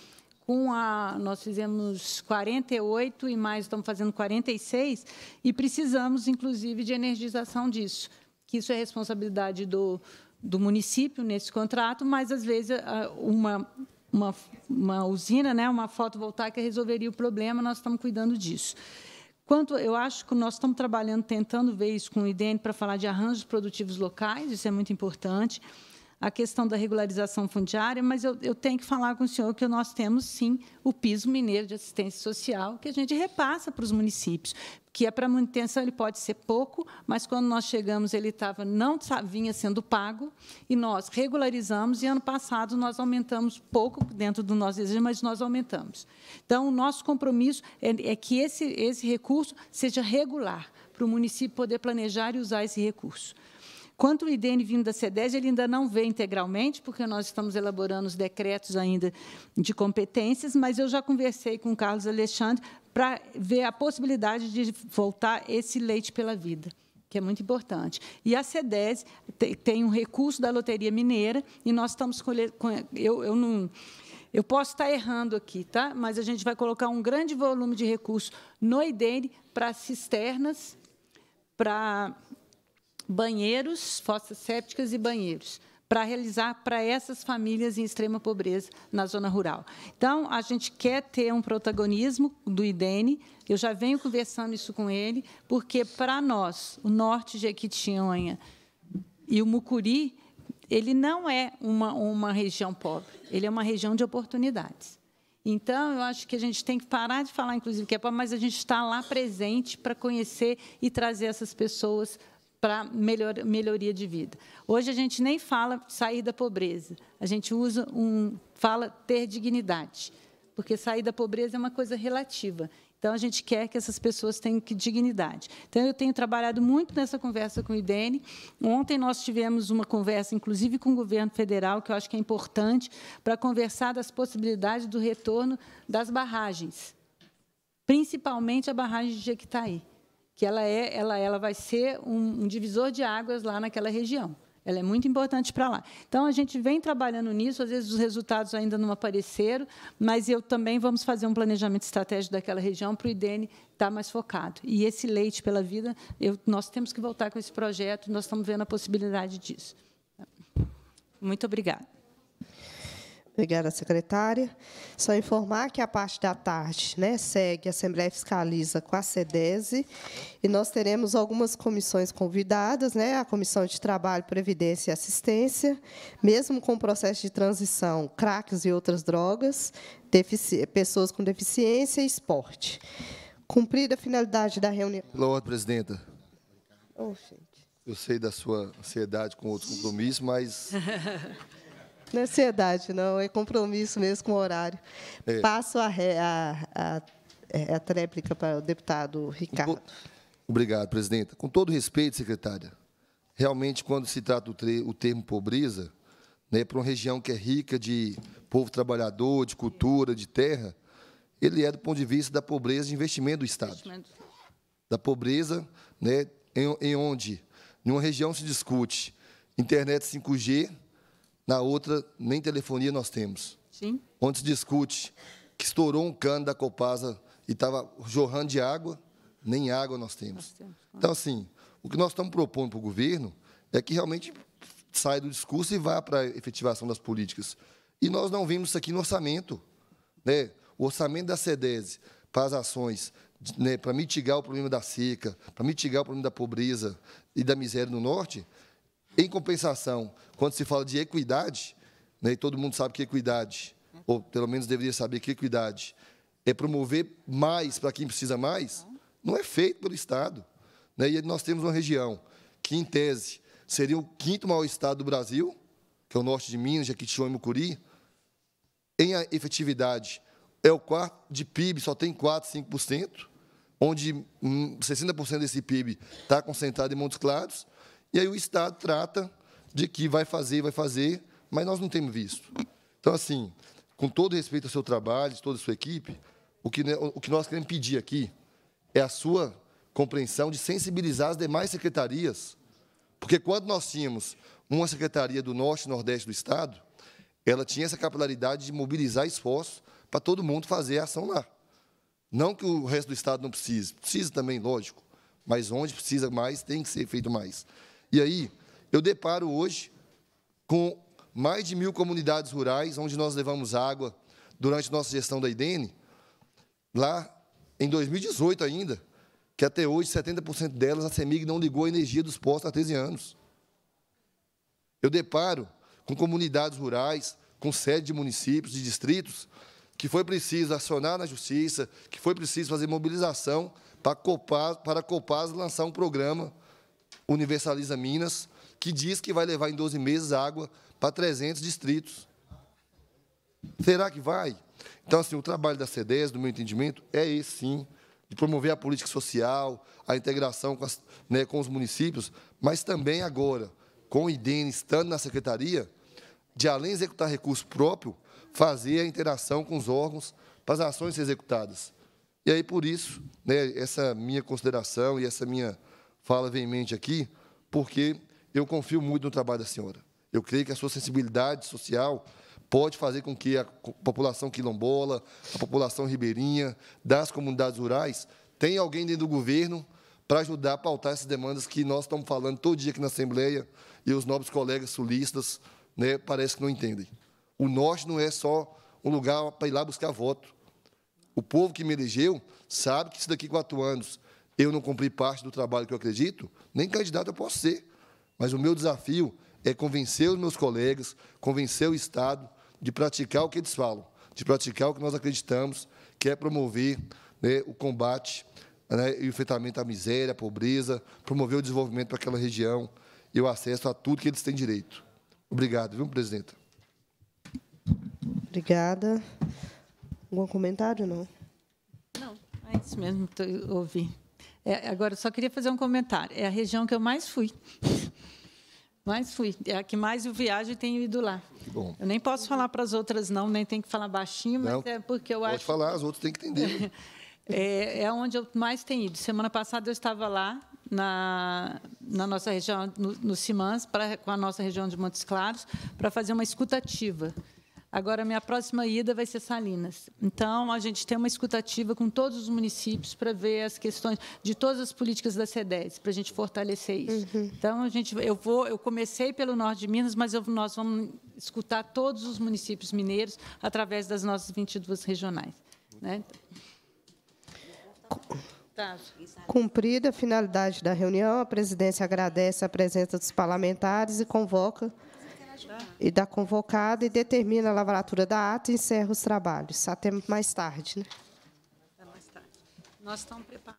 Com a, nós fizemos 48 e mais estamos fazendo 46, e precisamos, inclusive, de energização disso, que isso é responsabilidade do do município nesse contrato, mas às vezes uma, uma, uma usina, né, uma fotovoltaica resolveria o problema, nós estamos cuidando disso. Quanto eu acho que nós estamos trabalhando, tentando ver isso com o IDN para falar de arranjos produtivos locais, isso é muito importante. A questão da regularização fundiária, mas eu, eu tenho que falar com o senhor que nós temos sim o piso mineiro de assistência social que a gente repassa para os municípios, que é para manutenção, ele pode ser pouco, mas quando nós chegamos, ele estava não vinha sendo pago, e nós regularizamos, e ano passado nós aumentamos pouco dentro do nosso desejo, mas nós aumentamos. Então, o nosso compromisso é, é que esse, esse recurso seja regular, para o município poder planejar e usar esse recurso. Quanto ao IDN vindo da CEDES, ele ainda não vem integralmente, porque nós estamos elaborando os decretos ainda de competências, mas eu já conversei com o Carlos Alexandre para ver a possibilidade de voltar esse leite pela vida que é muito importante. E a CEDES tem um recurso da Loteria Mineira e nós estamos com eu, eu não eu posso estar errando aqui, tá? Mas a gente vai colocar um grande volume de recurso no IDENE para cisternas, para banheiros, fossas sépticas e banheiros para realizar para essas famílias em extrema pobreza na zona rural. Então, a gente quer ter um protagonismo do IDENE, eu já venho conversando isso com ele, porque, para nós, o norte de Equitinhonha e o Mucuri, ele não é uma, uma região pobre, ele é uma região de oportunidades. Então, eu acho que a gente tem que parar de falar, inclusive, que é pobre, mas a gente está lá presente para conhecer e trazer essas pessoas para melhor, melhoria de vida. Hoje a gente nem fala sair da pobreza, a gente usa um fala ter dignidade, porque sair da pobreza é uma coisa relativa. Então a gente quer que essas pessoas tenham dignidade. Então eu tenho trabalhado muito nessa conversa com o IDN. Ontem nós tivemos uma conversa, inclusive com o governo federal, que eu acho que é importante para conversar das possibilidades do retorno das barragens, principalmente a barragem de Jequitaí que ela, é, ela, ela vai ser um, um divisor de águas lá naquela região. Ela é muito importante para lá. Então, a gente vem trabalhando nisso, às vezes os resultados ainda não apareceram, mas eu também vamos fazer um planejamento estratégico daquela região para o IDN estar tá mais focado. E esse Leite pela Vida, eu, nós temos que voltar com esse projeto, nós estamos vendo a possibilidade disso. Tá muito obrigada. Obrigada, secretária. Só informar que a parte da tarde né, segue a Assembleia Fiscaliza com a CDESE e nós teremos algumas comissões convidadas, né, a Comissão de Trabalho, Previdência e Assistência, mesmo com o processo de transição, craques e outras drogas, pessoas com deficiência e esporte. Cumprida a finalidade da reunião. Pela presidenta. Oh, Eu sei da sua ansiedade com outros compromissos, mas Não é ansiedade, não. É compromisso mesmo com o horário. É. Passo a, ré, a, a, é, a tréplica para o deputado Ricardo. Obrigado, presidenta. Com todo respeito, secretária, realmente, quando se trata o, termo pobreza, né, para uma região que é rica de povo trabalhador, de cultura, de terra, ele é do ponto de vista da pobreza de investimento do Estado. Investimento. Da pobreza né, em, em onde, uma região se discute internet 5G, na outra nem telefonia nós temos. Sim. Onde se discute que estourou um cano da Copasa e estava jorrando de água, nem água nós temos. Nós temos. Então, assim, o que nós estamos propondo para o governo é que realmente saia do discurso e vá para a efetivação das políticas. E nós não vimos isso aqui no orçamento. Né? O orçamento da CEDES para as ações né, para mitigar o problema da seca, para mitigar o problema da pobreza e da miséria no norte, em compensação, quando se fala de equidade, né, e todo mundo sabe que equidade, ou pelo menos deveria saber que equidade, é promover mais para quem precisa mais, não é feito pelo Estado. Né? E nós temos uma região que, em tese, seria o quinto maior estado do Brasil, que é o norte de Minas, Jequitinhonha e Mucuri, em efetividade é o quarto de PIB, só tem 4, 5%, onde 60% hum, desse PIB está concentrado em Montes Claros, e aí o Estado trata de que vai fazer, vai fazer, mas nós não temos visto. Então, assim, com todo respeito ao seu trabalho, de toda a sua equipe, o que, né, o que nós queremos pedir aqui é a sua compreensão de sensibilizar as demais secretarias, porque quando nós tínhamos uma secretaria do Norte e Nordeste do Estado, ela tinha essa capilaridade de mobilizar esforços para todo mundo fazer a ação lá. Não que o resto do Estado não precise, precisa também, lógico, mas onde precisa mais, tem que ser feito mais. E aí, eu deparo hoje com mais de mil comunidades rurais, onde nós levamos água durante nossa gestão da IDENE, lá em 2018 ainda, que até hoje 70% delas a CEMIG não ligou a energia dos postos há 13 anos. Eu deparo com comunidades rurais, com sede de municípios, de distritos, que foi preciso acionar na justiça, que foi preciso fazer mobilização para a Copaz, para a Copaz lançar um programa Universaliza Minas, que diz que vai levar em 12 meses água para 300 distritos. Será que vai? Então, assim, o trabalho da CEDES, do meu entendimento, é esse sim, de promover a política social, a integração com, as, né, com os municípios, mas também agora, com o IDEN estando na secretaria, de além executar recurso próprio, fazer a interação com os órgãos para as ações ser executadas. E aí, por isso, né, essa minha consideração e essa minha fala veemente aqui, porque eu confio muito no trabalho da senhora. Eu creio que a sua sensibilidade social pode fazer com que a população quilombola, a população ribeirinha, das comunidades rurais, tenha alguém dentro do governo para ajudar a pautar essas demandas que nós estamos falando todo dia aqui na Assembleia e os nobres colegas sulistas né, parece que não entendem. O Norte não é só um lugar para ir lá buscar voto. O povo que me elegeu sabe que se daqui a quatro anos eu não cumpri parte do trabalho que eu acredito, nem candidato eu posso ser. Mas o meu desafio é convencer os meus colegas, convencer o Estado de praticar o que eles falam, de praticar o que nós acreditamos, que é promover né, o combate né, e o enfrentamento à miséria, à pobreza, promover o desenvolvimento para aquela região e o acesso a tudo que eles têm direito. Obrigado, viu, presidenta? Obrigada. Algum comentário, não? Não, é isso mesmo que eu ouvi. É, agora, só queria fazer um comentário. É a região que eu mais fui. mais fui. É a que mais eu viajo e tenho ido lá. Bom. Eu nem posso falar para as outras, não, nem tenho que falar baixinho, mas não, é porque eu pode acho. Pode falar, as outras têm que entender. Né? é, é onde eu mais tenho ido. Semana passada eu estava lá, na, na nossa região, no, no Cimans, com a nossa região de Montes Claros, para fazer uma escutativa. Agora, minha próxima ida vai ser Salinas. Então, a gente tem uma escutativa com todos os municípios para ver as questões de todas as políticas da CEDES, para a gente fortalecer isso. Uhum. Então, a gente, eu, vou, eu comecei pelo norte de Minas, mas eu, nós vamos escutar todos os municípios mineiros através das nossas 22 regionais. Né? Tá. Cumprida a finalidade da reunião, a presidência agradece a presença dos parlamentares e convoca e da convocada e determina a lavratura da ata e encerra os trabalhos. Até mais tarde. Né? Até mais tarde. Nós estamos preparados.